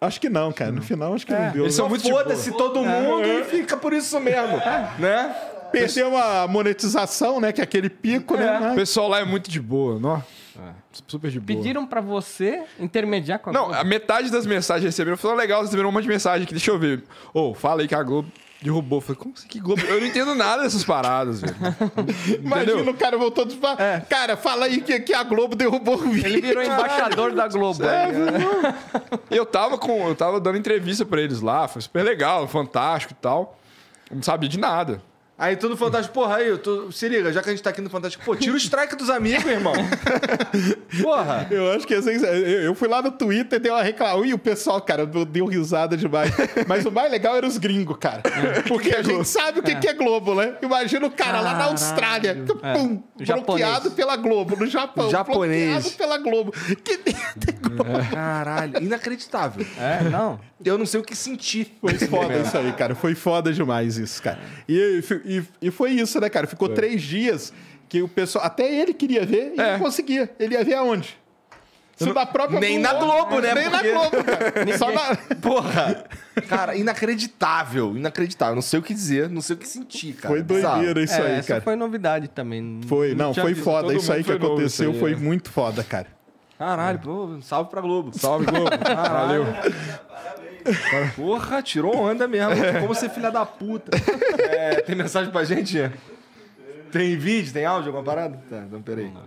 Acho que não, cara. No final, acho que é, não deu. Eles são né? muito foda-se todo é. mundo é. e fica por isso mesmo, é. né? Perdeu a monetização, né? Que é aquele pico, né? é. né? O pessoal lá é muito de boa, não? É, super de boa. Pediram pra você intermediar com a Não, a metade das mensagens receberam. Falou, legal, vocês receberam um monte de mensagem aqui, deixa eu ver. Ô, oh, fala aí que a Globo derrubou. Falei, como assim que Globo? Eu não entendo nada dessas paradas, velho. Imagina o cara voltou dos é. Cara, fala aí que, que a Globo derrubou o vídeo. Ele virou embaixador da Globo. É, aí, né? eu tava com. Eu tava dando entrevista pra eles lá, foi super legal, fantástico e tal. Eu não sabia de nada. Aí tu no Fantástico, porra, aí, tu, se liga, já que a gente tá aqui no Fantástico, pô, tira o strike dos amigos, irmão. Porra. Eu acho que é assim, eu fui lá no Twitter, dei uma reclamação, e o pessoal, cara, deu risada demais. Mas o mais legal era os gringos, cara. É. Porque que a gente sabe o que é. que é. Globo, né? Imagina o cara Caralho. lá na Austrália, é. pum, bloqueado pela Globo, no Japão, Japonês. bloqueado pela Globo. Que é. Caralho, inacreditável. É, não. Eu não sei o que senti. Foi foda isso aí, cara. Foi foda demais isso, cara. E, e, e foi isso, né, cara? Ficou três dias que o pessoal. Até ele queria ver e é. não conseguia. Ele ia ver aonde? Se não, da própria Nem Globo, na Globo, né? Nem Porque... na Globo, cara. Só na... Porra. Cara, inacreditável, inacreditável. Não sei o que dizer, não sei o que sentir, cara. Foi doideira isso é, aí, cara. Essa foi novidade também. Foi, não, não foi foda. isso aí que aconteceu aí, foi é. muito foda, cara. Caralho, é. pô, salve pra Globo. Salve, Globo. Caralho. Valeu. Parabéns. Porra, tirou onda mesmo. É. Como ser filha da puta. É, tem mensagem pra gente? Tem vídeo, tem áudio, alguma parada? Tá, então peraí. O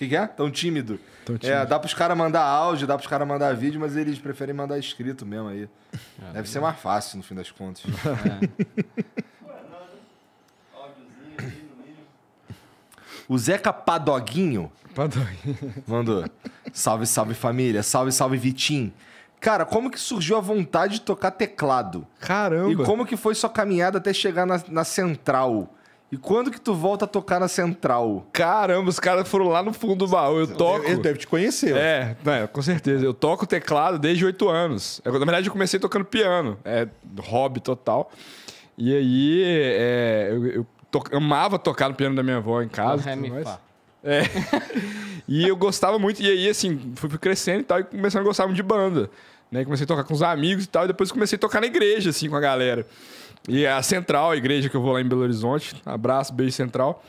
que, que é? Tão tímido. Tão é, tímido. É, dá pros caras mandar áudio, dá pros caras mandar vídeo, mas eles preferem mandar escrito mesmo aí. É, Deve é ser mais fácil, no fim das contas. É. O Zeca Padoguinho. Padoguinho. Mandou. Salve, salve família. Salve, salve Vitim. Cara, como que surgiu a vontade de tocar teclado? Caramba! E como que foi sua caminhada até chegar na, na central? E quando que tu volta a tocar na central? Caramba, os caras foram lá no fundo do baú. Eu toco. Ele deve te conhecer. É, né, com certeza. Eu toco teclado desde oito anos. É, na verdade, eu comecei tocando piano. É hobby total. E aí, é, eu, eu to amava tocar no piano da minha avó em casa. Ré, mi, fá. É. e eu gostava muito, e aí, assim, fui crescendo e tal, e começando a gostar muito de banda. Né? Comecei a tocar com os amigos e tal, e depois comecei a tocar na igreja, assim, com a galera. E a Central, a igreja que eu vou lá em Belo Horizonte, abraço, beijo Central.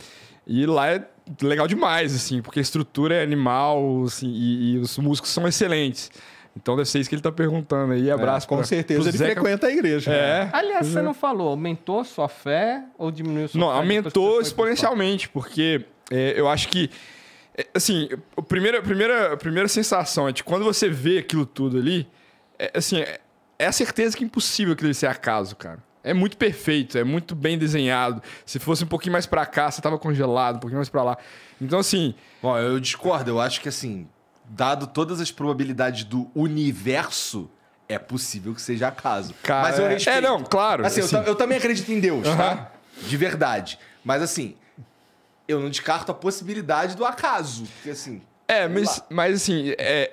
E lá é legal demais, assim, porque a estrutura é animal, assim, e, e os músicos são excelentes. Então deve ser isso que ele está perguntando aí. Abraço. É, com pra, certeza ele Zeca... frequenta a igreja. É. Né? Aliás, você não falou, aumentou sua fé ou diminuiu sua não, fé? Não, aumentou exponencialmente, porque é, eu acho que. É, assim, a primeira, a primeira, a primeira sensação é de quando você vê aquilo tudo ali, é, assim, é, é a certeza que é impossível aquilo ser acaso, cara. É muito perfeito, é muito bem desenhado. Se fosse um pouquinho mais para cá, você tava congelado, um pouquinho mais para lá. Então, assim. Bom, eu discordo, eu acho que assim dado todas as probabilidades do universo, é possível que seja acaso. Cara, Mas eu é, respeito. É, não, claro. Assim, assim. Eu, eu, também acredito em Deus, uhum. tá? De verdade. Mas assim, eu não descarto a possibilidade do acaso. Porque assim. É, mas, mas assim, é,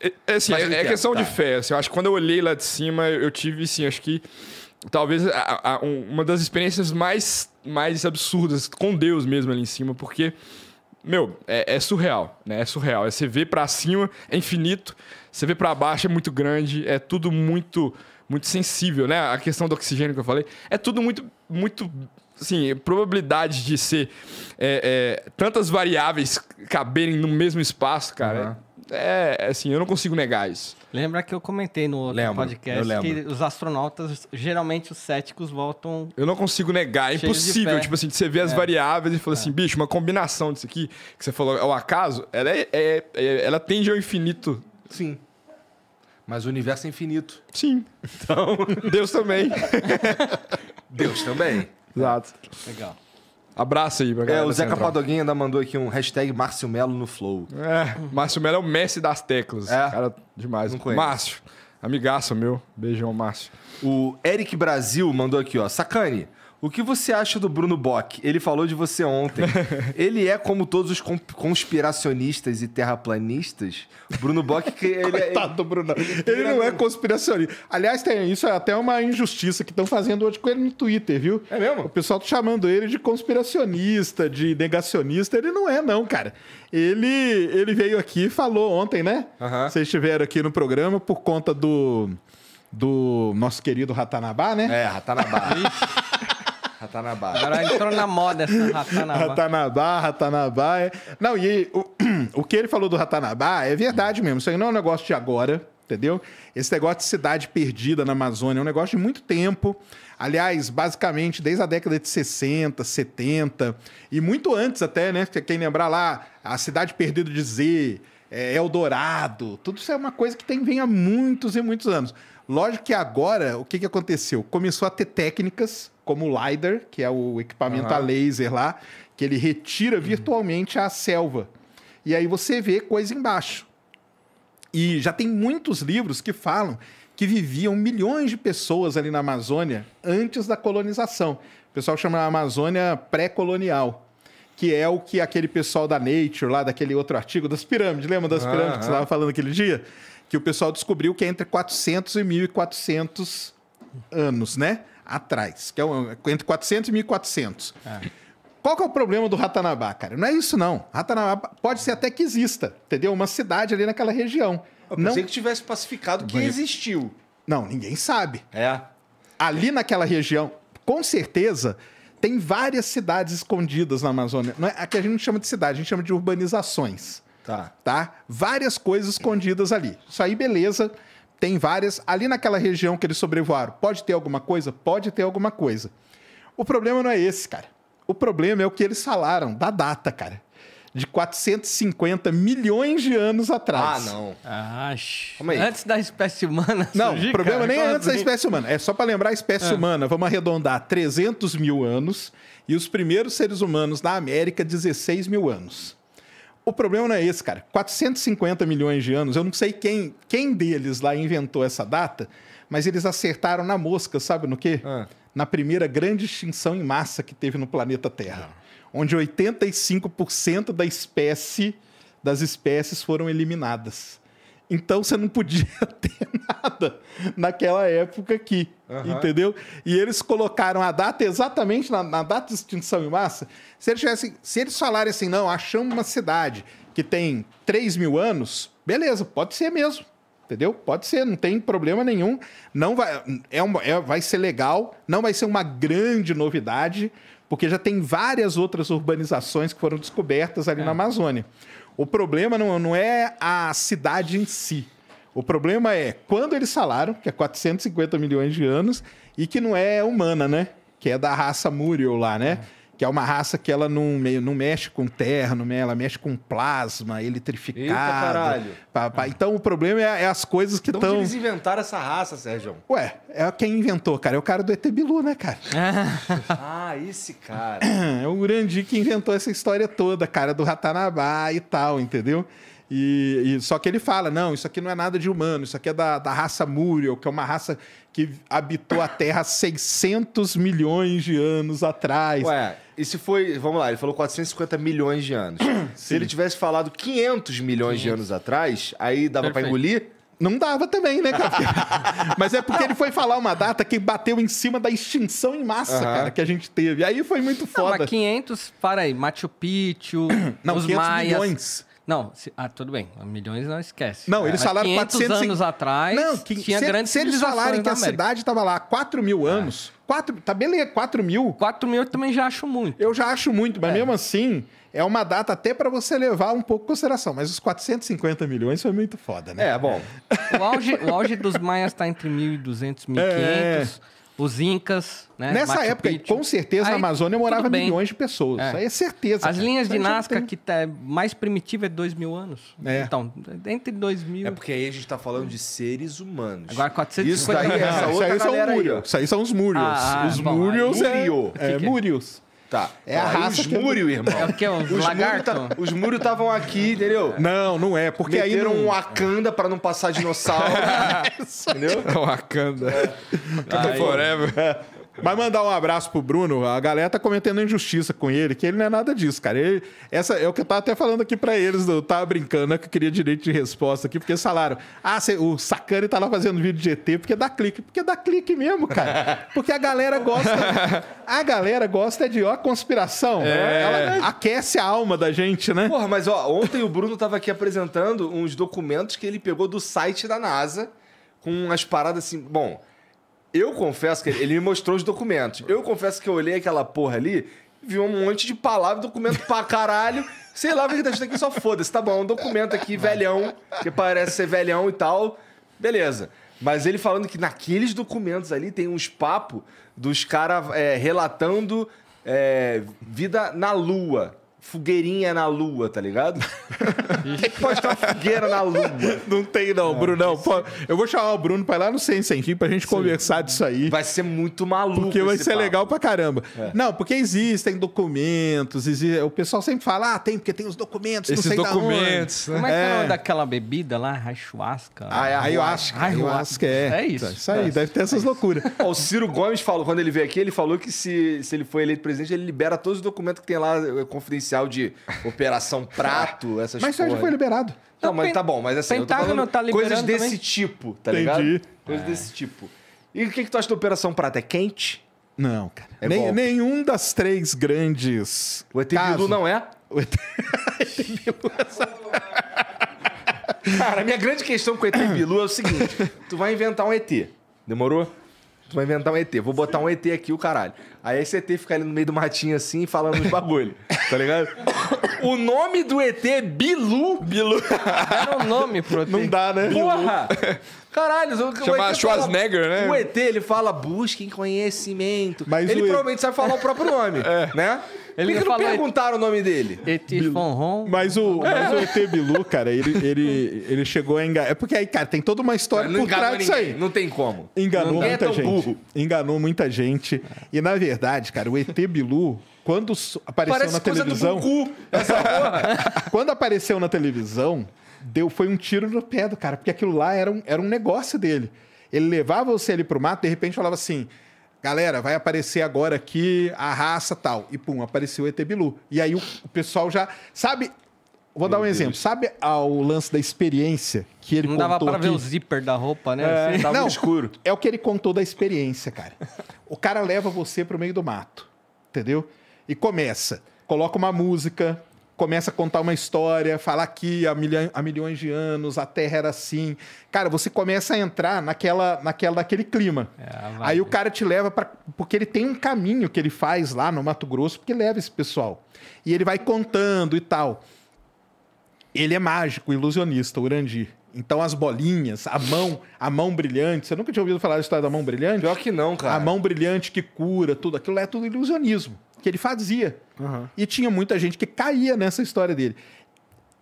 é, é, assim, mas é, é questão tá. de fé. Assim, eu acho que quando eu olhei lá de cima, eu tive, assim, acho que talvez a, a, uma das experiências mais, mais absurdas com Deus mesmo ali em cima, porque meu, é, é, surreal, né? É surreal. É, você vê para cima, é infinito. Você vê para baixo, é muito grande. É tudo muito muito sensível, né? A questão do oxigênio que eu falei. É tudo muito, muito assim, probabilidade de ser é, é, tantas variáveis caberem no mesmo espaço, cara. Uhum é assim, eu não consigo negar isso. Lembra que eu comentei no outro lembro, podcast que os astronautas, geralmente os céticos voltam. Eu não consigo negar, é impossível. Tipo assim, você vê as é. variáveis e fala é. assim, bicho, uma combinação disso aqui, que você falou, é o acaso, ela, é, é, é ela tende ao infinito. Sim. Mas o universo é infinito. Sim. Então, Deus também. Deus também. Exato. Legal. Abraço aí pra galera. É, o Zeca Padoguinha ainda mandou aqui um hashtag Márcio Melo no Flow. É, Márcio Melo é o Messi das teclas. É. Cara, demais. Não conheço. Márcio, amigaço meu. Beijão, Márcio. O Eric Brasil mandou aqui, ó. Sacane, o que você acha do Bruno Bock? Ele falou de você ontem. ele é como todos os conspiracionistas e terraplanistas. Bruno Bock que ele é- Coitado do Bruno. Ele, ele não é conspiracionista. Aliás, tem isso é até uma injustiça que estão fazendo hoje com ele no Twitter, viu? É mesmo? O pessoal tá chamando ele de conspiracionista, de negacionista. Ele não é não, cara. Ele ele veio aqui e falou ontem, né? Uhum. Vocês estiveram aqui no programa por conta do do nosso querido Ratanabá, né? É, Ratanabá. Ratanabá. Agora entrou na moda essa Ratanabá. Ratanabá, Ratanabá. É. Não, e o, o que ele falou do Ratanabá é verdade mesmo. Isso aí não é um negócio de agora, entendeu? Esse negócio de cidade perdida na Amazônia é um negócio de muito tempo. Aliás, basicamente desde a década de 60, 70 e muito antes até, né? Quem lembrar lá, a cidade perdida de Z, é, Eldorado, tudo isso é uma coisa que tem, vem há muitos e muitos anos. Lógico que agora, o que, que aconteceu? Começou a ter técnicas como o LiDAR, que é o equipamento uhum. a laser lá, que ele retira virtualmente a selva. E aí você vê coisa embaixo. E já tem muitos livros que falam que viviam milhões de pessoas ali na Amazônia antes da colonização. O pessoal chama a Amazônia pré-colonial, que é o que aquele pessoal da Nature, lá daquele outro artigo das pirâmides, lembra das pirâmides uhum. que você estava falando aquele dia? Que o pessoal descobriu que é entre 400 e 1400 anos, né? atrás, que é entre 400 e 1400. Qual que é o problema do Ratanabá, cara? Não é isso, não. Ratanabá pode ser até que exista, entendeu? Uma cidade ali naquela região. Eu não sei que tivesse pacificado que Bonito. existiu. Não, ninguém sabe. É. Ali naquela região, com certeza, tem várias cidades escondidas na Amazônia. Não é, aqui a gente não chama de cidade, a gente chama de urbanizações. Tá. tá. Várias coisas escondidas ali. Isso aí, beleza tem várias. Ali naquela região que eles sobrevoaram, pode ter alguma coisa? Pode ter alguma coisa. O problema não é esse, cara. O problema é o que eles falaram da data, cara. De 450 milhões de anos atrás. Ah, não. Ah, antes da espécie humana. Não, surgir, o problema cara, nem é antes assim? da espécie humana. É só para lembrar a espécie ah. humana. Vamos arredondar 300 mil anos e os primeiros seres humanos na América, 16 mil anos o problema não é esse, cara. 450 milhões de anos, eu não sei quem, quem deles lá inventou essa data, mas eles acertaram na mosca, sabe no quê? Ah. Na primeira grande extinção em massa que teve no planeta Terra, não. Ah. onde 85% da espécie das espécies foram eliminadas. Então você não podia ter nada naquela época aqui, uhum. entendeu? E eles colocaram a data exatamente na, na data de extinção em massa. Se eles, tivessem, se eles falarem assim, não, achamos uma cidade que tem 3 mil anos, beleza, pode ser mesmo, entendeu? Pode ser, não tem problema nenhum. Não vai, é uma, é, vai ser legal, não vai ser uma grande novidade, porque já tem várias outras urbanizações que foram descobertas ali é. na Amazônia. O problema não, não é a cidade em si. O problema é quando eles falaram, que é 450 milhões de anos, e que não é humana, né? Que é da raça Muriel lá, né? que é uma raça que ela não, não mexe com terra, não, né? ela mexe com plasma, eletrificado. Eita, caralho. Pá, pá. Ah. Então o problema é, é as coisas que estão. Então eles inventaram essa raça, Sérgio? Ué, é quem inventou, cara. É o cara do ET Bilu, né, cara? ah, esse cara. É o Urandi que inventou essa história toda, cara, do Ratanabá e tal, entendeu? E, e, só que ele fala: não, isso aqui não é nada de humano, isso aqui é da, da raça Muriel, que é uma raça que habitou a Terra 600 milhões de anos atrás. Ué, e se foi, vamos lá, ele falou 450 milhões de anos. se ele tivesse falado 500 milhões Sim. de anos atrás, aí dava para engolir? Não dava também, né, cara? Mas é porque ele foi falar uma data que bateu em cima da extinção em massa, uhum. cara, que a gente teve. Aí foi muito foda. Não, mas 500, para aí, Machu Picchu, Não, os 500 maias. milhões. Não, se, ah, tudo bem. Milhões não esquece. Não, cara. eles é, falaram 400 400 anos atrás. Não, que, tinha se, grandes se eles falarem que a cidade estava lá há 4 mil é. anos, é. 4, tá beleza, 4 mil. 4 mil eu também já acho muito. Eu já acho muito, mas é. mesmo assim, é uma data até para você levar um pouco em consideração. Mas os 450 milhões foi muito foda, né? É, bom. o auge, o auge dos maias está entre 1.200 e 1.500. É os incas, né? Nessa Machu época, com certeza, aí, na Amazônia morava milhões de pessoas. É. Aí é certeza. As cara. linhas de Nazca, tem... que tá mais primitiva, é dois mil anos. É. Então, entre dois mil... É porque aí a gente está falando de seres humanos. Agora, 450 Isso daí, é, essa ah, outra isso aí são galera Isso aí são os Murios. Ah, os bom, Murios é... Murios. É, é, Murios. Tá. É a raça. Os que... irmão. É o os tá- lagarto? Múrio Os múrios estavam aqui, entendeu? Não, não é. Porque aí. Não... um Wakanda pra não passar dinossauro. É entendeu? É Wakanda. É. Wakanda forever. Mas mandar um abraço pro Bruno, a galera tá cometendo injustiça com ele, que ele não é nada disso, cara. Ele, essa é o que eu tava até falando aqui para eles, eu tava brincando, né, que eu queria direito de resposta aqui, porque falaram: ah, cê, o Sacani tá lá fazendo vídeo de ET porque dá clique. Porque dá clique mesmo, cara. Porque a galera gosta. a galera gosta de, ó, conspiração. É. Ela aquece a alma da gente, né? Porra, mas ó, ontem o Bruno tava aqui apresentando uns documentos que ele pegou do site da NASA com umas paradas assim. Bom. Eu confesso que ele me mostrou os documentos. Eu confesso que eu olhei aquela porra ali, vi um monte de palavras, documento pra caralho. Sei lá, o que tá aqui, só foda-se. Tá bom, um documento aqui, velhão, que parece ser velhão e tal. Beleza. Mas ele falando que naqueles documentos ali tem uns papos dos caras é, relatando é, vida na Lua fogueirinha na lua, tá ligado? Tem que uma fogueira na lua. Não tem, não, não Brunão. Pô, eu vou chamar o Bruno pra ir lá no Sem Sem Fim pra gente Sim. conversar disso aí. Vai ser muito maluco. Porque vai ser papo. legal pra caramba. É. Não, porque existem documentos, existe... o pessoal sempre fala, ah, tem, porque tem os documentos, Esses documentos. Né? Como é que é o é. nome daquela bebida lá? Ayahuasca? Ah, é ayahuasca. Ayahuasca, é. É isso. É isso aí, é. deve ter essas é loucuras. Ó, o Ciro Gomes falou, quando ele veio aqui, ele falou que se, se ele for eleito presidente, ele libera todos os documentos que tem lá confidenciais de Operação Prato, essas coisas. Mas isso já foi liberado. Não, mas então, tá bom, mas assim, Pentágono tá coisas desse também? tipo, tá ligado? Entendi. Coisas é. desse tipo. E o que, que tu acha da Operação Prata? É quente? Não, cara. É Nem, nenhum das três grandes. O ET Bilu não é? O ET, Bilu é Cara, a minha grande questão com o ET Bilu é o seguinte: tu vai inventar um ET. Demorou? Tu vai inventar um ET. Vou botar um ET aqui, o caralho. Aí esse ET fica ali no meio do matinho assim, falando uns bagulho tá ligado? O nome do ET é Bilu. Bilu. Era um nome pro ET. Não dá, né? Porra! Caralho, Chamar Schwarzenegger, fala, né? O ET, ele fala, busquem conhecimento. Mas ele provavelmente sabe falar o próprio nome, é. né? Ele Por que não perguntaram o nome dele? ET Fonron. Mas o, é. mas o ET Bilu, cara, ele, ele, ele chegou a enganar. É porque aí, cara, tem toda uma história por trás disso aí. Não tem como. Enganou muita é gente. Enganou muita gente. E na verdade, cara, o ET Bilu quando apareceu Parece na televisão. Gugu, quando apareceu na televisão, deu, foi um tiro no pé do cara, porque aquilo lá era um, era um negócio dele. Ele levava você ali pro mato, de repente falava assim: galera, vai aparecer agora aqui a raça tal. E pum, apareceu o Etebilu. E aí o, o pessoal já. Sabe? Vou Meu dar um Deus. exemplo. Sabe ao lance da experiência que ele contou? Não dava para ver o zíper da roupa, né? É, assim, tava Não, escuro. É o que ele contou da experiência, cara. O cara leva você pro meio do mato, entendeu? e começa. Coloca uma música, começa a contar uma história, falar que há, milha, há milhões de anos a Terra era assim. Cara, você começa a entrar naquela, naquela naquele clima. É, Aí o cara te leva para porque ele tem um caminho que ele faz lá no Mato Grosso, porque leva esse pessoal. E ele vai contando e tal. Ele é mágico, ilusionista, o Urandi. Então as bolinhas, a mão, a mão brilhante. Você nunca tinha ouvido falar da história da mão brilhante? Pior que não, cara. A mão brilhante que cura, tudo aquilo é tudo ilusionismo que ele fazia. Uhum. E tinha muita gente que caía nessa história dele.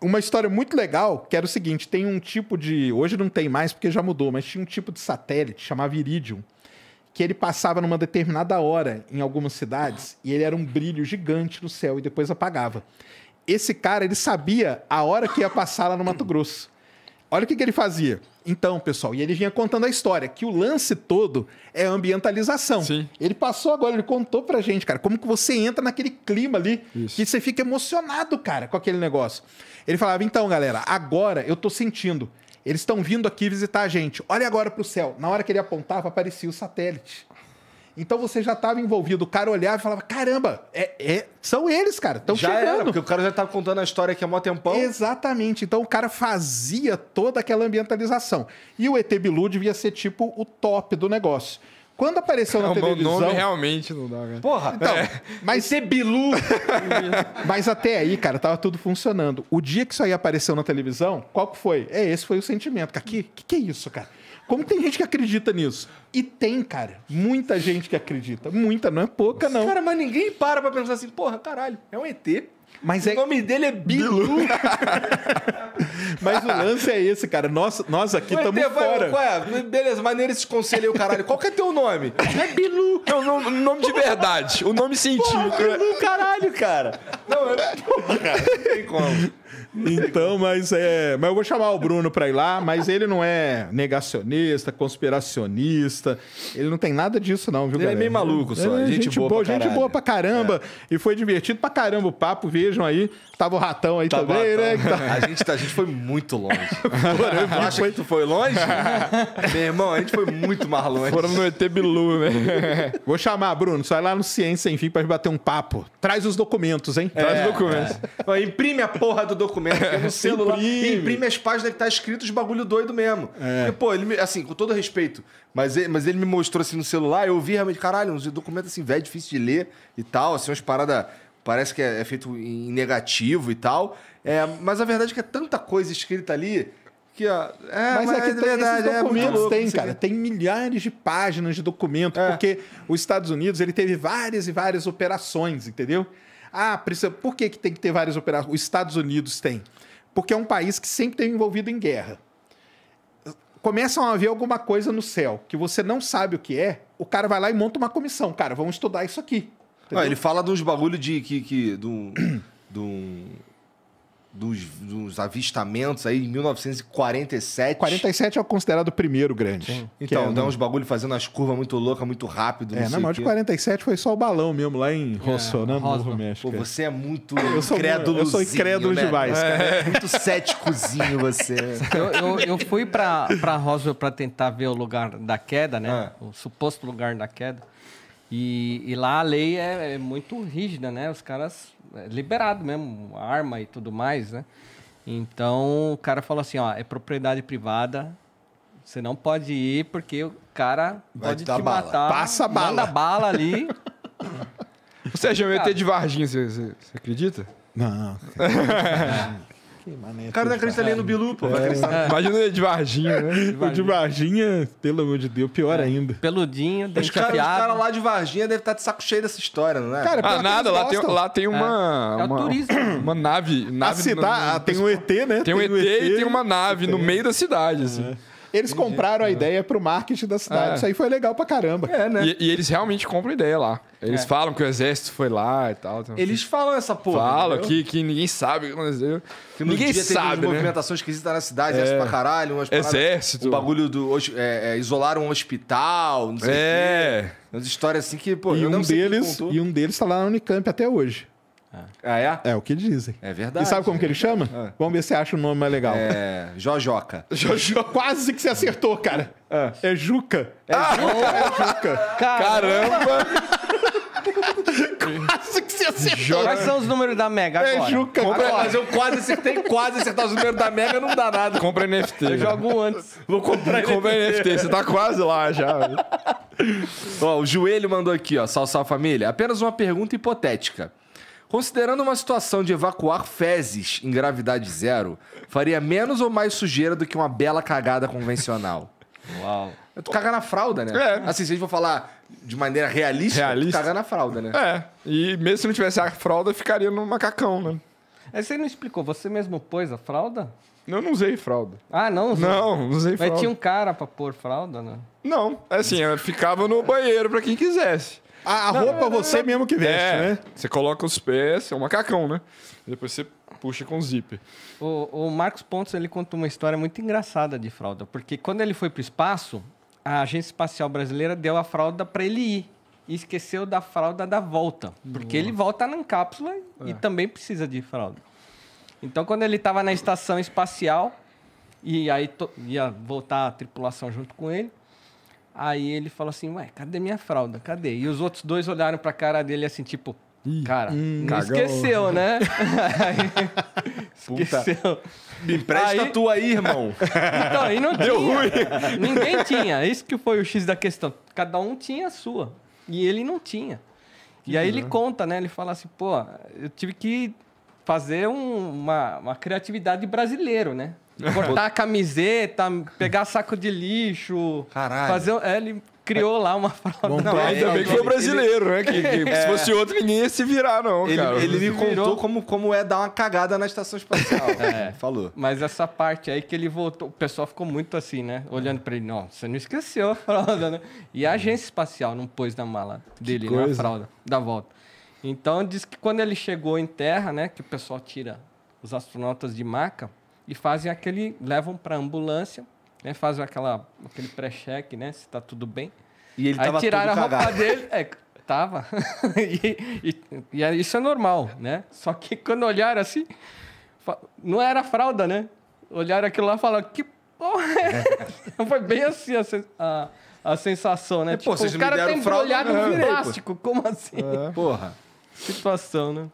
Uma história muito legal, que era o seguinte: tem um tipo de. Hoje não tem mais porque já mudou, mas tinha um tipo de satélite, chamava Iridium, que ele passava numa determinada hora em algumas cidades e ele era um brilho gigante no céu e depois apagava. Esse cara, ele sabia a hora que ia passar lá no Mato Grosso. Olha o que, que ele fazia. Então, pessoal, e ele vinha contando a história, que o lance todo é ambientalização. Sim. Ele passou agora, ele contou pra gente, cara, como que você entra naquele clima ali, Isso. que você fica emocionado, cara, com aquele negócio. Ele falava, então, galera, agora eu tô sentindo. Eles estão vindo aqui visitar a gente. Olha agora pro céu. Na hora que ele apontava, aparecia o satélite. Então você já estava envolvido. O cara olhava e falava: caramba, é, é, são eles, cara. Estão chegando. Era, porque o cara já estava contando a história aqui há mó tempão. Exatamente. Então o cara fazia toda aquela ambientalização. E o ET Bilu devia ser tipo o top do negócio. Quando apareceu na é, televisão. O nome realmente não dá, cara. Porra! Então, é. mas. Ser Bilu! mas até aí, cara, tava tudo funcionando. O dia que isso aí apareceu na televisão, qual que foi? É, esse foi o sentimento. Cara, que, que, que é isso, cara? Como tem gente que acredita nisso? E tem, cara. Muita gente que acredita. Muita, não é pouca, não. Cara, mas ninguém para pra pensar assim, porra, caralho, é um ET. Mas o é... nome dele é Bilu. mas o lance é esse, cara. Nós, nós aqui estamos fora. Ué, beleza, maneira esse conselho aí, o caralho. Qual que é teu nome? É Bilu. É o nome, nome de verdade. O nome científico. Porra, Bilu, caralho, cara. Não, é. Porra, não tem como. Então, mas é. Mas eu vou chamar o Bruno para ir lá, mas ele não é negacionista, conspiracionista. Ele não tem nada disso, não, viu, ele é galera? Ele é meio maluco só. É, gente, gente, boa, pra gente boa pra caramba. É. E foi divertido pra caramba o papo, vejam aí. Tava o ratão aí também, né? A, gente, tá, a gente foi muito longe. eu acho foi... que tu foi longe? Meu irmão, a gente foi muito mais longe. Foram no ET Bilu, né? vou chamar, Bruno, sai lá no Ciência, enfim, pra gente bater um papo. Traz os documentos, hein? Traz os é. documentos. É. Imprime a porra do documento mesmo, que é no celular. imprime. imprime as páginas que tá escrito os bagulho doido mesmo. É. E, pô, ele, me, assim, com todo respeito, mas ele, mas ele me mostrou assim no celular, eu vi realmente, caralho, uns documentos assim, velho, difícil de ler e tal, assim, umas paradas parece que é, é, feito em negativo e tal. É, mas a verdade é que é tanta coisa escrita ali que, ó, é, mas, é mas aqui é tem verdade, esses documentos, é tem, cara. Tem milhares de páginas de documento, porque os Estados Unidos ele teve várias e várias operações, entendeu? Ah, precisa... por que, que tem que ter várias operações? Os Estados Unidos tem. Porque é um país que sempre tem envolvido em guerra. Começam a ver alguma coisa no céu que você não sabe o que é, o cara vai lá e monta uma comissão. Cara, vamos estudar isso aqui. Ah, ele fala de uns bagulho de que. que de um, de um dos, dos, avistamentos aí em 1947. 47 é considerado o primeiro grande. Sim. Então, é, dá uns bagulho fazendo as curvas muito louca, muito rápido. É, na maior de 47 foi só o balão mesmo, lá em Rossonaburgo, né? é, México. Pô, é. você é muito eu sou, incrédulo. Eu sou né? incrédulo né? demais, é. cara. É. Muito céticozinho você. Eu, eu, eu fui pra, pra Roswell pra tentar ver o lugar da queda, né? Ah. O suposto lugar da queda. E, e, lá a lei é, é, muito rígida, né? Os caras é liberado mesmo, arma e tudo mais, né? Então o cara falou assim, ó, é propriedade privada, você não pode ir porque o cara Vai pode te, te bala. matar. Passa bala. Manda bala ali. Ou seja, eu ia ter de Varginha, você, você, você acredita? Não, não. maneiro. É o cara da Cristalina no Bilu, pô. É, é. Imagina de Varginha, né? De Varginha. de Varginha, pelo amor de Deus, pior é. ainda. Peludinho, Os caras cara lá de Varginha devem estar tá de saco cheio dessa história, não é? Cara, ah, nada, lá tem, lá tem, é. uma... É, uma, turismo. Uma nave... nave a cidade, no, no, no, ah, tem um ET, né? Tem, tem um ET, e tem uma nave no meio da cidade, assim. É. Eles Entendi, compraram a é. ideia pro marketing da cidade. É. Isso aí foi legal pra caramba. É, né? E, e eles realmente compram ideia lá. Eles é. falam que o exército foi lá e tal. Eles falam essa porra. Falam que, que ninguém sabe o que aconteceu. ninguém dia sabe. Teve né? movimentação esquisita na cidade, é. exército pra caralho. Umas exército. O bagulho do. É, é, isolaram um hospital, não sei o é. quê. É. Umas histórias assim que, pô, e um deles E um deles tá lá na Unicamp até hoje. Ah, é? É o que dizem. É verdade. E sabe como que ele chama? Ah. Vamos ver se acha o nome mais legal. É. Jojoca. Jojoca. Quase que você acertou, cara. Ah. É Juca. É ah. Juca. É Juca. Caramba! quase que você acertou. Quais são os números da Mega é agora? É Juca. Compre... Mas eu quase acertei, quase acertar os números da Mega não dá nada. Compra NFT. Eu jogo antes. Vou comprar NFT. Compra NFT, você tá quase lá já. ó, o Joelho mandou aqui, ó. sal salve família. Apenas uma pergunta hipotética. Considerando uma situação de evacuar fezes em gravidade zero, faria menos ou mais sujeira do que uma bela cagada convencional? Uau. Tu caga na fralda, né? É. Assim, se a gente for falar de maneira realista, realista. caga na fralda, né? É. E mesmo se não tivesse a fralda, ficaria no macacão, né? É, você não explicou, você mesmo pôs a fralda? Eu não usei fralda. Ah, não usei? Não, não usei fralda. Mas tinha um cara pra pôr fralda, né? Não, é assim, ficava no banheiro pra quem quisesse. A, a não, roupa não, você não, mesmo que veste, é, né? Você coloca os pés, é um macacão, né? Depois você puxa com o zíper. O, o Marcos Pontes ele conta uma história muito engraçada de fralda, porque quando ele foi para o espaço, a Agência Espacial Brasileira deu a fralda para ele ir e esqueceu da fralda da volta, porque Nossa. ele volta na cápsula é. e também precisa de fralda. Então, quando ele estava na estação espacial e aí ia voltar a tripulação junto com ele, Aí ele falou assim, ué, cadê minha fralda? Cadê? E os outros dois olharam pra cara dele assim, tipo, cara, hum, não esqueceu, né? esqueceu. Me empresta aí... tua aí, irmão. então, e não Deu tinha. ruim. Ninguém tinha. Isso que foi o X da questão. Cada um tinha a sua. E ele não tinha. Que e aí ele conta, né? Ele fala assim, pô, eu tive que fazer um, uma, uma criatividade brasileiro, né? Cortar a camiseta, pegar saco de lixo. Caralho. Fazer, é, ele criou lá uma Bom, não, ainda bem que foi brasileiro, ele... né? Que, que é... se fosse outro, ninguém ia se virar, não. Ele, cara. ele, ele me virou... contou como, como é dar uma cagada na estação espacial. é. Falou. Mas essa parte aí que ele voltou, o pessoal ficou muito assim, né? Olhando pra ele, não, você não esqueceu a fralda, né? E a agência espacial não pôs na mala dele, né? A fralda, da volta. Então diz que quando ele chegou em terra, né? Que o pessoal tira os astronautas de maca e fazem aquele. levam para ambulância, né? Fazem aquela, aquele pré-check, né? Se está tudo bem. E ele Aí tava tiraram a roupa cagado. dele. É, tava. e, e, e, isso é normal, né? Só que quando olharam assim, não era fralda, né? Olharam aquilo lá e falaram, que porra é? Foi bem assim a, a, sensação, né? E, é, tipo, pô, o cara tem embrulhado no plástico, como assim? É. Porra. Situação, né?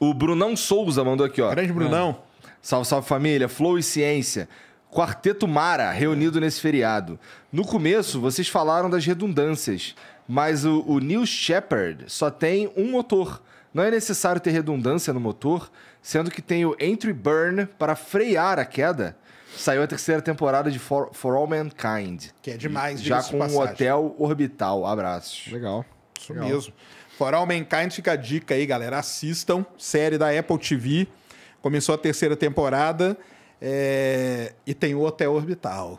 O Brunão Souza mandou aqui, ó. Grande Brunão. É. Salve, salve família, Flow e Ciência. Quarteto Mara reunido nesse feriado. No começo, vocês falaram das redundâncias, mas o, o New Shepard só tem um motor. Não é necessário ter redundância no motor, sendo que tem o Entry Burn para frear a queda. Saiu a terceira temporada de For, For All Mankind. Que é demais, Já com o um Hotel Orbital. Abraços. Legal. Isso Legal. mesmo. For All Mankind fica a dica aí, galera. Assistam. Série da Apple TV. Começou a terceira temporada é, e tem o Hotel Orbital,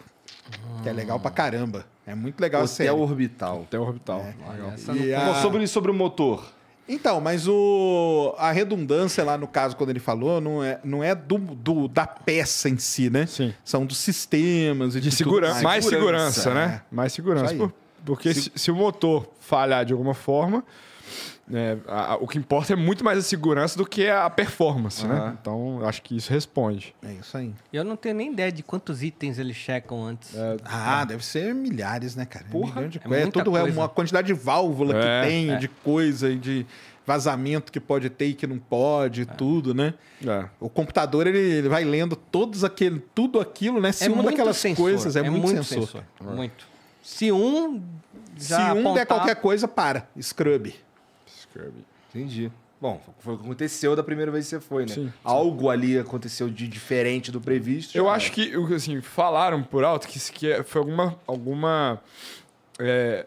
que é legal pra caramba. É muito legal Hotel a Orbital. Hotel Orbital. É. Legal. E a... sobre, sobre o motor. Então, mas o, a redundância lá no caso, quando ele falou, não é, não é do, do da peça em si, né? Sim. São dos sistemas e de, de segurança. Tudo. Mais segurança, né? É. Mais segurança. Por, porque se... se o motor falhar de alguma forma, é, a, a, o que importa é muito mais a segurança do que a performance, uhum. né? Então, acho que isso responde. É isso aí. Eu não tenho nem ideia de quantos itens eles checam antes. É, ah, é. deve ser milhares, né, cara? É Porra, é, de é, é tudo é uma quantidade de válvula que é. tem, de coisa e de vazamento que pode ter e que não pode, é. tudo, né? É. O computador ele vai lendo todos aquele, tudo aquilo, né? Se é uma daquelas sensor. coisas é, é muito, muito, sensor. sensor. Muito. Se um se um apontar... der qualquer coisa, para. Scrub. Kirby. Entendi. Bom, foi o que aconteceu da primeira vez que você foi, né? Sim, Algo ali aconteceu de diferente do previsto. Eu cara. acho que, assim, falaram por alto que, que é, foi alguma, alguma é,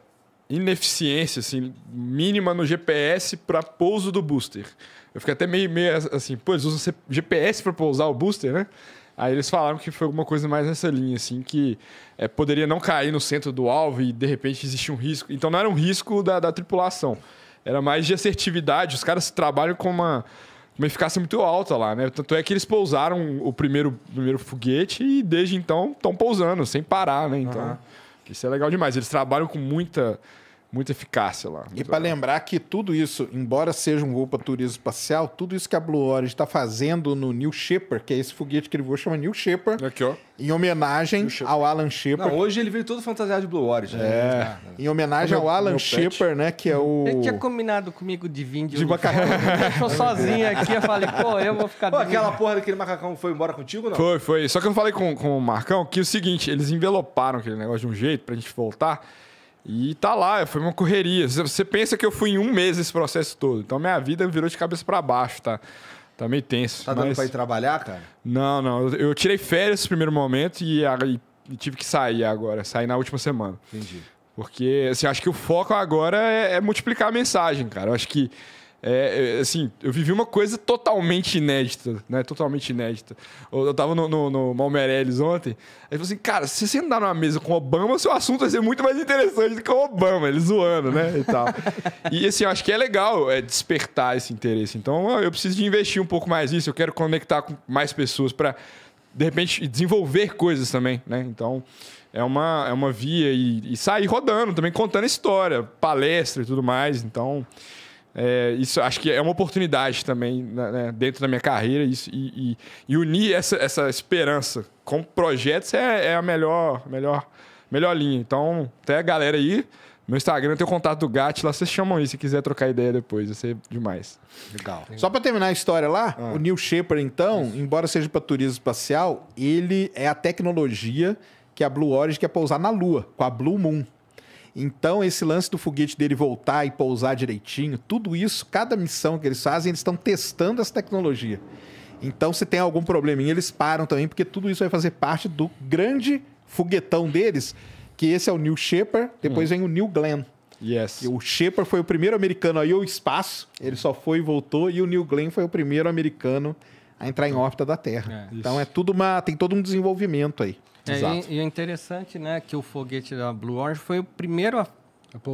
ineficiência, assim, mínima no GPS para pouso do booster. Eu fiquei até meio, meio assim, pô, eles usam GPS para pousar o booster, né? Aí eles falaram que foi alguma coisa mais nessa linha, assim, que é, poderia não cair no centro do alvo e de repente existe um risco. Então não era um risco da, da tripulação era mais de assertividade. Os caras trabalham com uma, uma eficácia muito alta lá, né? Tanto é que eles pousaram o primeiro, primeiro foguete e desde então estão pousando, sem parar, né? Então, uhum. isso é legal demais. Eles trabalham com muita muita eficácia lá. e para lembrar que tudo isso, embora seja um voo para turismo espacial, tudo isso que a Blue Origin está fazendo no New Shepard, que é esse foguete que ele voou, chama New Shepard. Aqui, ó. Em homenagem ao Alan Shepard. Não, hoje ele veio todo fantasiado de Blue Origin. Né? É. Né? Em homenagem é meu, ao Alan Shepard, né? Que é o. Ele tinha combinado comigo de vir de, de Me deixou sozinho aqui. Eu falei, pô, eu vou ficar. Pô, aquela porra daquele macacão foi embora contigo, não? Foi, foi. Só que eu falei com, com o Marcão que é o seguinte: eles enveloparam aquele negócio de um jeito pra gente voltar. E tá lá, foi uma correria. Você pensa que eu fui em um mês esse processo todo. Então minha vida virou de cabeça para baixo, tá? Tá meio tenso. Tá dando mas... pra ir trabalhar, cara? Não, não. Eu tirei férias nesse primeiro momento e, e tive que sair agora. sair na última semana. Entendi. Porque, assim, acho que o foco agora é, é multiplicar a mensagem, cara. Eu acho que é, é, assim, eu vivi uma coisa totalmente inédita, né? Totalmente inédita. Eu, eu tava no, no, no ontem, aí falou assim, cara, se você andar numa mesa com Obama, seu assunto vai ser muito mais interessante do que o Obama, ele zoando, né? E tal. e assim, eu acho que é legal é, despertar esse interesse. Então, eu preciso de investir um pouco mais nisso, eu quero conectar com mais pessoas para de repente desenvolver coisas também, né? Então é uma, é uma via e, e sair rodando também, contando história, palestra e tudo mais. Então é, isso acho que é uma oportunidade também né, né, dentro da minha carreira isso, e, e, e, unir essa, essa esperança com projetos é, é, a melhor, melhor, melhor linha. Então, até a galera aí, meu Instagram tem o contato do Gat lá, vocês chamam aí se quiser trocar ideia depois, vai ser demais. Legal. Só para terminar a história lá, ah. o Neil Shepard, então, isso. embora seja para turismo espacial, ele é a tecnologia que a Blue Origin quer pousar na Lua, com a Blue Moon. Então, esse lance do foguete dele voltar e pousar direitinho, tudo isso, cada missão que eles fazem, eles estão testando essa tecnologia. Então, se tem algum probleminha, eles param também, porque tudo isso vai fazer parte do grande foguetão deles, que esse é o Neil Shepard, depois hum. vem o Neil Glenn. Yes. E o Shepard foi o primeiro americano a ir ao espaço, ele só foi e voltou, e o Neil Glenn foi o primeiro americano a entrar em hum. órbita da Terra. É, então, é tudo uma... tem todo um desenvolvimento aí. Exato. É, e, e é interessante, né, que o foguete da Blue Origin foi o primeiro a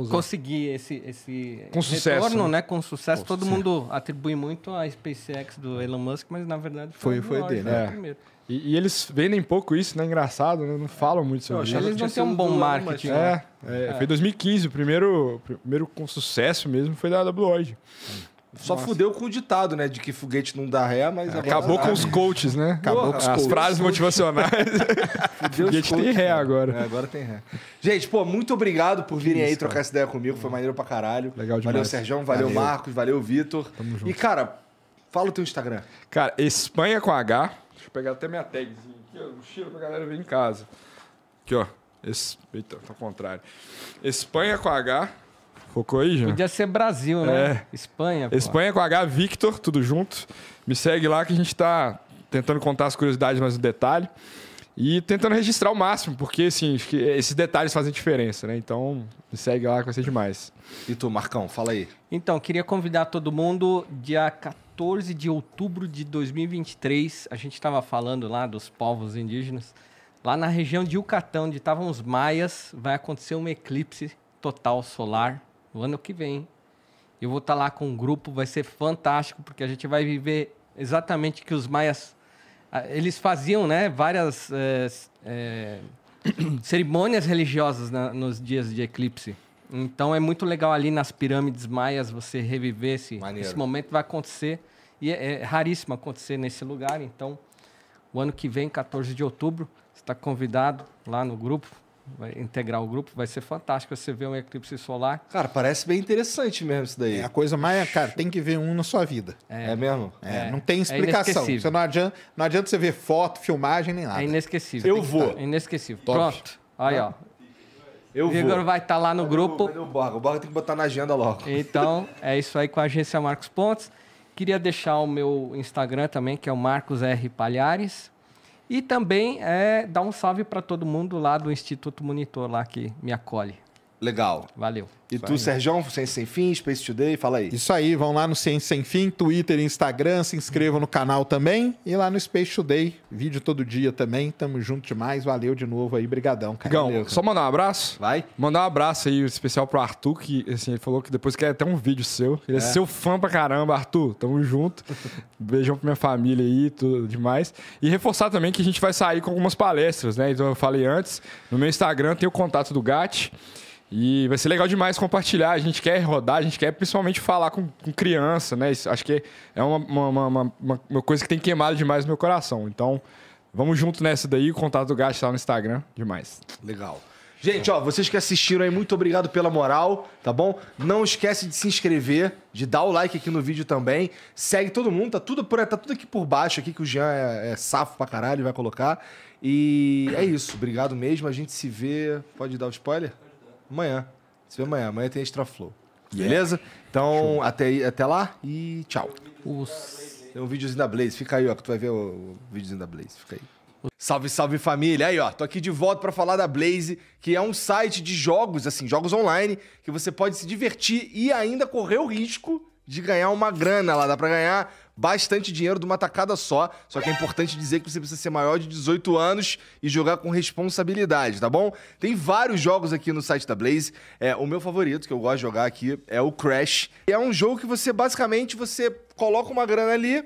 conseguir esse, esse com sucesso, retorno, né? né? Com sucesso. Com Todo sucesso. mundo atribui muito à SpaceX do Elon Musk, mas na verdade foi, né? foi, foi dele, né? E, e, eles vendem pouco isso, né? Engraçado, né? Não falam muito sobre isso. Eles não têm um bom marketing. né? é, né? é, é, Foi 2015, o primeiro, primeiro com sucesso mesmo foi da, da Blue Origin. Hum. Só Nossa. fudeu com o ditado, né? De que foguete não dá ré, mas. É, acabou com os coaches, né? Acabou Porra, com os coaches. As frases motivacionais. foguete coaches, tem ré né? agora. É, agora tem ré. Gente, pô, muito obrigado por virem Isso, aí cara. trocar essa ideia comigo. Foi maneiro pra caralho. Legal demais. Valeu, Sérgio Valeu, valeu. Marcos. Valeu, Vitor. Tamo junto. E, cara, fala o teu Instagram. Cara, Espanha com H. Deixa eu pegar até minha tagzinha aqui, ó. Um cheiro pra galera ver em casa. Aqui, ó. esse Eita, tá ao contrário. Espanha com H. Focou aí, já. Podia ser Brasil, né? É. Espanha. Pô. Espanha com H, Victor, tudo junto. Me segue lá que a gente está tentando contar as curiosidades mais no detalhe. E tentando registrar o máximo, porque assim, esses detalhes fazem diferença, né? Então, me segue lá que vai ser demais. E tu, Marcão, fala aí. Então, queria convidar todo mundo. Dia 14 de outubro de 2023, a gente estava falando lá dos povos indígenas. Lá na região de Yucatán, onde estavam os maias, vai acontecer um eclipse total solar o ano que vem. Eu vou estar tá lá com um grupo, vai ser fantástico, porque a gente vai viver exatamente que os maias. Ah, eles faziam né, várias é, é, cerimônias religiosas na, nos dias de eclipse. Então é muito legal ali nas pirâmides maias você reviver esse, esse momento. Vai acontecer, e é, é raríssimo acontecer nesse lugar. Então, o ano que vem, 14 de outubro, você está convidado lá no grupo vai integrar o grupo, vai ser fantástico você ver um eclipse solar. Cara, parece bem interessante mesmo isso daí. É a coisa mais, cara, tem que ver um na sua vida. É, é mesmo? É, é, não é tem explicação. você não adianta, não adianta você ver foto, filmagem, nem nada. É inesquecível. Eu vou. Tá. inesquecível. Top. Pronto. Aí, ó. Eu Igor vou. vai estar tá lá no eu grupo. Vou, o Borga. O Borga tem que botar na agenda logo. Então, é isso aí com a agência Marcos Pontes. Queria deixar o meu Instagram também, que é o Marcos R. Palhares. E também é, dar um salve para todo mundo lá do Instituto Monitor, lá que me acolhe. Legal. Valeu. E Isso tu, aí. Serjão, Ciência Sem Fim, Space Today, fala aí. Isso aí, vão lá no Ciência Sem Fim, Twitter e Instagram, se inscrevam no canal também. E lá no Space Today, vídeo todo dia também. Tamo junto demais, valeu de novo aí, brigadão, cara. Gão, valeu, cara. só mandar um abraço. Vai. Mandar um abraço aí especial pro Arthur, que assim, ele falou que depois quer até um vídeo seu. Ele é, é seu fã pra caramba, Arthur. Tamo junto. Beijão pra minha família aí, tudo demais. E reforçar também que a gente vai sair com algumas palestras, né? Então eu falei antes, no meu Instagram tem o contato do Gatti. E vai ser legal demais compartilhar. A gente quer rodar, a gente quer principalmente falar com, com criança, né? Isso, acho que é uma, uma, uma, uma, coisa que tem queimado demais meu coração. Então, vamos junto nessa daí. O contato do Gasto lá tá no Instagram. Demais. Legal. Gente, ó, vocês que assistiram aí, muito obrigado pela moral, tá bom? Não esquece de se inscrever, de dar o like aqui no vídeo também. Segue todo mundo, tá tudo por tá tudo aqui por baixo aqui que o Jean é, é safo pra caralho, vai colocar. E é isso, obrigado mesmo. A gente se vê. Pode dar o spoiler? amanhã. Se vê amanhã. Amanhã tem Extra Flow. Yeah. Beleza? Então, até, até lá e tchau. Os... Tem um videozinho da Blaze. Fica aí, ó, que tu vai ver o, o videozinho da Blaze. Fica aí. Salve, salve família. Aí, ó, tô aqui de volta para falar da Blaze, que é um site de jogos, assim, jogos online, que você pode se divertir e ainda correr o risco de ganhar uma grana lá. Dá para ganhar bastante dinheiro de uma tacada só. Só que é importante dizer que você precisa ser maior de 18 anos e jogar com responsabilidade, tá bom? Tem vários jogos aqui no site da Blaze. É, o meu favorito, que eu gosto de jogar aqui, é o Crash. É um jogo que você basicamente você coloca uma grana ali,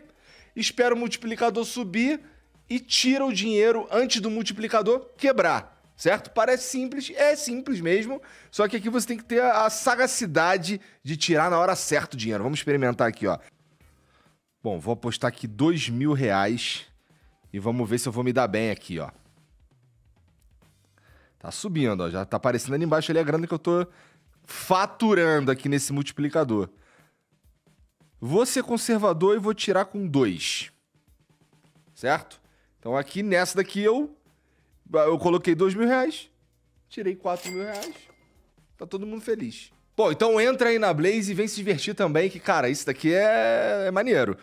espera o multiplicador subir e tira o dinheiro antes do multiplicador quebrar certo? Parece simples, é simples mesmo, só que aqui você tem que ter a sagacidade de tirar na hora certa o dinheiro. Vamos experimentar aqui, ó. Bom, vou apostar aqui dois mil reais e vamos ver se eu vou me dar bem aqui, ó. Tá subindo, ó. Já tá aparecendo ali embaixo ali a grana que eu tô faturando aqui nesse multiplicador. Vou ser conservador e vou tirar com dois, Certo? Então aqui nessa daqui eu, eu coloquei dois mil reais, tirei quatro mil reais. Tá todo mundo feliz. Bom, então entra aí na Blaze e vem se divertir também, que, cara, isso daqui é, é maneiro.